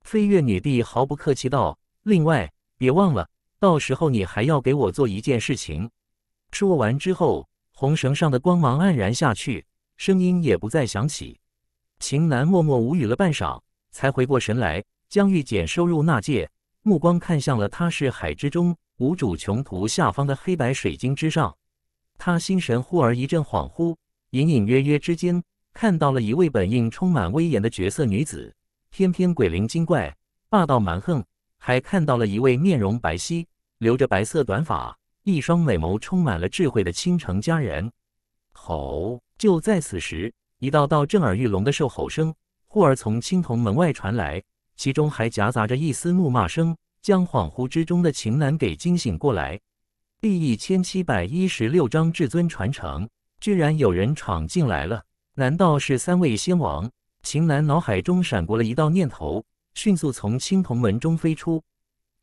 飞跃女帝毫不客气道：“另外，别忘了，到时候你还要给我做一件事情。”说完之后，红绳上的光芒黯然下去，声音也不再响起。秦南默默无语了半晌，才回过神来，将玉简收入纳戒，目光看向了他是海之中无主穷途下方的黑白水晶之上。他心神忽而一阵恍惚，隐隐约约之间。看到了一位本应充满威严的角色女子，偏偏鬼灵精怪、霸道蛮横；还看到了一位面容白皙、留着白色短发、一双美眸充满了智慧的倾城佳人。吼！就在此时，一道道震耳欲聋的兽吼声忽而从青铜门外传来，其中还夹杂着一丝怒骂声，将恍惚之中的秦岚给惊醒过来。第一千七百一十六章至尊传承，居然有人闯进来了！难道是三位仙王？秦楠脑海中闪过了一道念头，迅速从青铜门中飞出。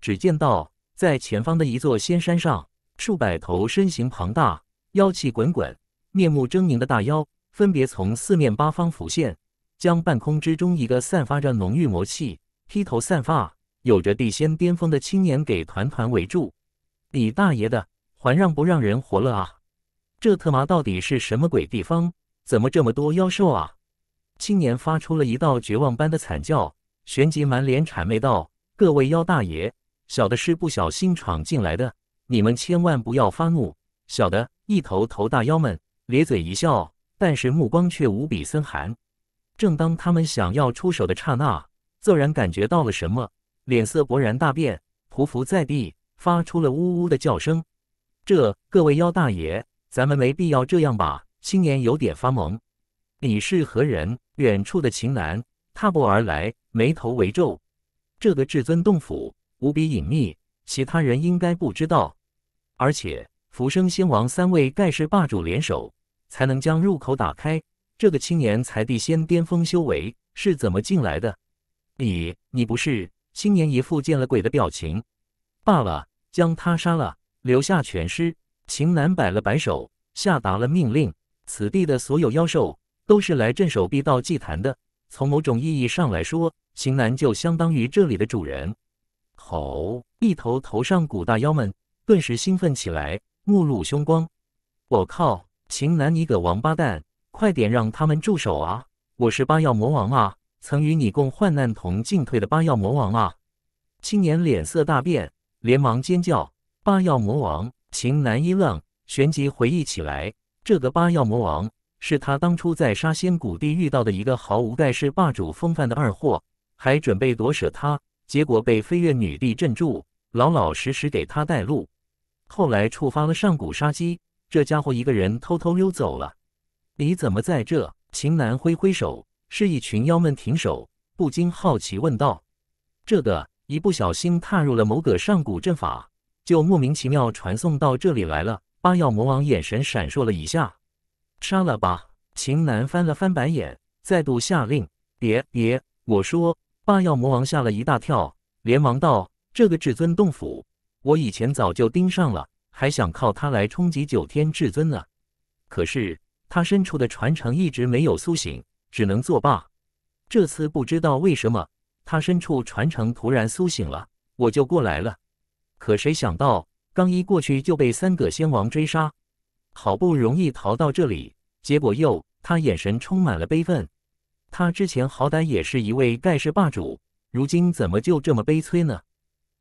只见到在前方的一座仙山上，数百头身形庞大、妖气滚滚、面目狰狞的大妖，分别从四面八方浮现，将半空之中一个散发着浓郁魔气、披头散发、有着地仙巅峰的青年给团团围住。你大爷的，还让不让人活了啊？这特妈到底是什么鬼地方？怎么这么多妖兽啊！青年发出了一道绝望般的惨叫，旋即满脸谄媚道：“各位妖大爷，小的是不小心闯进来的，你们千万不要发怒。”小的一头头大妖们咧嘴一笑，但是目光却无比森寒。正当他们想要出手的刹那，骤然感觉到了什么，脸色勃然大变，匍匐在地，发出了呜呜的叫声。“这各位妖大爷，咱们没必要这样吧？”青年有点发懵：“你是何人？”远处的秦楠踏步而来，眉头微皱。这个至尊洞府无比隐秘，其他人应该不知道。而且，浮生仙王三位盖世霸主联手，才能将入口打开。这个青年才地仙巅峰修为，是怎么进来的？你……你不是……青年一副见了鬼的表情。罢了，将他杀了，留下全尸。秦楠摆了摆手，下达了命令。此地的所有妖兽都是来镇守碧道祭坛的。从某种意义上来说，秦南就相当于这里的主人。吼！一头头上古大妖们顿时兴奋起来，目露凶光。我靠！秦南，你个王八蛋，快点让他们住手啊！我是八药魔王啊！曾与你共患难、同进退的八药魔王啊！青年脸色大变，连忙尖叫：“八药魔王！”秦南一愣，旋即回忆起来。这个八药魔王是他当初在沙仙谷地遇到的一个毫无盖世霸主风范的二货，还准备夺舍他，结果被飞月女帝镇住，老老实实给他带路。后来触发了上古杀机，这家伙一个人偷偷溜走了。你怎么在这？秦南挥挥手，示意群妖们停手，不禁好奇问道：“这个一不小心踏入了某个上古阵法，就莫名其妙传送到这里来了。”八耀魔王眼神闪烁了一下，杀了吧！秦南翻了翻白眼，再度下令：“别别！”我说，八耀魔王吓了一大跳，连忙道：“这个至尊洞府，我以前早就盯上了，还想靠它来冲击九天至尊呢。可是他身处的传承一直没有苏醒，只能作罢。这次不知道为什么，他身处传承突然苏醒了，我就过来了。可谁想到……”刚一过去就被三个仙王追杀，好不容易逃到这里，结果又……他眼神充满了悲愤。他之前好歹也是一位盖世霸主，如今怎么就这么悲催呢？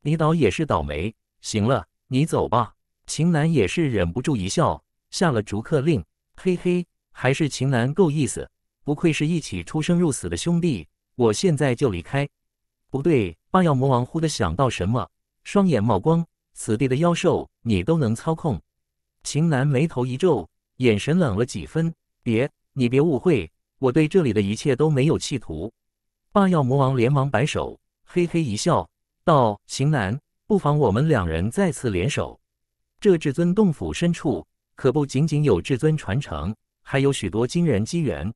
你倒也是倒霉。行了，你走吧。秦南也是忍不住一笑，下了逐客令。嘿嘿，还是秦南够意思，不愧是一起出生入死的兄弟。我现在就离开。不对，八耀魔王忽地想到什么，双眼冒光。此地的妖兽你都能操控，秦南眉头一皱，眼神冷了几分。别，你别误会，我对这里的一切都没有企图。霸耀魔王连忙摆手，嘿嘿一笑，道：“秦南，不妨我们两人再次联手。这至尊洞府深处，可不仅仅有至尊传承，还有许多惊人机缘。”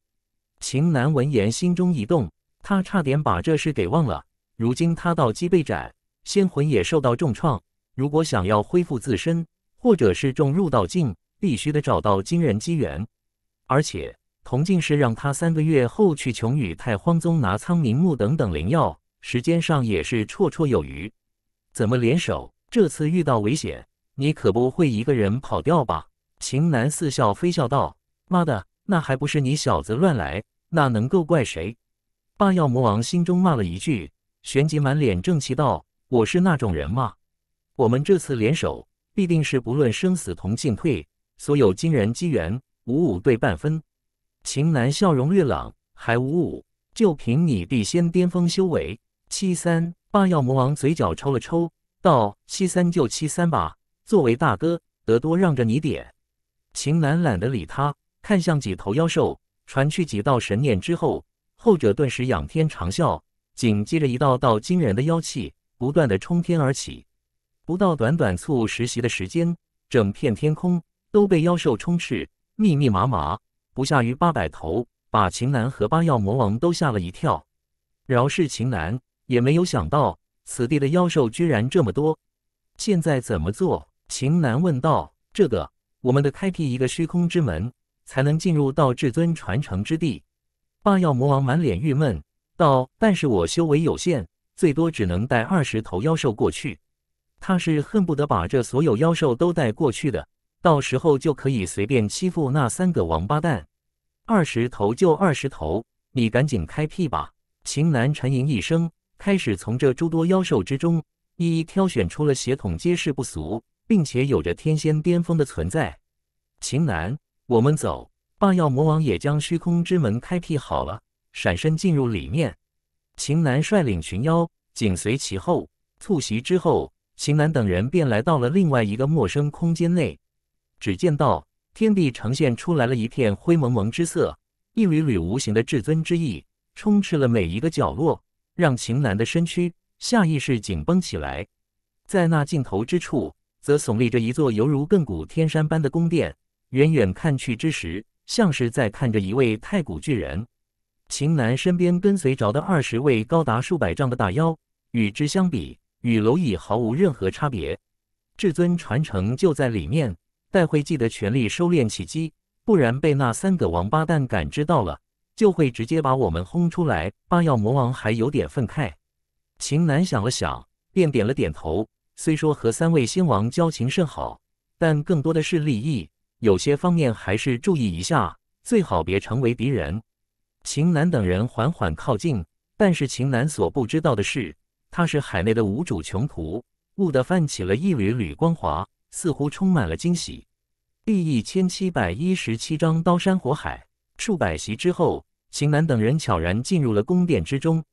秦南闻言心中一动，他差点把这事给忘了。如今他道基被斩，仙魂也受到重创。如果想要恢复自身，或者是重入道境，必须得找到惊人机缘。而且铜镜是让他三个月后去琼宇太荒宗拿苍冥木等等灵药，时间上也是绰绰有余。怎么联手？这次遇到危险，你可不会一个人跑掉吧？秦南似笑非笑道：“妈的，那还不是你小子乱来，那能够怪谁？”霸耀魔王心中骂了一句，旋即满脸正气道：“我是那种人吗？”我们这次联手，必定是不论生死同进退。所有金人机缘，五五对半分。秦南笑容略朗，还五五？就凭你地仙巅峰修为，七三？霸耀魔王嘴角抽了抽，道：“七三就七三吧。作为大哥，得多让着你点。”秦南懒得理他，看向几头妖兽，传去几道神念之后，后者顿时仰天长啸，紧接着一道道惊人的妖气不断的冲天而起。不到短短促实习的时间，整片天空都被妖兽充斥，密密麻麻，不下于八百头，把秦南和八曜魔王都吓了一跳。饶是秦南也没有想到，此地的妖兽居然这么多。现在怎么做？秦南问道：“这个，我们得开辟一个虚空之门，才能进入到至尊传承之地。”八曜魔王满脸郁闷道：“但是我修为有限，最多只能带二十头妖兽过去。”他是恨不得把这所有妖兽都带过去的，到时候就可以随便欺负那三个王八蛋。二十头就二十头，你赶紧开辟吧！秦南沉吟一声，开始从这诸多妖兽之中，一一挑选出了血统皆是不俗，并且有着天仙巅峰的存在。秦南，我们走！霸耀魔王也将虚空之门开辟好了，闪身进入里面。秦南率领群妖紧随其后，促袭之后。秦楠等人便来到了另外一个陌生空间内，只见到天地呈现出来了一片灰蒙蒙之色，一缕缕无形的至尊之意充斥了每一个角落，让秦楠的身躯下意识紧绷起来。在那尽头之处，则耸立着一座犹如亘古天山般的宫殿，远远看去之时，像是在看着一位太古巨人。秦南身边跟随着的二十位高达数百丈的大妖，与之相比。与蝼蚁毫无任何差别，至尊传承就在里面。待会记得全力收敛起机，不然被那三个王八蛋感知到了，就会直接把我们轰出来。八耀魔王还有点愤慨。秦南想了想，便点了点头。虽说和三位仙王交情甚好，但更多的是利益，有些方面还是注意一下，最好别成为敌人。秦南等人缓缓靠近，但是秦南所不知道的是。他是海内的无主穷途，雾的泛起了一缕缕光华，似乎充满了惊喜。第一千七百一十七章刀山火海。数百席之后，秦南等人悄然进入了宫殿之中。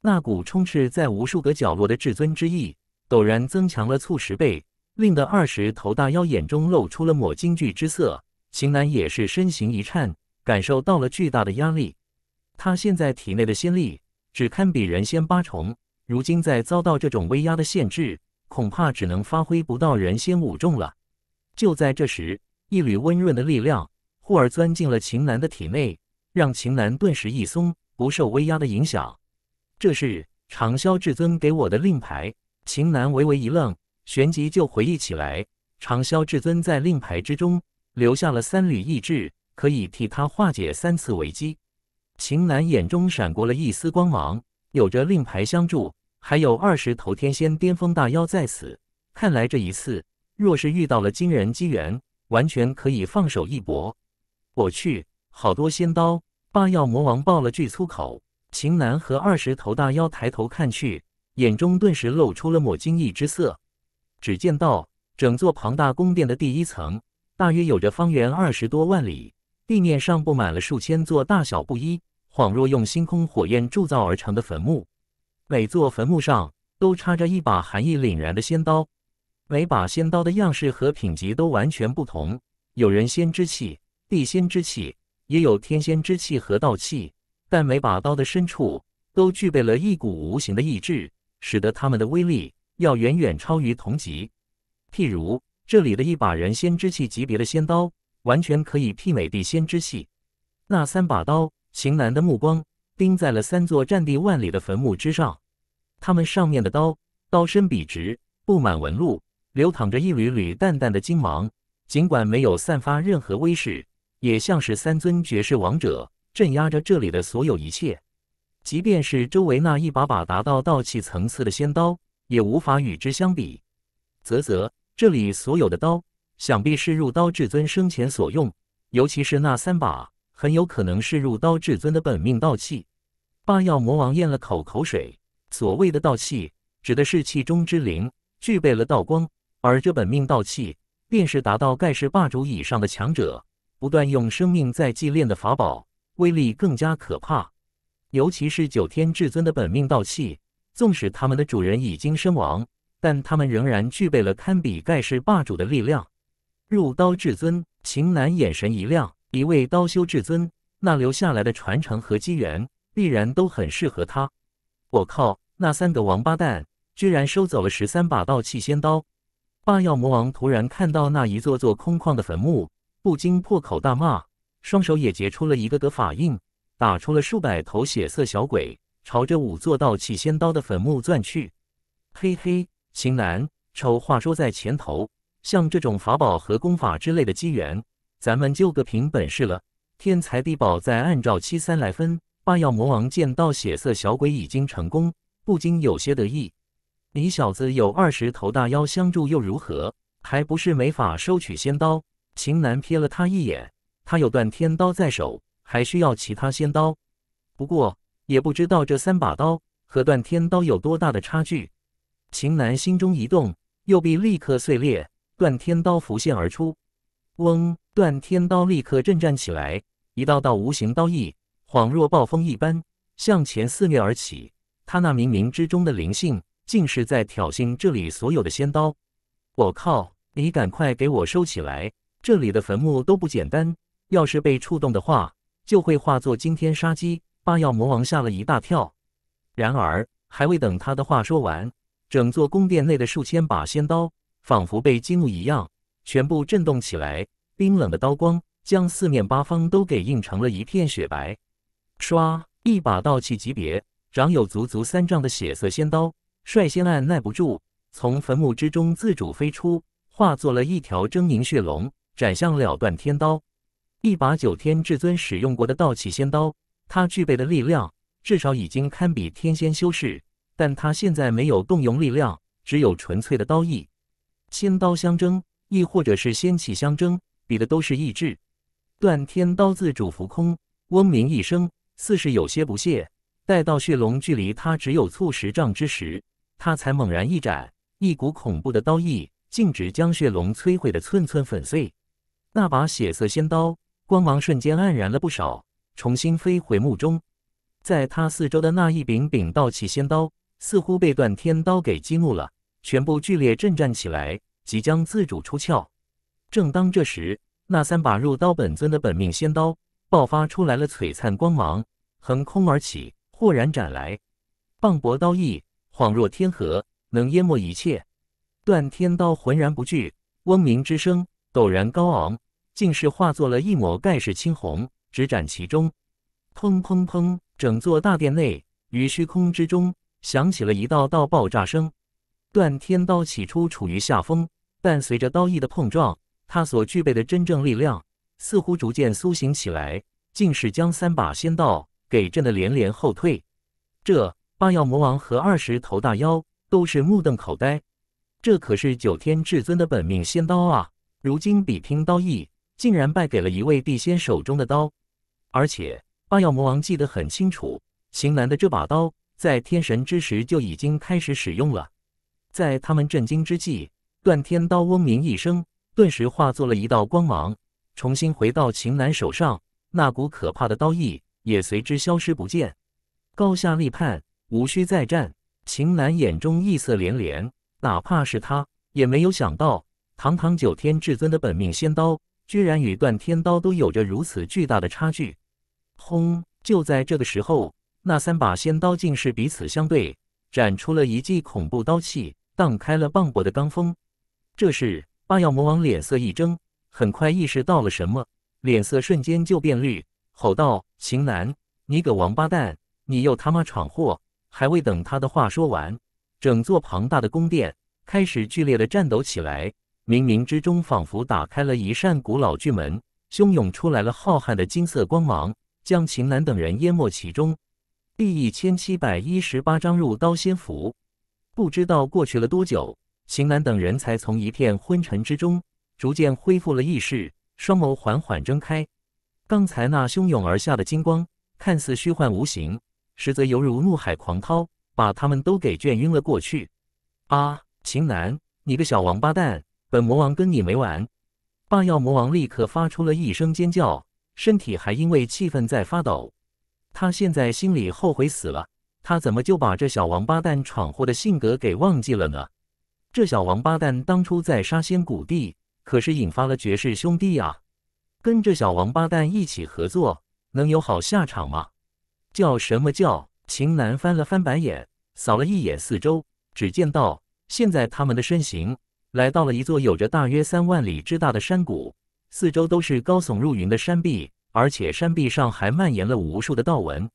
那股充斥在无数个角落的至尊之意，陡然增强了数十倍，令得二十头大妖眼中露出了抹惊惧之色。秦南也是身形一颤，感受到了巨大的压力。他现在体内的心力，只堪比人仙八重。如今再遭到这种威压的限制，恐怕只能发挥不到人仙五重了。就在这时，一缕温润的力量忽而钻进了秦南的体内，让秦南顿时一松，不受威压的影响。这是长萧至尊给我的令牌。秦南微微一愣，旋即就回忆起来，长萧至尊在令牌之中留下了三缕意志，可以替他化解三次危机。秦南眼中闪过了一丝光芒。有着令牌相助，还有二十头天仙巅峰大妖在此，看来这一次若是遇到了惊人机缘，完全可以放手一搏。我去，好多仙刀！八曜魔王爆了句粗口。秦南和二十头大妖抬头看去，眼中顿时露出了抹惊异之色。只见到整座庞大宫殿的第一层，大约有着方圆二十多万里，地面上布满了数千座大小不一。恍若用星空火焰铸造而成的坟墓，每座坟墓上都插着一把寒意凛然的仙刀，每把仙刀的样式和品级都完全不同。有人仙之气、地仙之气，也有天仙之气和道气，但每把刀的深处都具备了一股无形的意志，使得它们的威力要远远超于同级。譬如这里的一把人仙之气级别的仙刀，完全可以媲美地仙之气。那三把刀。秦南的目光盯在了三座占地万里的坟墓之上，他们上面的刀，刀身笔直，布满纹路，流淌着一缕缕淡淡的金芒。尽管没有散发任何威势，也像是三尊绝世王者镇压着这里的所有一切。即便是周围那一把把达到道器层次的仙刀，也无法与之相比。啧啧，这里所有的刀，想必是入刀至尊生前所用，尤其是那三把。很有可能是入刀至尊的本命道器。八药魔王咽了口口水。所谓的道器，指的是器中之灵，具备了道光。而这本命道器，便是达到盖世霸主以上的强者，不断用生命在祭炼的法宝，威力更加可怕。尤其是九天至尊的本命道器，纵使他们的主人已经身亡，但他们仍然具备了堪比盖世霸主的力量。入刀至尊，秦楠眼神一亮。一位刀修至尊，那留下来的传承和机缘必然都很适合他。我靠，那三个王八蛋居然收走了十三把道器仙刀！霸耀魔王突然看到那一座座空旷的坟墓，不禁破口大骂，双手也结出了一个个法印，打出了数百头血色小鬼，朝着五座道器仙刀的坟墓钻去。嘿嘿，秦岚，丑话说在前头，像这种法宝和功法之类的机缘。咱们就个凭本事了。天才地宝再按照七三来分。霸曜魔王见到血色小鬼已经成功，不禁有些得意。你小子有二十头大妖相助又如何？还不是没法收取仙刀。秦南瞥了他一眼，他有断天刀在手，还需要其他仙刀？不过也不知道这三把刀和断天刀有多大的差距。秦南心中一动，右臂立刻碎裂，断天刀浮现而出。嗡！断天刀立刻震颤起来，一道道无形刀意，恍若暴风一般向前肆虐而起。他那冥冥之中的灵性，竟是在挑衅这里所有的仙刀！我靠！你赶快给我收起来！这里的坟墓都不简单，要是被触动的话，就会化作惊天杀机！八药魔王吓了一大跳。然而，还未等他的话说完，整座宫殿内的数千把仙刀，仿佛被激怒一样。全部震动起来，冰冷的刀光将四面八方都给映成了一片雪白。唰！一把道器级别、长有足足三丈的血色仙刀率先按耐不住，从坟墓之中自主飞出，化作了一条狰狞血龙，斩向了断天刀。一把九天至尊使用过的道器仙刀，它具备的力量至少已经堪比天仙修士，但它现在没有动用力量，只有纯粹的刀意。仙刀相争。亦或者是仙气相争，比的都是意志。断天刀自主浮空，嗡鸣一声，似是有些不屑。待到血龙距离他只有数十丈之时，他才猛然一斩，一股恐怖的刀意，径直将血龙摧毁的寸寸粉碎。那把血色仙刀光芒瞬间黯然了不少，重新飞回墓中。在他四周的那一柄柄道气仙刀，似乎被断天刀给激怒了，全部剧烈震颤起来。即将自主出鞘。正当这时，那三把入刀本尊的本命仙刀爆发出来了璀璨光芒，横空而起，豁然斩来。磅礴刀意，恍若天河，能淹没一切。断天刀浑然不惧，嗡鸣之声陡然高昂，竟是化作了一抹盖世青红，直斩其中。砰砰砰！整座大殿内与虚空之中响起了一道道爆炸声。断天刀起初处于下风。但随着刀意的碰撞，他所具备的真正力量似乎逐渐苏醒起来，竟是将三把仙刀给震得连连后退。这八曜魔王和二十头大妖都是目瞪口呆，这可是九天至尊的本命仙刀啊！如今比拼刀意，竟然败给了一位地仙手中的刀，而且八曜魔王记得很清楚，秦南的这把刀在天神之时就已经开始使用了。在他们震惊之际。断天刀嗡鸣一声，顿时化作了一道光芒，重新回到秦南手上。那股可怕的刀意也随之消失不见。高下立判，无需再战。秦南眼中异色连连，哪怕是他也没有想到，堂堂九天至尊的本命仙刀，居然与断天刀都有着如此巨大的差距。轰！就在这个时候，那三把仙刀竟是彼此相对，斩出了一记恐怖刀气，荡开了磅礴的罡风。这时，八曜魔王脸色一怔，很快意识到了什么，脸色瞬间就变绿，吼道：“秦南，你个王八蛋，你又他妈闯祸！”还未等他的话说完，整座庞大的宫殿开始剧烈的颤抖起来，冥冥之中仿佛打开了一扇古老巨门，汹涌出来了浩瀚的金色光芒，将秦南等人淹没其中。第一千七百一十八章入刀仙府，不知道过去了多久。秦楠等人才从一片昏沉之中逐渐恢复了意识，双眸缓缓睁开。刚才那汹涌而下的金光看似虚幻无形，实则犹如怒海狂涛，把他们都给卷晕了过去。啊！秦南，你个小王八蛋，本魔王跟你没完！霸耀魔王立刻发出了一声尖叫，身体还因为气愤在发抖。他现在心里后悔死了，他怎么就把这小王八蛋闯祸的性格给忘记了呢？这小王八蛋当初在沙仙谷地可是引发了绝世兄弟啊！跟这小王八蛋一起合作，能有好下场吗？叫什么叫？秦南翻了翻白眼，扫了一眼四周，只见到现在他们的身形来到了一座有着大约三万里之大的山谷，四周都是高耸入云的山壁，而且山壁上还蔓延了无数的道纹。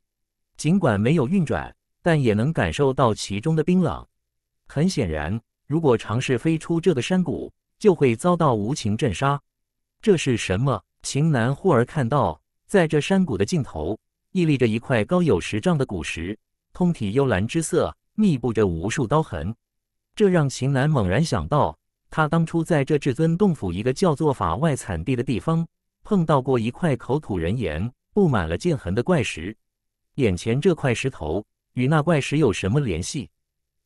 尽管没有运转，但也能感受到其中的冰冷。很显然。如果尝试飞出这个山谷，就会遭到无情镇杀。这是什么？秦南忽而看到，在这山谷的尽头，屹立着一块高有十丈的古石，通体幽蓝之色，密布着无数刀痕。这让秦南猛然想到，他当初在这至尊洞府一个叫做法外惨地的地方，碰到过一块口吐人言、布满了剑痕的怪石。眼前这块石头与那怪石有什么联系？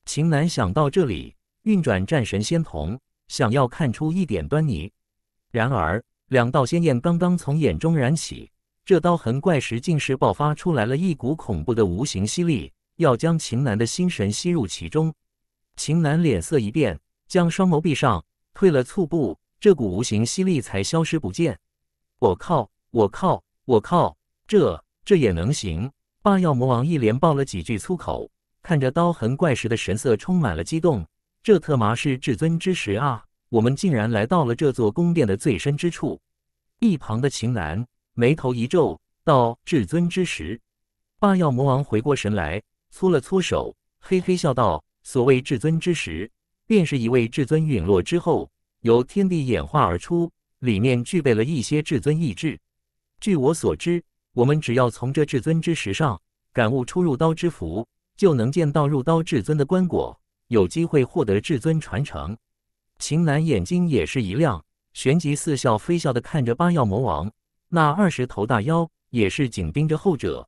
秦南想到这里。运转战神仙瞳，想要看出一点端倪。然而，两道仙焰刚刚从眼中燃起，这刀痕怪石竟是爆发出来了一股恐怖的无形吸力，要将秦南的心神吸入其中。秦南脸色一变，将双眸闭上，退了数步，这股无形吸力才消失不见。我靠！我靠！我靠！这这也能行？霸耀魔王一连爆了几句粗口，看着刀痕怪石的神色，充满了激动。这特麻是至尊之石啊！我们竟然来到了这座宫殿的最深之处。一旁的秦岚眉头一皱，道：“至尊之石。”霸曜魔王回过神来，搓了搓手，嘿嘿笑道：“所谓至尊之石，便是一位至尊陨落之后，由天地演化而出，里面具备了一些至尊意志。据我所知，我们只要从这至尊之石上感悟出入刀之符，就能见到入刀至尊的棺椁。”有机会获得至尊传承，秦楠眼睛也是一亮，旋即似笑非笑的看着八曜魔王。那二十头大妖也是紧盯着后者。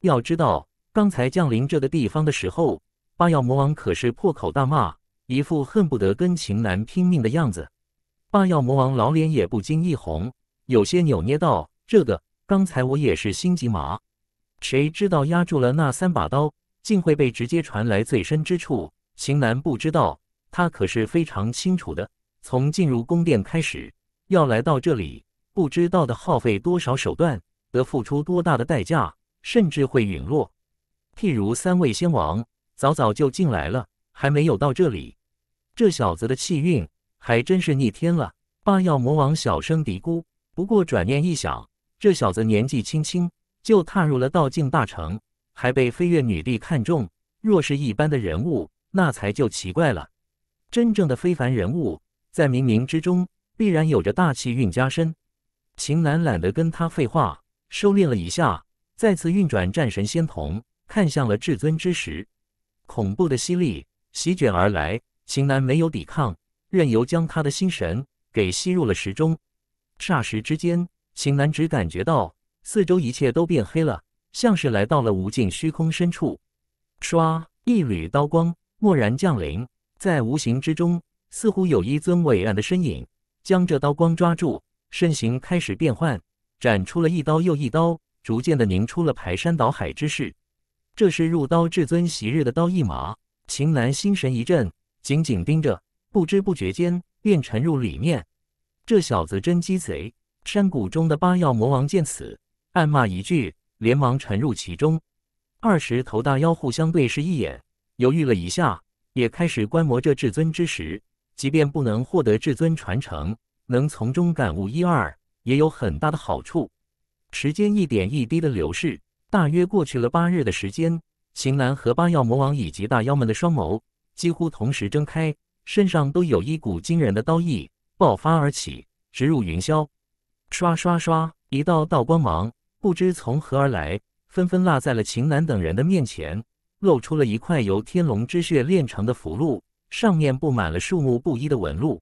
要知道，刚才降临这个地方的时候，八曜魔王可是破口大骂，一副恨不得跟秦楠拼命的样子。八曜魔王老脸也不禁一红，有些扭捏道：“这个，刚才我也是心急嘛，谁知道压住了那三把刀，竟会被直接传来最深之处。”秦南不知道，他可是非常清楚的。从进入宫殿开始，要来到这里，不知道的耗费多少手段，得付出多大的代价，甚至会陨落。譬如三位仙王早早就进来了，还没有到这里。这小子的气运还真是逆天了！八曜魔王小声嘀咕。不过转念一想，这小子年纪轻轻就踏入了道境大成，还被飞月女帝看中，若是一般的人物。那才就奇怪了，真正的非凡人物在冥冥之中必然有着大气运加身。秦楠懒得跟他废话，收敛了一下，再次运转战神仙瞳，看向了至尊之石。恐怖的吸力席卷而来，秦楠没有抵抗，任由将他的心神给吸入了石中。霎时之间，秦楠只感觉到四周一切都变黑了，像是来到了无尽虚空深处。唰，一缕刀光。蓦然降临，在无形之中，似乎有一尊伟岸的身影将这刀光抓住，身形开始变换，斩出了一刀又一刀，逐渐的凝出了排山倒海之势。这是入刀至尊昔日的刀一马，秦岚心神一震，紧紧盯着，不知不觉间便沉入里面。这小子真鸡贼！山谷中的八曜魔王见此，暗骂一句，连忙沉入其中。二十头大妖互相对视一眼。犹豫了一下，也开始观摩这至尊之石。即便不能获得至尊传承，能从中感悟一二，也有很大的好处。时间一点一滴的流逝，大约过去了八日的时间。秦楠和八药魔王以及大妖们的双眸几乎同时睁开，身上都有一股惊人的刀意爆发而起，直入云霄。刷刷刷，一道道光芒不知从何而来，纷纷落在了秦楠等人的面前。露出了一块由天龙之血炼成的符箓，上面布满了数目不一的纹路。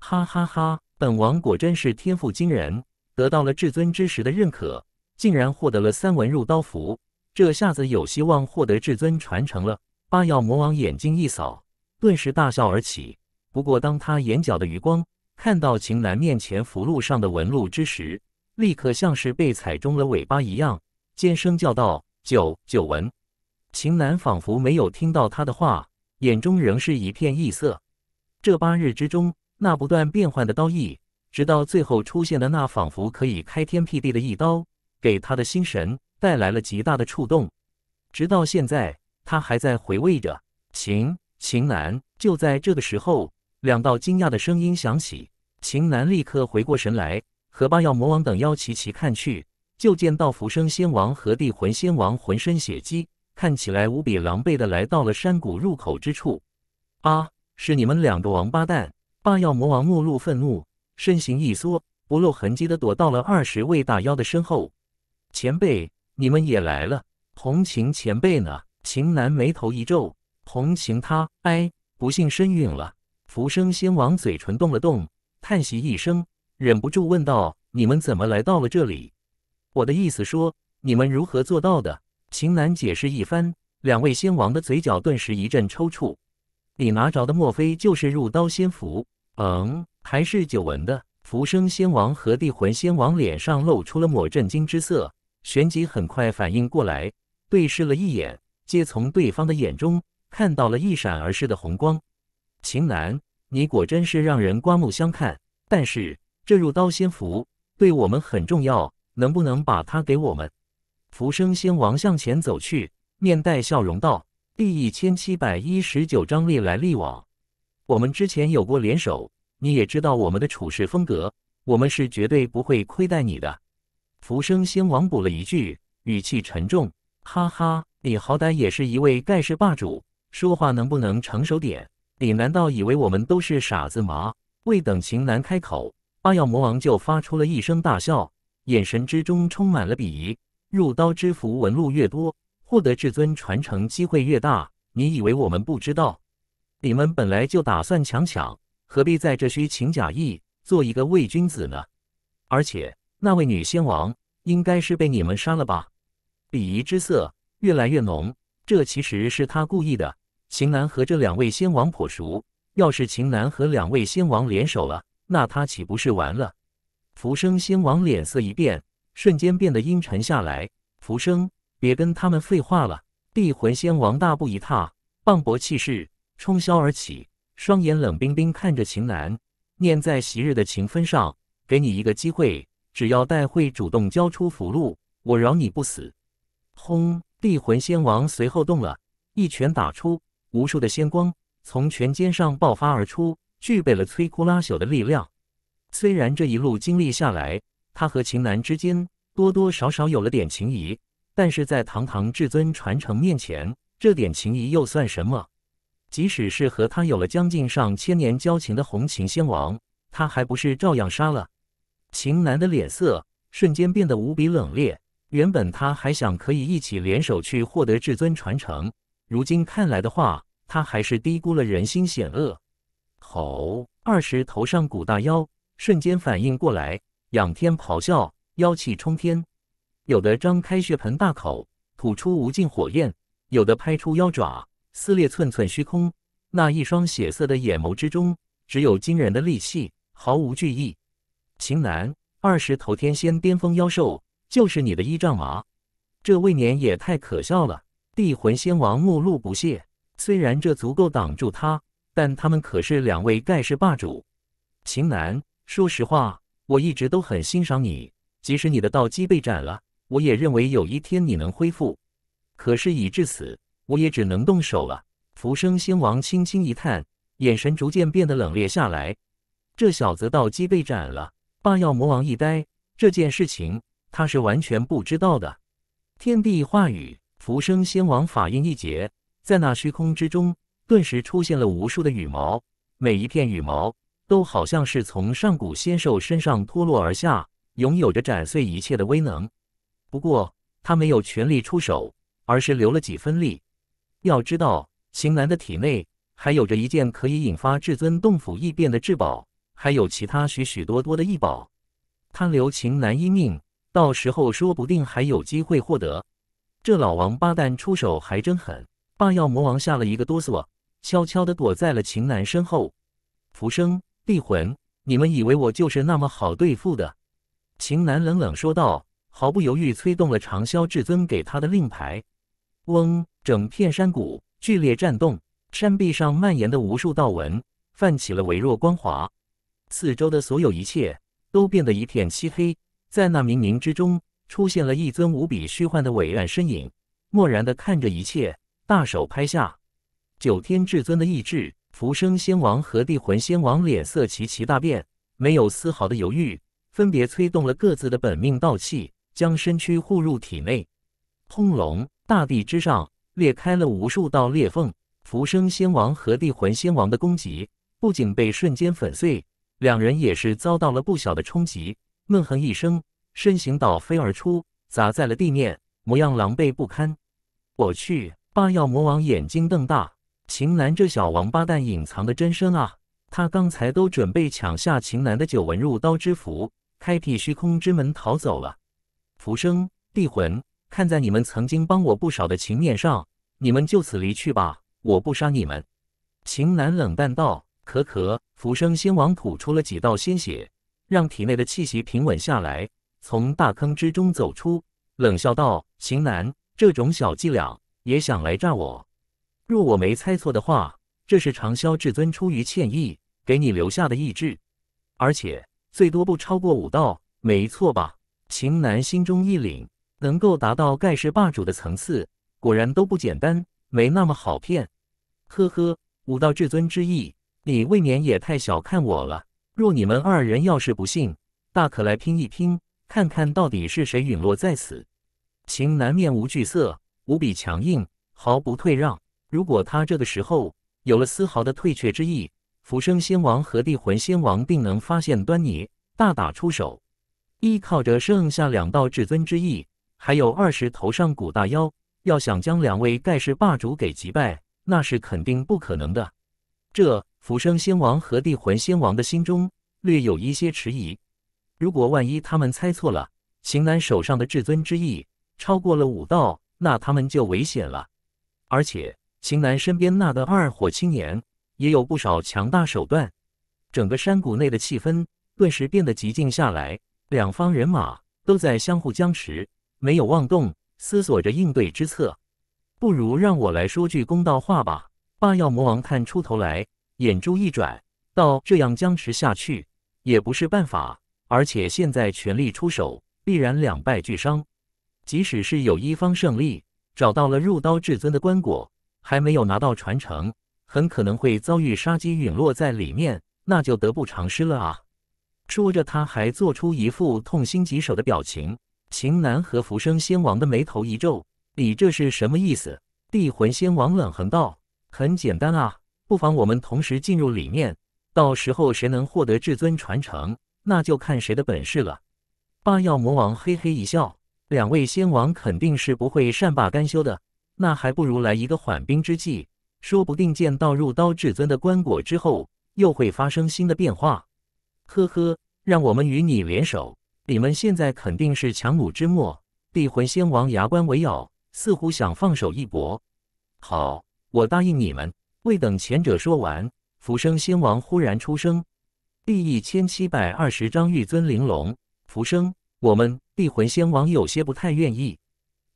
哈哈哈！本王果真是天赋惊人，得到了至尊之石的认可，竟然获得了三纹入刀符，这下子有希望获得至尊传承了。八耀魔王眼睛一扫，顿时大笑而起。不过当他眼角的余光看到秦南面前符箓上的纹路之时，立刻像是被踩中了尾巴一样，尖声叫道：“九九纹！”秦楠仿佛没有听到他的话，眼中仍是一片异色。这八日之中，那不断变换的刀意，直到最后出现的那仿佛可以开天辟地的一刀，给他的心神带来了极大的触动。直到现在，他还在回味着。秦秦楠，就在这个时候，两道惊讶的声音响起。秦楠立刻回过神来，和八药魔王等妖齐齐看去，就见到浮生仙王和地魂仙王浑身血迹。看起来无比狼狈的来到了山谷入口之处。啊！是你们两个王八蛋！霸耀魔王目露愤怒，身形一缩，不露痕迹的躲到了二十位大妖的身后。前辈，你们也来了？同情前辈呢？秦南眉头一皱，同情他？哎，不幸身陨了。浮生仙王嘴唇动了动，叹息一声，忍不住问道：“你们怎么来到了这里？我的意思说，你们如何做到的？”秦南解释一番，两位仙王的嘴角顿时一阵抽搐。你拿着的莫非就是入刀仙符？嗯，还是久闻的。浮生仙王和地魂仙王脸上露出了抹震惊之色，旋即很快反应过来，对视了一眼，皆从对方的眼中看到了一闪而逝的红光。秦南，你果真是让人刮目相看。但是这入刀仙符对我们很重要，能不能把它给我们？浮生仙王向前走去，面带笑容道：“第一千七百一十九章，历来历往。我们之前有过联手，你也知道我们的处事风格，我们是绝对不会亏待你的。”浮生仙王补了一句，语气沉重：“哈哈，你好歹也是一位盖世霸主，说话能不能成熟点？你难道以为我们都是傻子吗？”未等秦南开口，阿耀魔王就发出了一声大笑，眼神之中充满了鄙夷。入刀之符纹路越多，获得至尊传承机会越大。你以为我们不知道？你们本来就打算强抢，何必在这虚情假意，做一个伪君子呢？而且那位女仙王应该是被你们杀了吧？鄙夷之色越来越浓，这其实是他故意的。秦南和这两位仙王颇熟，要是秦南和两位仙王联手了，那他岂不是完了？浮生仙王脸色一变。瞬间变得阴沉下来。浮生，别跟他们废话了。地魂仙王大步一踏，磅礴气势冲霄而起，双眼冷冰冰看着秦岚。念在昔日的情分上，给你一个机会，只要待会主动交出符箓，我饶你不死。轰！地魂仙王随后动了，一拳打出，无数的仙光从拳尖上爆发而出，具备了摧枯拉朽的力量。虽然这一路经历下来，他和秦南之间多多少少有了点情谊，但是在堂堂至尊传承面前，这点情谊又算什么？即使是和他有了将近上千年交情的红秦仙王，他还不是照样杀了？秦南的脸色瞬间变得无比冷冽。原本他还想可以一起联手去获得至尊传承，如今看来的话，他还是低估了人心险恶。吼！二师头上骨大妖瞬间反应过来。仰天咆哮，妖气冲天；有的张开血盆大口，吐出无尽火焰；有的拍出妖爪，撕裂寸寸虚空。那一双血色的眼眸之中，只有惊人的戾气，毫无惧意。秦南，二十头天仙巅峰妖兽，就是你的依仗吗？这未免也太可笑了！地魂仙王目露不屑。虽然这足够挡住他，但他们可是两位盖世霸主。秦南，说实话。我一直都很欣赏你，即使你的道基被斩了，我也认为有一天你能恢复。可事已至此，我也只能动手了。浮生仙王轻轻一叹，眼神逐渐变得冷冽下来。这小子道基被斩了。霸耀魔王一呆，这件事情他是完全不知道的。天地化雨，浮生仙王法印一结，在那虚空之中，顿时出现了无数的羽毛，每一片羽毛。都好像是从上古仙兽身上脱落而下，拥有着斩碎一切的威能。不过他没有全力出手，而是留了几分力。要知道，秦楠的体内还有着一件可以引发至尊洞府异变的至宝，还有其他许许多多的异宝。他留秦楠一命，到时候说不定还有机会获得。这老王八蛋出手还真狠，霸耀魔王吓了一个哆嗦，悄悄地躲在了秦楠身后，浮生。地魂，你们以为我就是那么好对付的？秦南冷冷说道，毫不犹豫催动了长萧至尊给他的令牌。嗡，整片山谷剧烈颤动，山壁上蔓延的无数道纹泛起了微弱光华，四周的所有一切都变得一片漆黑，在那冥冥之中出现了一尊无比虚幻的伟岸身影，漠然地看着一切，大手拍下九天至尊的意志。浮生仙王和地魂仙王脸色齐齐大变，没有丝毫的犹豫，分别催动了各自的本命道气，将身躯护入体内。轰隆！大地之上裂开了无数道裂缝。浮生仙王和地魂仙王的攻击不仅被瞬间粉碎，两人也是遭到了不小的冲击，闷哼一声，身形倒飞而出，砸在了地面，模样狼狈不堪。我去！八曜魔王眼睛瞪大。秦楠这小王八蛋隐藏的真深啊！他刚才都准备抢下秦楠的九纹入刀之符，开辟虚空之门逃走了。浮生地魂，看在你们曾经帮我不少的情面上，你们就此离去吧，我不杀你们。”秦楠冷淡道。可可，浮生仙王吐出了几道鲜血，让体内的气息平稳下来，从大坑之中走出，冷笑道：“秦楠，这种小伎俩也想来炸我？”若我没猜错的话，这是长萧至尊出于歉意给你留下的意志，而且最多不超过五道，没错吧？秦南心中一凛，能够达到盖世霸主的层次，果然都不简单，没那么好骗。呵呵，五道至尊之意，你未免也太小看我了。若你们二人要是不信，大可来拼一拼，看看到底是谁陨落在此。秦南面无惧色，无比强硬，毫不退让。如果他这个时候有了丝毫的退却之意，浮生仙王和地魂仙王定能发现端倪，大打出手。依靠着剩下两道至尊之意，还有二十头上古大妖，要想将两位盖世霸主给击败，那是肯定不可能的。这浮生仙王和地魂仙王的心中略有一些迟疑。如果万一他们猜错了，秦南手上的至尊之意超过了五道，那他们就危险了。而且。秦南身边那个二火青年也有不少强大手段，整个山谷内的气氛顿时变得极静下来，两方人马都在相互僵持，没有妄动，思索着应对之策。不如让我来说句公道话吧！霸药魔王探出头来，眼珠一转，道：“这样僵持下去也不是办法，而且现在全力出手，必然两败俱伤。即使是有一方胜利，找到了入刀至尊的棺椁。”还没有拿到传承，很可能会遭遇杀机陨落在里面，那就得不偿失了啊！说着，他还做出一副痛心疾首的表情。秦南和浮生仙王的眉头一皱：“你这是什么意思？”地魂仙王冷哼道：“很简单啊，不妨我们同时进入里面，到时候谁能获得至尊传承，那就看谁的本事了。”八耀魔王嘿嘿一笑：“两位仙王肯定是不会善罢甘休的。”那还不如来一个缓兵之计，说不定见到入刀至尊的棺椁之后，又会发生新的变化。呵呵，让我们与你联手。你们现在肯定是强弩之末，地魂仙王牙关微咬，似乎想放手一搏。好，我答应你们。未等前者说完，浮生仙王忽然出声。第一千七百二十章玉尊玲珑。浮生，我们地魂仙王有些不太愿意。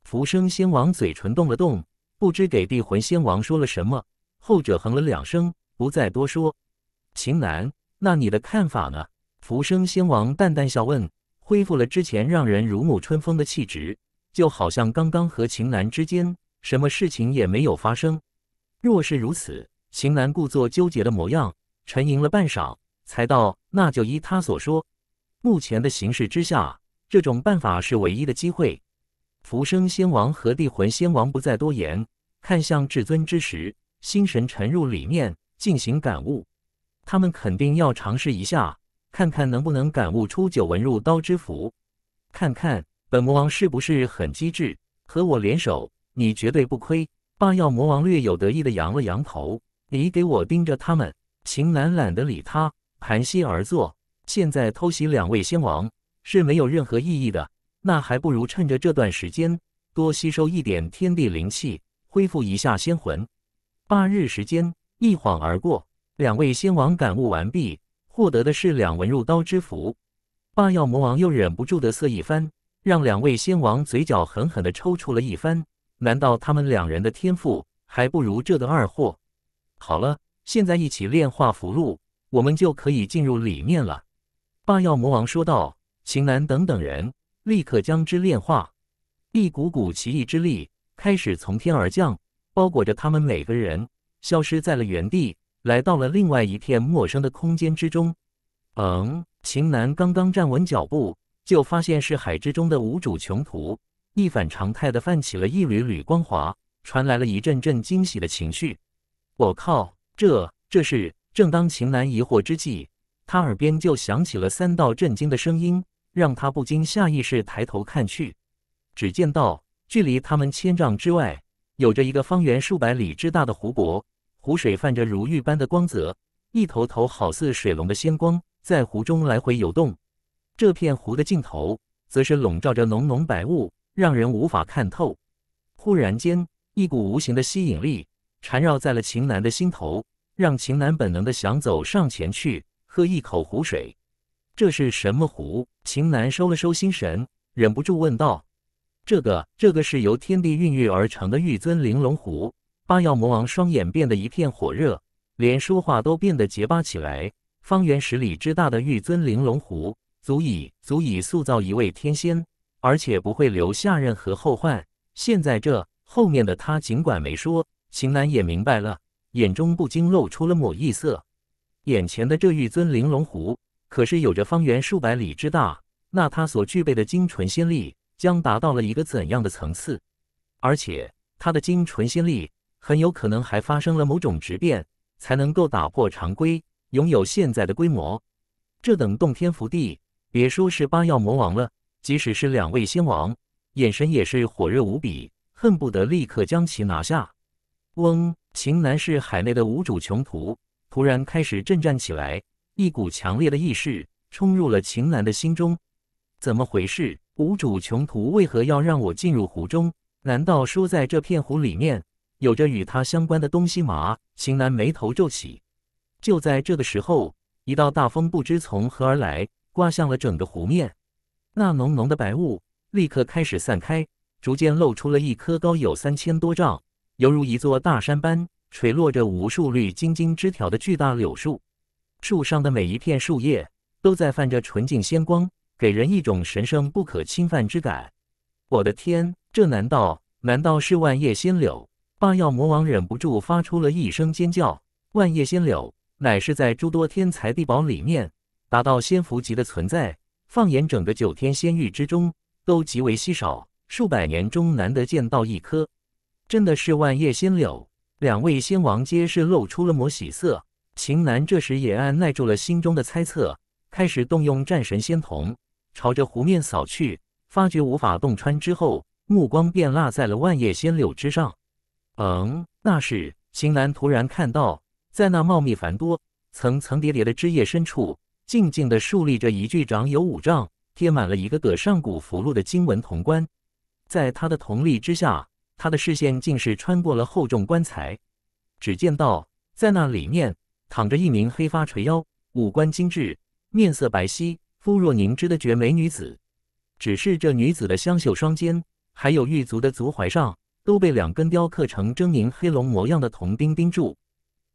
浮生仙王嘴唇动了动，不知给地魂仙王说了什么。后者哼了两声，不再多说。秦南，那你的看法呢？浮生仙王淡淡笑问，恢复了之前让人如沐春风的气质，就好像刚刚和秦南之间什么事情也没有发生。若是如此，秦南故作纠结的模样，沉吟了半晌，才道：“那就依他所说，目前的形势之下，这种办法是唯一的机会。”浮生仙王和地魂仙王不再多言，看向至尊之时，心神沉入里面进行感悟。他们肯定要尝试一下，看看能不能感悟出九纹入刀之符。看看本魔王是不是很机智，和我联手，你绝对不亏。霸耀魔王略有得意的扬了扬头，你给我盯着他们。秦岚懒得理他，盘膝而坐。现在偷袭两位仙王是没有任何意义的。那还不如趁着这段时间多吸收一点天地灵气，恢复一下仙魂。八日时间一晃而过，两位仙王感悟完毕，获得的是两文入刀之符。霸耀魔王又忍不住的色一番，让两位仙王嘴角狠狠的抽搐了一番。难道他们两人的天赋还不如这个二货？好了，现在一起炼化符箓，我们就可以进入里面了。霸耀魔王说道：“秦南，等等人。”立刻将之炼化，一股股奇异之力开始从天而降，包裹着他们每个人，消失在了原地，来到了另外一片陌生的空间之中。嗯，秦南刚刚站稳脚步，就发现是海之中的无主琼图一反常态的泛起了一缕缕光华，传来了一阵阵惊喜的情绪。我靠，这这是？正当秦南疑惑之际，他耳边就响起了三道震惊的声音。让他不禁下意识抬头看去，只见到距离他们千丈之外，有着一个方圆数百里之大的湖泊，湖水泛着如玉般的光泽，一头头好似水龙的仙光在湖中来回游动。这片湖的尽头，则是笼罩着浓浓白雾，让人无法看透。忽然间，一股无形的吸引力缠绕在了秦南的心头，让秦南本能的想走上前去喝一口湖水。这是什么湖？秦南收了收心神，忍不住问道：“这个，这个是由天地孕育而成的玉尊玲珑湖。”八曜魔王双眼变得一片火热，连说话都变得结巴起来。方圆十里之大的玉尊玲珑湖，足以足以塑造一位天仙，而且不会留下任何后患。现在这后面的他，尽管没说，秦南也明白了，眼中不禁露出了抹异色。眼前的这玉尊玲珑湖可是有着方圆数百里之大，那他所具备的精纯心力将达到了一个怎样的层次？而且他的精纯心力很有可能还发生了某种质变，才能够打破常规，拥有现在的规模。这等洞天福地，别说是八曜魔王了，即使是两位仙王，眼神也是火热无比，恨不得立刻将其拿下。嗡，秦南市海内的无主穷途突然开始震颤起来。一股强烈的意识冲入了秦岚的心中，怎么回事？无主穷途为何要让我进入湖中？难道说在这片湖里面有着与他相关的东西吗？秦岚眉头皱起。就在这个时候，一道大风不知从何而来，刮向了整个湖面。那浓浓的白雾立刻开始散开，逐渐露出了一棵高有三千多丈、犹如一座大山般垂落着无数绿晶晶枝条的巨大柳树。树上的每一片树叶都在泛着纯净仙光，给人一种神圣不可侵犯之感。我的天，这难道难道是万叶仙柳？八耀魔王忍不住发出了一声尖叫。万叶仙柳乃是在诸多天才地宝里面达到仙符级的存在，放眼整个九天仙域之中都极为稀少，数百年中难得见到一棵。真的是万叶仙柳！两位仙王皆是露出了抹喜色。秦南这时也按耐住了心中的猜测，开始动用战神仙瞳，朝着湖面扫去，发觉无法洞穿之后，目光便落在了万叶仙柳之上。嗯，那是秦南突然看到，在那茂密繁多、层层叠叠的枝叶深处，静静地竖立着一具长有五丈、贴满了一个个上古符箓的经文铜棺。在他的瞳力之下，他的视线竟是穿过了厚重棺材，只见到在那里面。躺着一名黑发垂腰、五官精致、面色白皙、肤若凝脂的绝美女子，只是这女子的香秀双肩，还有玉足的足踝上，都被两根雕刻成狰狞黑龙模样的铜钉钉住。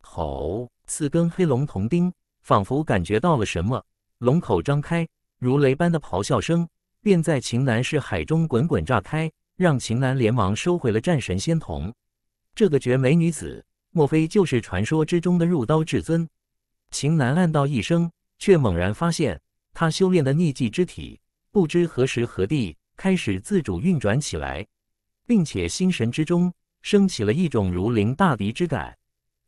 吼！四根黑龙铜钉仿佛感觉到了什么，龙口张开，如雷般的咆哮声便在秦南市海中滚滚炸开，让秦岚连忙收回了战神仙童。这个绝美女子。莫非就是传说之中的入刀至尊？秦南暗道一声，却猛然发现他修炼的逆技之体不知何时何地开始自主运转起来，并且心神之中升起了一种如临大敌之感。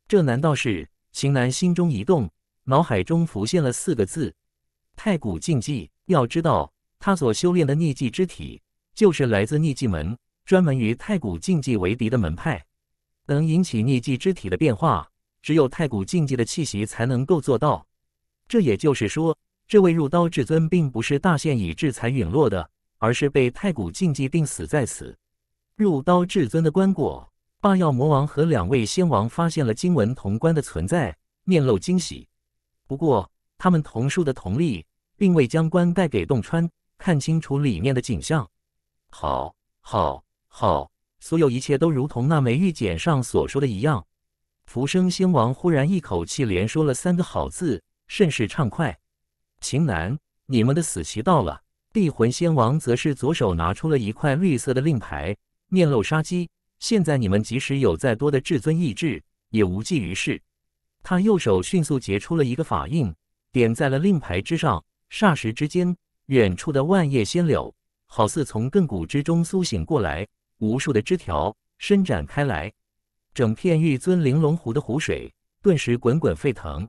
这难道是秦南心中一动，脑海中浮现了四个字：太古禁忌。要知道，他所修炼的逆技之体就是来自逆迹门，专门与太古禁忌为敌的门派。能引起逆迹肢体的变化，只有太古禁忌的气息才能够做到。这也就是说，这位入刀至尊并不是大限已至才陨落的，而是被太古禁忌定死在此。入刀至尊的棺椁，霸耀魔王和两位仙王发现了金文铜棺的存在，面露惊喜。不过，他们同术的同力并未将棺带给洞穿，看清楚里面的景象。好好好。所有一切都如同那枚玉简上所说的一样。浮生仙王忽然一口气连说了三个“好”字，甚是畅快。秦南，你们的死期到了。地魂仙王则是左手拿出了一块绿色的令牌，面露杀机。现在你们即使有再多的至尊意志，也无济于事。他右手迅速结出了一个法印，点在了令牌之上。霎时之间，远处的万叶仙柳好似从亘古之中苏醒过来。无数的枝条伸展开来，整片玉尊玲珑湖的湖水顿时滚滚沸腾。